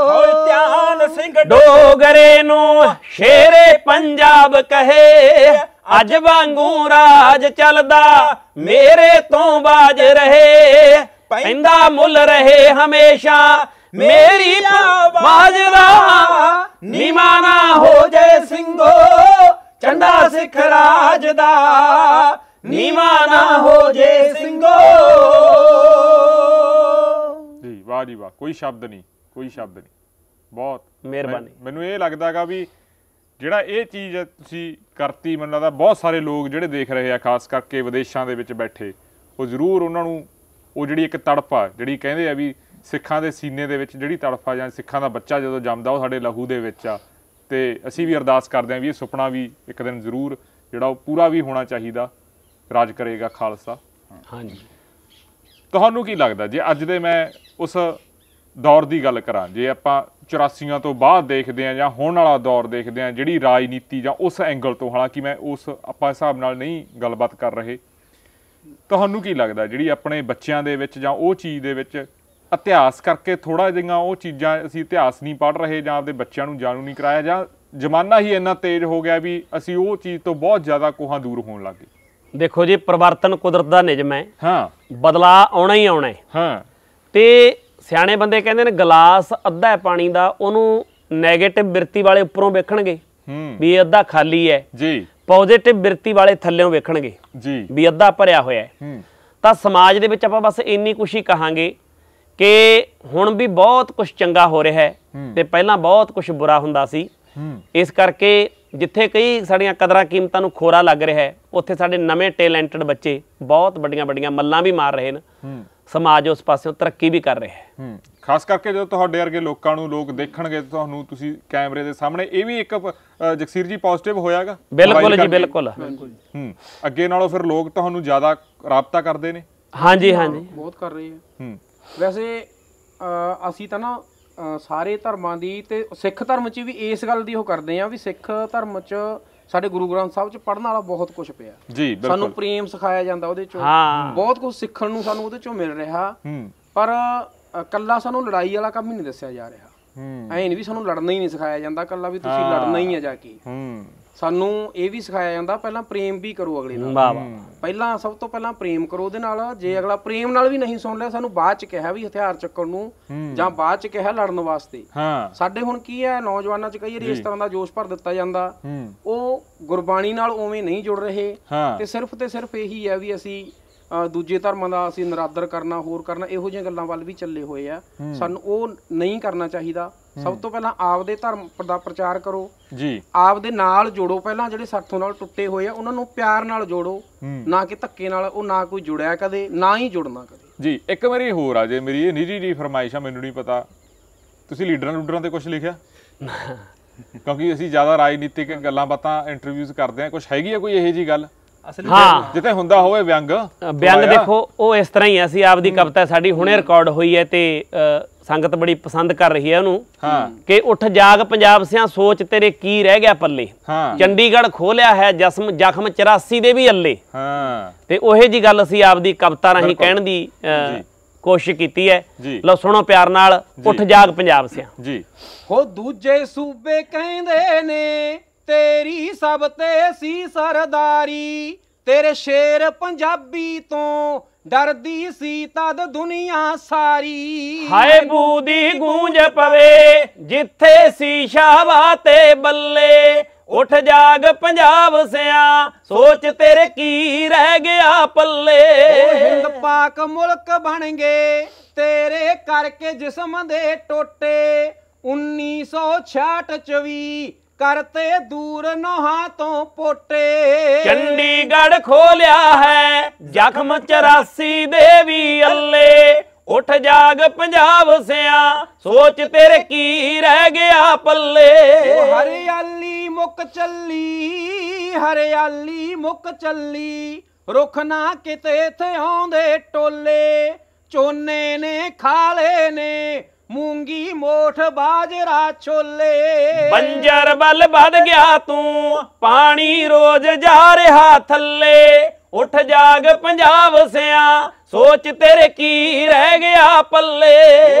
ਹੋਏ ਧਿਆਨ ਸਿੰਘ ਡੋਗਰੇ ਨੂੰ ਸ਼ੇਰੇ ਪੰਜਾਬ ਕਹੇ ਅੱਜ ਵਾਂਗੂ ਰਾਜ ਚੱਲਦਾ ਮੇਰੇ ਤੋਂ ਬਾਜ ਰਹੇ ਪੈਂਦਾ ਮੁੱਲ ਰਹੇ ਹਮੇਸ਼ਾ ਮੇਰੀ ਬਾਜਦਾ ਨਾ ਹੋ ਜੇ ਸਿੰਘੋ ਚੰਡਾ ਸਿੱਖ ਰਾਜ ਦਾ ਨਾ ਹੋ ਜੇ ਸਿੰਘੋ ਵਾਹ ਜੀ ਵਾਹ ਕੋਈ ਸ਼ਬਦ ਨਹੀਂ ਕੋਈ ਸ਼ਬਦ ਨਹੀਂ ਬਹੁਤ ਮਿਹਰਬਾਨੀ ਮੈਨੂੰ ਇਹ ਲੱਗਦਾਗਾ ਵੀ ਜਿਹੜਾ ਇਹ ਚੀਜ਼ ਤੁਸੀਂ ਕਰਤੀ ਮੈਨੂੰ ਲੱਗਦਾ ਬਹੁਤ ਸਾਰੇ ਲੋਕ ਜਿਹੜੇ ਦੇਖ ਰਹੇ ਆ ਖਾਸ ਕਰਕੇ ਵਿਦੇਸ਼ਾਂ ਦੇ ਵਿੱਚ ਬੈਠੇ ਉਹ ਜ਼ਰੂਰ ਉਹਨਾਂ ਨੂੰ ਉਹ ਜਿਹੜੀ ਇੱਕ ਤੜਪਾ ਜਿਹੜੀ ਕਹਿੰਦੇ ਆ ਵੀ ਸਿੱਖਾਂ ਦੇ ਸੀਨੇ ਦੇ ਵਿੱਚ ਜਿਹੜੀ ਤੜਫਾ ਜਾਂ ਸਿੱਖਾਂ ਦਾ ਬੱਚਾ ਜਦੋਂ ਜੰਮਦਾ ਉਹ ਸਾਡੇ ਲਹੂ ਦੇ ਵਿੱਚ ਆ ਤੇ ਅਸੀਂ ਵੀ ਅਰਦਾਸ ਕਰਦੇ ਆ ਵੀ ਇਹ ਸੁਪਨਾ ਵੀ ਇੱਕ ਦਿਨ ਜ਼ਰੂਰ ਜਿਹੜਾ ਉਹ ਪੂਰਾ ਵੀ ਹੋਣਾ ਚਾਹੀਦਾ ਰਾਜ ਕਰੇਗਾ ਖਾਲਸਾ ਹਾਂਜੀ ਤੁਹਾਨੂੰ ਕੀ ਲੱਗਦਾ ਜੇ ਅੱਜ ਦੇ ਮੈਂ ਉਸ ਦੌਰ ਦੀ ਗੱਲ ਕਰਾਂ ਜੇ ਆਪਾਂ 84 ਤੋਂ ਬਾਅਦ ਦੇਖਦੇ ਆਂ ਜਾਂ ਹੁਣ ਵਾਲਾ ਦੌਰ ਦੇਖਦੇ ਆਂ ਜਿਹੜੀ ਰਾਜਨੀਤੀ ਜਾਂ ਉਸ ਐਂਗਲ ਤੋਂ ਹਾਲਾਂਕਿ ਮੈਂ ਉਸ ਆਪਾਂ ਹਿਸਾਬ ਨਾਲ ਨਹੀਂ ਗੱਲਬਾਤ ਕਰ ਰਹੇ ਤੁਹਾਨੂੰ ਕੀ ਲੱਗਦਾ ਜਿਹੜੀ ਆਪਣੇ ਬੱਚਿਆਂ ਦੇ ਵਿੱਚ ਜਾਂ ਉਹ ਚੀਜ਼ ਦੇ ਵਿੱਚ ਇਤਿਹਾਸ ਕਰਕੇ ਥੋੜਾ ਜਿਹਾ ਉਹ ਚੀਜ਼ਾਂ ਅਸੀਂ ਇਤਿਹਾਸ ਨਹੀਂ ਪੜ ਰਹੇ ਜਾਂ ਆਪਦੇ ਬੱਚਿਆਂ ਨੂੰ ਜਾਣੂ ਨਹੀਂ ਕਰਾਇਆ ਜਾਂ ਜ਼ਮਾਨਾ ਹੀ ਇੰਨਾ ਤੇਜ਼ ਹੋ ਗਿਆ ਵੀ ਅਸੀਂ ਉਹ ਚੀਜ਼ ਤੋਂ ਬਹੁਤ ਜ਼ਿਆਦਾ ਕੋਹਾਂ ਦੂਰ ਹੋਣ ਲੱਗੇ ਦੇਖੋ ਜੀ ਪਰਿਵਰਤਨ ਕੁਦਰਤ ਦਾ ਨਿਯਮ ਹੈ ਹਾਂ ਬਦਲਾ ਆਉਣਾ ਹੀ ਆਉਣਾ ਹੈ ਹਾਂ ਤੇ ਸਿਆਣੇ ਬੰਦੇ ਕਹਿੰਦੇ ਨੇ ਗਲਾਸ ਅੱਧਾ ਹੈ ਪਾਣੀ ਦਾ ਉਹਨੂੰ 네ਗੇਟਿਵ ਬਿਰਤੀ ਵਾਲੇ ਉੱਪਰੋਂ ਵੇਖਣਗੇ ਹੂੰ ਵੀ ਇਹ ਅੱਧਾ ਖਾਲੀ ਹੈ ਜੀ ਪੋਜ਼ਿਟਿਵ ਬਿਰਤੀ ਵਾਲੇ ਥੱਲੇੋਂ ਵੇਖਣਗੇ ਜੀ ਵੀ ਅੱਧਾ ਭਰਿਆ ਹੋਇਆ ਹੈ ਤਾਂ ਸਮਾਜ ਦੇ ਵਿੱਚ ਆਪਾਂ ਬਸ ਇੰਨੀ ਕੁਸ਼ੀ ਕਹਾਂਗੇ ਕਿ ਹੁਣ ਵੀ ਬਹੁਤ ਕੁਝ ਚੰਗਾ ਹੋ ਰਿਹਾ ਹੈ ਤੇ ਪਹਿਲਾਂ ਬਹੁਤ ਕੁਝ ਬੁਰਾ ਹੁੰਦਾ ਸੀ ਹੂੰ ਇਸ ਕਰਕੇ ਜਿੱਥੇ ਕਈ ਸਾਡੀਆਂ ਕਦਰਾਂ ਕੀਮਤਾਂ ਨੂੰ ਖੋਰਾ ਲੱਗ ਰਿਹਾ ਹੈ ਉੱਥੇ ਸਾਡੇ ਨਵੇਂ ਟੈਲੈਂਟਡ ਬੱਚੇ ਬਹੁਤ ਵੱਡੀਆਂ ਵੱਡੀਆਂ ਮੱਲਾਂ ਵੀ ਮਾਰ ਰਹੇ ਨੇ ਸਮਾਜ ਉਸ ਪਾਸਿਓਂ ਤਰੱਕੀ ਵੀ ਕਰ ਰਿਹਾ ਹੈ ਖਾਸ ਕਰਕੇ ਜਦੋਂ ਤੁਹਾਡੇ ਵਰਗੇ ਲੋਕਾਂ ਨੂੰ ਲੋਕ ਦੇਖਣਗੇ ਤੁਹਾਨੂੰ ਤੁਸੀਂ ਕੈਮਰੇ ਦੇ ਸਾਹਮਣੇ ਇਹ ਵੀ ਇੱਕ ਜਗਸੀਰ ਜੀ ਪੋਜ਼ਿਟਿਵ ਹੋਇਆਗਾ ਬਿਲਕੁਲ ਜੀ ਬਿਲਕੁਲ ਹੂੰ ਅੱਗੇ ਨਾਲੋਂ ਫਿਰ ਲੋਕ ਤੁਹਾਨੂੰ ਜ਼ਿਆਦਾ ਰਾਬਤਾ ਕਰਦੇ ਨੇ ਹਾਂਜੀ ਹਾਂਜੀ ਬਹੁਤ ਕਰ ਰਹੇ ਹੈ ਹੂੰ ਵੈਸੇ ਅਸੀਂ ਤਾਂ ਨਾ ਸਾਰੇ ਧਰਮਾਂ ਦੀ ਤੇ ਸਿੱਖ ਧਰਮ 'ਚ ਵੀ ਇਸ ਗੱਲ ਦੀ ਉਹ ਕਰਦੇ ਆ ਵੀ ਸਿੱਖ ਧਰਮ 'ਚ ਸਾਡੇ ਗੁਰੂ ਗ੍ਰੰਥ ਸਾਹਿਬ 'ਚ ਪੜਨ ਵਾਲਾ ਬਹੁਤ ਕੁਝ ਪਿਆ ਜੀ ਬਿਲਕੁਲ ਸਾਨੂੰ ਪ੍ਰੇਮ ਸਿਖਾਇਆ ਜਾਂਦਾ ਉਹਦੇ 'ਚੋਂ ਬਹੁਤ ਕੁਝ ਸਿੱਖਣ ਨੂੰ ਸਾਨੂੰ ਉਹਦੇ 'ਚੋਂ ਮਿਲ ਰਿਹਾ ਪਰ ਕੱਲਾ ਸਾਨੂੰ ਲੜਾਈ ਵਾਲਾ ਕੰਮ ਹੀ ਨਹੀਂ ਦੱਸਿਆ ਜਾ ਰਿਹਾ ਐਂ ਨਹੀਂ ਵੀ ਸਾਨੂੰ ਲੜਨਾ ਹੀ ਨਹੀਂ ਸਿਖਾਇਆ ਜਾਂਦਾ ਕੱਲਾ ਵੀ ਤੁਸੀਂ ਲੜਨਾ ਹੀ ਆ ਜਾ ਕੇ ਸਾਨੂੰ ਇਹ ਵੀ ਸਿਖਾਇਆ ਜਾਂਦਾ ਪਹਿਲਾਂ ਪ੍ਰੇਮ ਵੀ ਕਰੋ ਅਗਲੇ ਨਾਲ ਵਾਹ ਵਾਹ ਪਹਿਲਾਂ ਸਭ ਤੋਂ ਪਹਿਲਾਂ ਪ੍ਰੇਮ ਕਰੋ ਉਹਦੇ ਨਾਲ ਜੇ ਅਗਲਾ ਪ੍ਰੇਮ ਨਾਲ ਵੀ ਨਹੀਂ ਸੁਣ ਲਿਆ ਸਾਨੂੰ ਬਾਅਦ ਚ ਕਿਹਾ ਵੀ ਹਥਿਆਰ ਚੱਕਣ ਨੂੰ ਜਾਂ ਬਾਅਦ ਚ ਕਿਹਾ ਲੜਨ ਵਾਸਤੇ ਹਾਂ ਸਾਡੇ ਹੁਣ ਕੀ ਹੈ ਨੌਜਵਾਨਾਂ ਚ ਕਈ ਵਾਰੀ ਇਸ ਤਰ੍ਹਾਂ ਦਾ ਜੋਸ਼ ਭਰ ਦਿੱਤਾ ਜਾਂਦਾ ਉਹ ਗੁਰਬਾਣੀ ਨਾਲ ਉਵੇਂ ਨਹੀਂ ਜੁੜ ਰਹੇ ਤੇ ਸਿਰਫ ਤੇ ਸਿਰਫ ਇਹੀ ਹੈ ਵੀ ਅਸੀਂ ਦੂਜੇ ਧਰਮਾਂ ਦਾ ਅਸੀਂ ਨਰਾਦਰ ਕਰਨਾ ਹੋਰ ਕਰਨਾ ਇਹੋ ਜਿਹੀਆਂ ਗੱਲਾਂ ਵੱਲ ਵੀ ਚੱਲੇ ਹੋਏ ਆ ਸਾਨੂੰ ਉਹ ਨਹੀਂ ਕਰਨਾ ਚਾਹੀਦਾ ਸਭ ਤੋਂ ਪਹਿਲਾਂ ਆਪਦੇ ਧਰਮ ਦਾ ਪ੍ਰਚਾਰ ਕਰੋ ਜੀ ਆਪਦੇ ਨਾਲ ਜੋੜੋ ਪਹਿਲਾਂ ਜਿਹੜੇ ਸਾਥੋਂ ਨਾਲ ਟੁੱਟੇ ਹੋਏ ਆ ਉਹਨਾਂ ਨੂੰ ਪਿਆਰ ਨਾਲ ਜੋੜੋ ਨਾ ਕਿ ਧੱਕੇ ਨਾਲ ਉਹ ਨਾ ਕੋਈ ਜੁੜਿਆ ਕਦੇ ਨਾ ਹੀ ਜੁੜਨਾ ਕਦੇ ਜੀ ਇੱਕ ਮੇਰੀ ਹੋਰ ਆ ਜੇ ਮੇਰੀ ਇਹ ਨਿੱਜੀ ਜੀ ਫਰਮਾਇਸ਼ ਆ ਮੈਨੂੰ ਨਹੀਂ ਪਤਾ ਤੁਸੀਂ ਲੀਡਰਾਂ ਲੂਡਰਾਂ ਤੇ ਕੁਝ ਲਿਖਿਆ ਕਿਉਂਕਿ ਅਸੀਂ ਜ਼ਿਆਦਾ ਰਾਜਨੀਤਿਕ ਗੱਲਾਂ ਬਾਤਾਂ ਇੰਟਰਵਿਊਜ਼ ਕਰਦੇ ਆ ਕੁਝ ਹੈਗੀ ਆ ਕੋਈ ਇਹੋ ਜੀ ਗੱਲ ਅਸਲੀ ਹਾਂ ਜਿੱਤੇ ਹੁੰਦਾ ਹੋਵੇ ਵਿਅੰਗ ਵਿਅੰਗ ਦੇਖੋ ਉਹ ਇਸ ਤਰ੍ਹਾਂ ਹੀ ਆ ਸੀ ਆਪਦੀ ਕਵਿਤਾ ਸਾਡੀ ਹੁਣੇ ਰਿਕਾਰਡ ਹੋਈ ਹੈ ਤੇ ਸੰਗਤ ਬੜੀ ਪਸੰਦ ਕਰ ਰਹੀ ਹੈ ਉਹਨੂੰ ਹਾਂ ਕਿ ਉੱਠ ਜਾਗ ਪੰਜਾਬ ਸਿਆਂ ਸੋਚ ਤੇਰੇ ਕੀ ਰਹਿ ਗਿਆ ਪੱਲੇ ਹਾਂ ਚੰਡੀਗੜ੍ਹ ਖੋਲਿਆ ਹੈ ਜਸਮ ਜ਼ਖਮ 84 ਦੇ ਵੀ ਅੱਲੇ ਹਾਂ ਤੇ ਉਹੇ ਜੀ ਗੱਲ ਅਸੀਂ ਆਪਦੀ ਕਵਿਤਾ ਰਾਹੀਂ ਕਹਿਣ ਦੀ ਕੋਸ਼ਿਸ਼ ਕੀਤੀ ਹੈ ਲਓ ਸੁਣੋ ਪਿਆਰ ਨਾਲ ਉੱਠ ਜਾਗ ਪੰਜਾਬ ਸਿਆਂ ਜੀ ਹੋ ਦੂਜੇ ਸੂਬੇ ਕਹਿੰਦੇ ਨੇ ਤੇਰੀ ਸਭ ਤੇ ਸੀ ਸਰਦਾਰੀ ਤੇਰੇ ਸ਼ੇਰ ਪੰਜਾਬੀ ਤੋਂ ਡਰਦੀ ਸੀ ਤਦ ਦੁਨੀਆ ਸਾਰੀ ਹਾਏ ਬੂਦੀ ਗੂੰਜ ਪਵੇ ਜਿੱਥੇ ਸੀ ਸ਼ਾਵਾ ਤੇ ਬੱਲੇ ਉਠ ਜਾਗ ਪੰਜਾਬ ਸਿਆ ਸੋਚ ਤੇਰੇ ਕੀ ਰਹਿ ਗਿਆ ਪੱਲੇ ਉਹ ਹਿੰਦ ਪਾਕ ਮੁਲਕ ਬਣ ਗਏ ਤੇਰੇ ਕਰਕੇ ਜਿਸਮ ਦੇ ਟੋਟੇ 1966 ਚ ਵੀ ਕਰਤੇ ਦੂਰ ਨੋਹਾਂ ਤੋਂ ਪੋਟੇ ਚੰਡੀਗੜ੍ਹ ਖੋਲਿਆ ਹੈ ਜ਼ਖਮ 84 ਦੇ ਵੀ ਅੱਲੇ ਉੱਠ ਜਾਗ ਪੰਜਾਬ ਸਿਆ ਸੋਚ ਤੇਰੇ ਕੀ ਰਹਿ ਗਿਆ ਪੱਲੇ ਹਰਿਆਲੀ ਮੁੱਕ ਚੱਲੀ ਹਰਿਆਲੀ ਮੁੱਕ ਚੱਲੀ ਰੁੱਖ ਨਾ ਕਿਤੇ ਇੱਥੇ ਆਉਂਦੇ ਟੋਲੇ ਚੋਨੇ ਨੇ ਖਾਲੇ ਨੇ ਮੂੰਗੀ ਮੋਠ ਬਾਜਰਾ ਛੋਲੇ ਬੰਜਰ ਬਲ ਵੱਧ ਗਿਆ ਤੂੰ ਪਾਣੀ ਰੋਜ਼ ਜਾ ਰਿਹਾ ਥੱਲੇ ਉੱਠ ਜਾਗ ਪੰਜਾਬ ਸਿਆ ਸੋਚ ਤੇਰੇ ਕੀ ਰਹਿ ਗਿਆ ਪੱਲੇ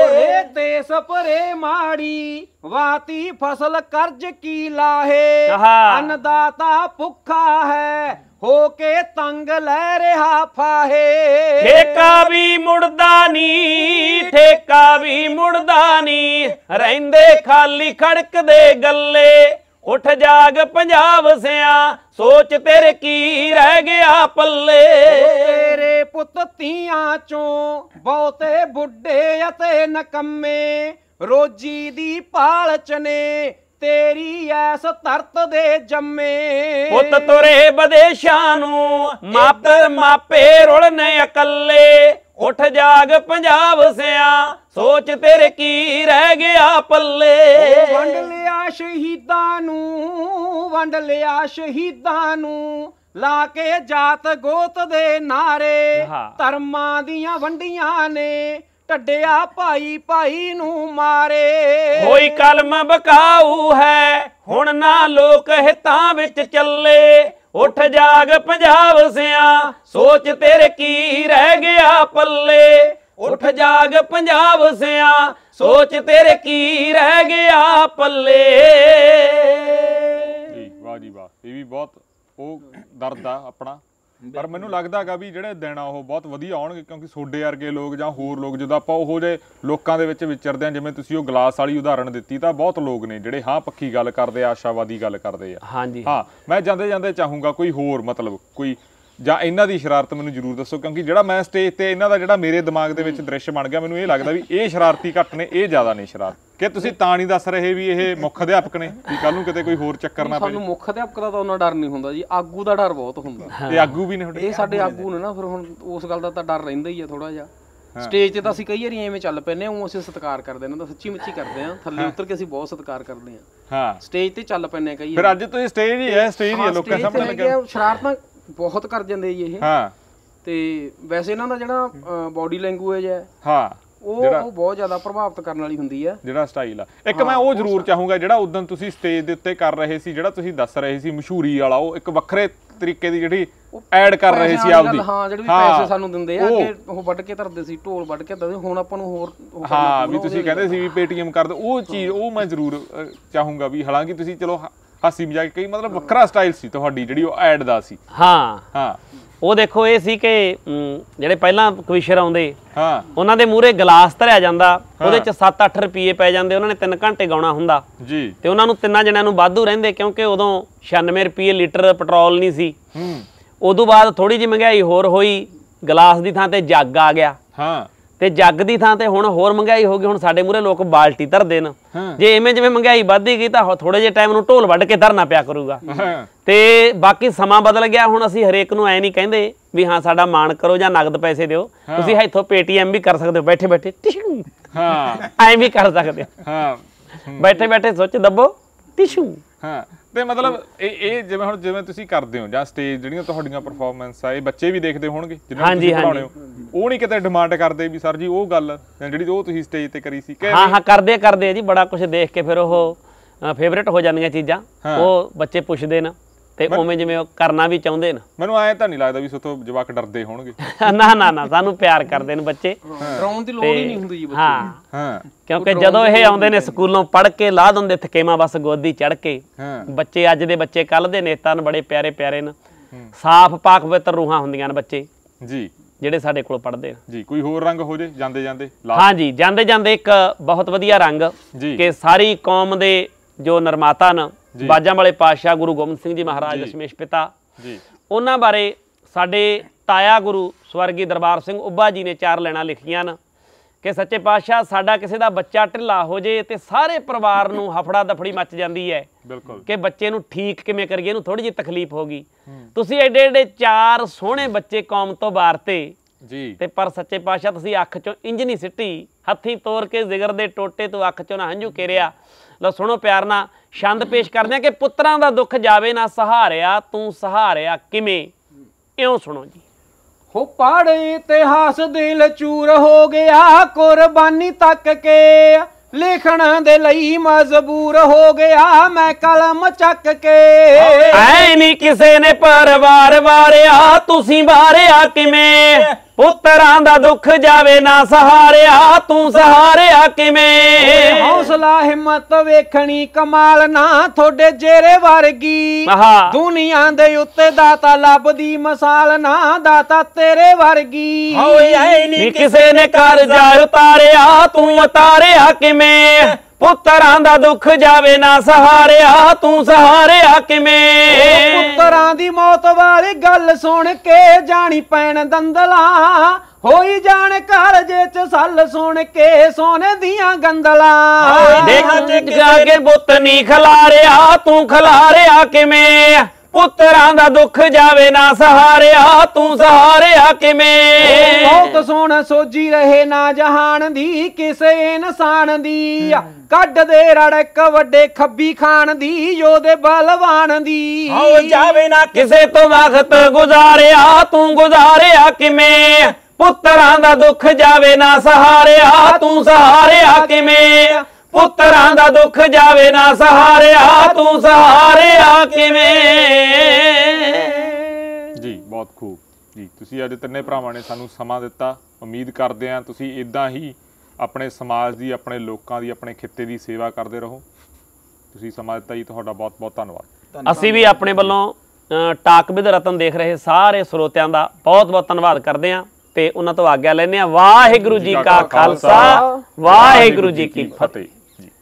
ਓਏ ਦੇਸ ਪਰੇ ਮਾੜੀ ਵਾਤੀ ਫਸਲ ਕਰਜ ਕੀ ਲਾਹੇ ਅਨਦਾਤਾ ਭੁੱਖਾ ਹੈ ਹੋ ਕੇ ਤੰਗ ਲੈ ਰਿਹਾ ਫਾਹੇ ਠੇਕਾ ਵੀ ਮੁੜਦਾ ਨਹੀਂ ਠੇਕਾ ਵੀ ਮੁੜਦਾ ਨਹੀਂ ਰਹਿੰਦੇ ਖਾਲੀ ਖੜਕਦੇ ਗੱਲੇ ਉਠ ਜਾਗ ਪੰਜਾਬ ਸਿਆ ਸੋਚ ਤੇਰੇ ਕੀ ਰਹਿ ਗਿਆ ਪੱਲੇ ਤੇਰੇ ਪੁੱਤ ਤੀਆਂ ਚੋਂ ਬਹੁਤੇ ਬੁੱਢੇ ਅਤੇ ਨਕੰਮੇ ਰੋਜੀ ਦੀ ਪਾਲ ਚਨੇ ਤੇਰੀ ਐਸ ਤਰਤ ਦੇ ਜੰਮੇ ਪੁੱਤ ਤੁਰੇ ਬਦੇਸ਼ਾਂ ਨੂੰ ਮਾਪਰ ਮਾਪੇ ਨੇ ਇਕੱਲੇ ਉਠ ਜਾਗ ਪੰਜਾਬ ਸਿਆ ਸੋਚ ਤੇਰੇ ਕੀ ਰਹਿ ਗਿਆ ਪੱਲੇ ਵੰਡ ਲਿਆ ਸ਼ਹੀਦਾਂ ਨੂੰ ਵੰਡ ਲਿਆ ਸ਼ਹੀਦਾਂ ਨੂੰ ਲਾ ਕੇ ਜਾਤ ਗੋਤ ਦੇ ਨਾਰੇ ਧਰਮਾਂ ਦੀਆਂ ਵੰਡੀਆਂ ਨੇ ਢੱਡਿਆ ਭਾਈ ਭਾਈ ਨੂੰ ਮਾਰੇ ਹੋਈ ਕਲਮ ਬਕਾਊ ਹੈ ਹੁਣ ਨਾ ਲੋਕ ਹਿਤਾਂ ਵਿੱਚ ਚੱਲੇ ਉੱਠ ਜਾਗ ਪੰਜਾਬ ਸਿਆ ਸੋਚ ਤੇਰੇ ਕੀ ਰਹਿ ਗਿਆ ਪੱਲੇ ਉੱਠ ਜਾਗ ਪੰਜਾਬ ਸਿਆ ਸੋਚ ਤੇਰੇ ਕੀ ਰਹਿ ਗਿਆ ਪੱਲੇ ਜੀ ਵਾਹ ਜੀ ਵਾਹ ਇਹ ਵੀ ਬਹੁਤ ਉਹ ਦਰਦ ਆ ਆਪਣਾ ਪਰ ਮੈਨੂੰ ਲੱਗਦਾ ਹੈਗਾ ਵੀ ਜਿਹੜੇ ਦਿਨ ਆ ਉਹ ਬਹੁਤ ਵਧੀਆ ਆਉਣਗੇ ਕਿਉਂਕਿ ਸੋਡੇ ਵਰਗੇ ਲੋਕ ਜਾਂ ਹੋਰ ਲੋਕ ਜਦੋਂ ਆਪਾਂ ਉਹੋ ਜੇ ਲੋਕਾਂ ਦੇ ਵਿੱਚ ਵਿਚਰਦੇ ਆ ਜਿਵੇਂ ਤੁਸੀਂ ਉਹ ਗਲਾਸ ਵਾਲੀ ਉਦਾਹਰਣ ਦਿੱਤੀ ਤਾਂ ਬਹੁਤ ਲੋਕ ਨੇ ਜਿਹੜੇ ਹਾਂ ਪੱਕੀ ਗੱਲ ਕਰਦੇ ਆ ਆਸ਼ਾਵਾਦੀ ਗੱਲ ਕਰਦੇ ਆ ਹਾਂਜੀ ਹਾਂ ਮੈਂ ਜਾਂਦੇ ਜਾਂਦੇ ਚਾਹੂੰਗਾ ਕੋਈ ਹੋਰ ਮਤਲਬ ਕੋਈ ਜਾਂ ਇਹਨਾਂ ਦੀ ਸ਼ਰਾਰਤ ਮੈਨੂੰ ਜ਼ਰੂਰ ਦੱਸੋ ਕਿਉਂਕਿ ਜਿਹੜਾ ਮੈਂ ਸਟੇਜ ਤੇ ਇਹਨਾਂ ਦਾ ਜਿਹੜਾ ਮੇਰੇ ਦਿਮਾਗ ਦੇ ਵਿੱਚ ਦ੍ਰਿਸ਼ ਬਣ ਗਿਆ ਮੈਨੂੰ ਇਹ ਲੱਗਦਾ ਵੀ ਇਹ ਸ਼ਰਾਰਤੀ ਘੱਟ ਨੇ ਇਹ ਜ਼ਿਆਦਾ ਨੇ ਸ਼ਰਾਰਤ ਕਿ ਤੁਸੀਂ ਤਾਂ ਨਹੀਂ ਦੱਸ ਰਹੇ ਵੀ ਇਹ ਮੁੱਖ ਅਧਿਆਪਕ ਨੇ ਵੀ ਕੱਲ ਨੂੰ ਕਿਤੇ ਕੋਈ ਹੋਰ ਚੱਕਰ ਨਾ ਪਏ ਸਾਨੂੰ ਮੁੱਖ ਅਧਿਆਪਕ ਦਾ ਤਾਂ ਉਹਨਾਂ ਡਰ ਨਹੀਂ ਹੁੰਦਾ ਜੀ ਆਗੂ ਦਾ ਡਰ ਬਹੁਤ ਹੁੰਦਾ ਤੇ ਆਗੂ ਵੀ ਨੇ ਤੁਹਾਡੇ ਇਹ ਸਾਡੇ ਆਗੂ ਨੇ ਨਾ ਫਿਰ ਹੁਣ ਉਸ ਗੱਲ ਦਾ ਤਾਂ ਡਰ ਰਹਿੰਦਾ ਹੀ ਆ ਥੋੜਾ ਜਿਹਾ ਸਟੇਜ ਤੇ ਤਾਂ ਅਸੀਂ ਕਈ ਵਾਰੀ ਐਵੇਂ ਚੱਲ ਪੈਨੇ ਉਹ ਅਸੀਂ ਸਤਿਕਾਰ ਕਰਦੇ ਇਹਨਾਂ ਦਾ ਸੱਚੀ ਮੱਚੀ ਕਰਦੇ ਆ ਥੱਲੇ ਉਤਰ ਕੇ ਅਸੀਂ ਬਹੁਤ ਸਤਿਕਾਰ ਕਰਦੇ ਆ ਹਾਂ ਸਟੇਜ ਤੇ ਚੱਲ ਪੈਨੇ ਕਈ ਫਿਰ ਅੱਜ ਤੁਸੀਂ ਸਟੇਜ ਹੀ ਹੈ ਸਟੇਜ ਹੀ ਹੈ ਲੋਕਾਂ ਸਾਹਮਣੇ ਲੱਗਿਆ ਸ਼ਰਾਰਤਾਂ ਬਹੁਤ ਕਰ ਜਾਂਦੇ ਜੀ ਇਹ ਹਾਂ ਤੇ ਵੈਸੇ ਇਹਨਾਂ ਦਾ ਜਿਹੜਾ ਬਾਡੀ ਲੈਂਗੁਏਜ ਹੈ ਹਾਂ ਉਹ ਉਹ ਬਹੁਤ ਜ਼ਿਆਦਾ ਪ੍ਰਭਾਵਿਤ ਕਰਨ ਵਾਲੀ ਹੁੰਦੀ ਹੈ ਜਿਹੜਾ ਸਟਾਈਲ ਆ ਇੱਕ ਮੈਂ ਉਹ ਜ਼ਰੂਰ ਚਾਹੂੰਗਾ ਜਿਹੜਾ ਉਦੋਂ ਤੁਸੀਂ ਸਟੇਜ ਦੇ ਉੱਤੇ ਕਰ ਰਹੇ ਸੀ ਜਿਹੜਾ ਤੁਸੀਂ ਦੱਸ ਰਹੇ ਸੀ ਮਸ਼ਹੂਰੀ ਵਾਲਾ ਉਹ ਇੱਕ ਵੱਖਰੇ ਤਰੀਕੇ ਦੀ ਜਿਹੜੀ ਐਡ ਕਰ ਰਹੇ ਸੀ ਆਪਦੀ ਹਾਂ ਜਿਹੜੀ ਪੈਸੇ ਸਾਨੂੰ ਦਿੰਦੇ ਆ ਕਿ ਉਹ ਵੱਢ ਕੇ ਧਰਦੇ ਸੀ ਢੋਲ ਵੱਢ ਕੇ ਧਰਦੇ ਹੁਣ ਆਪਾਂ ਨੂੰ ਹੋਰ ਹਾਂ ਵੀ ਤੁਸੀਂ ਕਹਿੰਦੇ ਸੀ ਵੀ ਪੇਟੀਐਮ ਕਰ ਦੋ ਉਹ ਚੀਜ਼ ਉਹ ਮੈਂ ਜ਼ਰੂਰ ਚਾਹੂੰਗਾ ਵੀ ਹਾਲਾਂਕਿ ਤੁਸੀਂ ਚਲੋ ਹਾਸੀ ਮਜ਼ਾਕ ਕਈ ਮਤਲਬ ਵੱਖਰਾ ਸਟਾਈਲ ਸੀ ਤੁਹਾਡੀ ਜਿਹੜੀ ਉਹ ਐਡ ਦਾ ਸੀ ਹਾਂ ਹਾਂ ਉਹ ਦੇਖੋ ਇਹ ਸੀ ਕਿ ਜਿਹੜੇ ਪਹਿਲਾਂ ਕਵਿਸ਼ਰ ਆਉਂਦੇ ਹਾਂ ਉਹਨਾਂ ਦੇ ਮੂਰੇ ਗਲਾਸ ਧਰਿਆ ਜਾਂਦਾ ਉਹਦੇ ਚ 7-8 ਰੁਪਏ ਪੈ ਜਾਂਦੇ ਉਹਨਾਂ ਨੇ 3 ਘੰਟੇ ਗਾਉਣਾ ਹੁੰਦਾ ਜੀ ਤੇ ਉਹਨਾਂ ਨੂੰ ਤਿੰਨਾਂ ਜਣਿਆਂ ਨੂੰ ਵਾਧੂ ਰਹਿੰਦੇ ਕਿਉਂਕਿ ਉਦੋਂ 96 ਰੁਪਏ ਲੀਟਰ ਪੈਟਰੋਲ ਨਹੀਂ ਸੀ ਹੂੰ ਉਦੋਂ ਬਾਅਦ ਥੋੜੀ ਜਿਹੀ ਮਹਿੰਗਾਈ ਹੋਰ ਹੋਈ ਗਲਾਸ ਦੀ ਥਾਂ ਤੇ ਜੱਗ ਆ ਗਿਆ ਹਾਂ ਤੇ ਜੱਗ ਦੀ ਥਾਂ ਤੇ ਹੁਣ ਹੋਰ ਮੰਗਾਈ ਹੋ ਗਈ ਹੁਣ ਸਾਡੇ ਮੂਰੇ ਲੋਕ ਬਾਲਟੀ ਧਰਦੇ ਨੇ ਜੇ ਐਵੇਂ ਜਿਵੇਂ ਮੰਗਾਈ ਵੱਧਦੀ ਗਈ ਤਾਂ ਥੋੜੇ ਜੇ ਟਾਈਮ ਨੂੰ ਢੋਲ ਵੱਢ ਕੇ ਧਰਨਾ ਪਿਆ ਕਰੂਗਾ ਤੇ ਬਾਕੀ ਸਮਾਂ ਬਦਲ ਗਿਆ ਹੁਣ ਅਸੀਂ ਹਰੇਕ ਨੂੰ ਐ ਨਹੀਂ ਕਹਿੰਦੇ ਵੀ ਹਾਂ ਸਾਡਾ ਮਾਣ ਕਰੋ ਜਾਂ ਨਗਦ ਪੈਸੇ ਦਿਓ ਤੁਸੀਂ ਇੱਥੋਂ ਪੇਟੀਐਮ ਵੀ ਕਰ ਸਕਦੇ ਹੋ ਬੈਠੇ ਬੈਠੇ ਹਾਂ ਐ ਵੀ ਕਰ ਸਕਦੇ ਹੋ ਹਾਂ ਬੈਠੇ ਬੈਠੇ ਸੋਚ ਦੱਬੋ ਟਿਸ਼ੂ ਹਾਂ ਤੇ ਮਤਲਬ ਇਹ ਇਹ ਜਿਵੇਂ ਹੁਣ ਜਿਵੇਂ ਤੁਸੀਂ ਕਰਦੇ ਹੋ ਜਾਂ ਸਟੇਜ ਜਿਹੜੀਆਂ ਤੁਹਾਡੀਆਂ ਪਰਫਾਰਮੈਂਸ ਆ ਇਹ ਬੱਚੇ ਵੀ ਦੇਖਦੇ ਹੋਣਗੇ ਜਿਹਨਾਂ ਨੂੰ ਤੁਸੀਂ ਪੜਾਉਣੇ ਹੋ ਉਹ ਨਹੀਂ ਕਿਤੇ ਡਿਮਾਂਡ ਕਰਦੇ ਵੀ ਸਰ ਜੀ ਉਹ ਗੱਲ ਜਿਹੜੀ ਉਹ ਤੁਸੀਂ ਸਟੇਜ ਤੇ ਕਰੀ ਸੀ ਕਿ ਹਾਂ ਹਾਂ ਕਰਦੇ ਕਰਦੇ ਜੀ ਬੜਾ ਕੁਝ ਦੇਖ ਕੇ ਫਿਰ ਉਹ ਫੇਵਰੇਟ ਹੋ ਜਾਂਦੀਆਂ ਚੀਜ਼ਾਂ ਉਹ ਬੱਚੇ ਪੁੱਛਦੇ ਨਾ ਤੇ ਉਵੇਂ ਜਿਵੇਂ ਉਹ ਕਰਨਾ ਵੀ ਚਾਹੁੰਦੇ ਨੇ ਮੈਨੂੰ ਆਏ ਤਾਂ ਨਹੀਂ ਲੱਗਦਾ ਵੀ ਸੋਤੋਂ ਜਵਾਕ ਡਰਦੇ ਹੋਣਗੇ ਨਾ ਨਾ ਨਾ ਸਾਨੂੰ ਪਿਆਰ ਕਰਦੇ ਨੇ ਬੱਚੇ ਡਰਾਉਣ ਦੀ ਲੋੜ ਹੀ ਨਹੀਂ ਹੁੰਦੀ ਜੀ ਬੱਚੇ ਹਾਂ ਹਾਂ ਕਿਉਂਕਿ ਜਦੋਂ ਇਹ ਆਉਂਦੇ ਨੇ ਸਕੂਲੋਂ ਪੜ੍ਹ ਕੇ ਲਾਹ ਦਿੰਦੇ ਥਕੇਵਾ ਬਸ ਗੋਦੀ ਚੜ ਕੇ ਬੱਚੇ ਅੱਜ ਦੇ ਬੱਚੇ ਕੱਲ ਦੇ ਨੇਤਾ ਨੇ ਬੜੇ ਪਿਆਰੇ ਪਿਆਰੇ ਨੇ ਸਾਫ਼ ਪਾਕ ਪਵਿੱਤਰ ਰੂਹਾਂ ਹੁੰਦੀਆਂ ਨੇ ਬੱਚੇ ਜੀ ਜਿਹੜੇ ਸਾਡੇ ਕੋਲ ਪੜਦੇ ਆ ਜੀ ਕੋਈ ਹੋਰ ਰੰਗ ਹੋ ਜੇ ਜਾਂਦੇ ਜਾਂਦੇ ਹਾਂ ਜੀ ਜਾਂਦੇ ਜਾਂਦੇ ਇੱਕ ਬਹੁਤ ਵਧੀਆ ਰੰਗ ਕਿ ਸਾਰੀ ਕੌਮ ਦੇ ਜੋ ਨਿਰਮਾਤਾ ਨ ਬਾਜਾਂ ਵਾਲੇ ਪਾਤਸ਼ਾਹ ਗੁਰੂ ਗੋਬਿੰਦ ਸਿੰਘ ਜੀ ਮਹਾਰਾਜ ਦਸ਼ਮੇਸ਼ ਪਿਤਾ ਜੀ ਉਹਨਾਂ ਬਾਰੇ ਸਾਡੇ ਤਾਇਆ ਗੁਰੂ ਸਵਰਗੀ ਦਰਬਾਰ ਸਿੰਘ ਉੱਬਾ ਜੀ ਨੇ ਚਾਰ ਲੈਣਾ ਲਿਖੀਆਂ ਨ ਕਿ ਸੱਚੇ ਪਾਤਸ਼ਾਹ ਸਾਡਾ ਕਿਸੇ ਦਾ ਬੱਚਾ ਢਿੱਲਾ ਹੋ ਜੇ ਤੇ ਸਾਰੇ ਪਰਿਵਾਰ ਨੂੰ ਹਫੜਾ ਦਫੜੀ ਮੱਚ ਜਾਂਦੀ ਹੈ ਬਿਲਕੁਲ ਕਿ ਬੱਚੇ ਨੂੰ ਠੀਕ ਕਿਵੇਂ ਕਰੀਏ ਇਹਨੂੰ ਥੋੜੀ ਜਿਹੀ ਤਕਲੀਫ ਹੋ ਗਈ ਤੁਸੀਂ ਐਡੇ ਐਡੇ ਚਾਰ ਸੋਹਣੇ ਬੱਚੇ ਕੌਮ ਤੋਂ ਬਾਰਤੇ ਜੀ ਤੇ ਪਰ ਸੱਚੇ ਪਾਤਸ਼ਾਹ ਤੁਸੀਂ ਅੱਖ ਚੋਂ ਇੰਜ ਨਹੀਂ ਸਿੱਟੀ ਹੱਥੀ ਤੋੜ ਕੇ ਜ਼ਿਗਰ ਦੇ ਟੋਟੇ ਤੋਂ ਅੱਖ ਚੋਂ ਨਾ ਹੰਝੂ ਕੇਰਿਆ ਲਓ ਸੁਣੋ ਪਿਆਰ ਨਾਲ ਛੰਦ ਪੇਸ਼ ਕਰਦੇ ਆ ਕਿ ਪੁੱਤਰਾਂ ਦਾ ਦੁੱਖ ਜਾਵੇ ਨਾ ਸਹਾਰਿਆ ਤੂੰ ਸਹਾਰਿਆ ਕਿਵੇਂ ਇਉਂ ਸੁਣੋ ਜੀ ਹੋ ਪਾੜੇ ਇਤਿਹਾਸ ਦਿਲ ਚੂਰ ਹੋ ਗਿਆ ਕੁਰਬਾਨੀ ਤੱਕ ਕੇ ਲਿਖਣ ਦੇ ਲਈ ਮਜਬੂਰ ਹੋ ਗਿਆ ਮੈਂ ਕਲਮ ਚੱਕ ਕੇ ਐ ਨਹੀਂ ਕਿਸੇ ਨੇ ਪਰਵਾਰ ਵਾਰਿਆ ਤੁਸੀਂ ਵਾਰਿਆ ਕਿਵੇਂ ਪੁੱਤਰਾਂ ਦਾ ਦੁੱਖ ਜਾਵੇ ਨਾ ਸਹਾਰਿਆ ਤੂੰ ਸਹਾਰਿਆ ਕਿਵੇਂ ਹੌਸਲਾ ਹਿੰਮਤ ਵੇਖਣੀ ਕਮਾਲ ਨਾ ਤੁਹਾਡੇ ਜੇਰੇ ਵਰਗੀ ਦੁਨੀਆਂ ਦੇ ਉੱਤੇ ਦਾਤਾ ਲੱਭਦੀ ਮਸਾਲ ਨਾ ਦਾਤਾ ਤੇਰੇ ਵਰਗੀ ਹੋਏ ਐ ਨਹੀਂ ਕਿਸੇ ਨੇ ਕਰਜ਼ਾ ਉਤਾਰਿਆ ਤੂੰ ਉਤਾਰਿਆ ਕਿਵੇਂ ਪੁੱਤਰਾਂ ਦਾ ਦੁੱਖ ਜਾਵੇ ਨਾ ਸਹਾਰਿਆ ਤੂੰ ਸਹਾਰਿਆ ਕਿਵੇਂ ਪੁੱਤਰਾਂ ਦੀ ਮੌਤ ਵਾਲੀ ਗੱਲ ਸੁਣ ਕੇ ਜਾਣੀ ਪੈਣ ਦੰਦਲਾ ਹੋਈ ਜਾਣ ਜੇ ਚ ਸੱਲ ਸੁਣ ਕੇ ਸੋਨੇ ਦੀਆਂ ਗੰਦਲਾ ਦੇਖ ਜਾ ਕੇ ਬੁੱਤ ਨਹੀਂ ਖਲਾਰਿਆ ਤੂੰ ਖਲਾਰਿਆ ਕਿਵੇਂ ਪੁੱਤਰਾਂ ਦਾ ਦੁੱਖ ਜਾਵੇ ਨਾ ਸਹਾਰਿਆ ਤੂੰ ਸਹਾਰਿਆ ਕਿਵੇਂ ਬਹੁਤ ਸੋਹਣ ਸੋਜੀ ਰਹੇ ਨਾ ਜਹਾਨ ਦੀ ਕਿਸੇ ਇਨਸਾਨ ਦੀ ਕੱਢ ਦੇ ਰੜਕ ਵੱਡੇ ਖੱਬੀ ਖਾਨ ਦੀ ਯੋਧੇ ਬਲਵਾਨ ਦੀ ਹੋ ਜਾਵੇ ਨਾ ਕਿਸੇ ਤੋਂ ਵਖਤ ਗੁਜ਼ਾਰਿਆ ਤੂੰ ਗੁਜ਼ਾਰਿਆ ਕਿਵੇਂ ਪੁੱਤਰਾਂ ਦਾ ਦੁੱਖ ਜਾਵੇ ਨਾ ਸਹਾਰਿਆ ਤੂੰ ਸਹਾਰਿਆ ਕਿਵੇਂ ਪੁੱਤਰਾਂ ਦਾ ਦੁੱਖ ਜਾਵੇ ਨਾ ਸਹਾਰਿਆ ਤੂੰ ਸਹਾਰਿਆ ਕਿਵੇਂ ਜੀ ਬਹੁਤ ਖੂਬ ਜੀ ਤੁਸੀਂ ਅੱਜ ਤਿੰਨੇ ਭਰਾਵਾਂ ਨੇ ਸਾਨੂੰ ਸਮਾਂ ਦਿੱਤਾ ਉਮੀਦ ਕਰਦੇ ਹਾਂ ਤੁਸੀਂ ਇਦਾਂ ਹੀ ਆਪਣੇ ਸਮਾਜ ਦੀ ਆਪਣੇ ਲੋਕਾਂ ਦੀ ਆਪਣੇ ਖਿੱਤੇ ਦੀ ਸੇਵਾ ਕਰਦੇ ਰਹੋ ਤੁਸੀਂ ਸਮਾਂ ਦਿੱਤਾ ਜੀ ਤੁਹਾਡਾ ਬਹੁਤ ਬਹੁਤ ਧੰਨਵਾਦ ਅਸੀਂ ਵੀ ਆਪਣੇ ਵੱਲੋਂ ਟਾਕ ਵਿਦ ਰਤਨ ਦੇਖ ਰਹੇ ਸਾਰੇ ਸਰੋਤਿਆਂ ਦਾ ਬਹੁਤ ਬਹੁਤ ਧੰਨਵਾਦ ਕਰਦੇ ਹਾਂ ਤੇ ਉਹਨਾਂ ਤੋਂ ਆਗਿਆ ਲੈਨੇ ਆ ਵਾਹਿਗੁਰੂ ਜੀ ਕਾ ਖਾਲਸਾ ਵਾਹਿਗੁਰੂ ਜੀ ਕੀ ਫਤਿਹ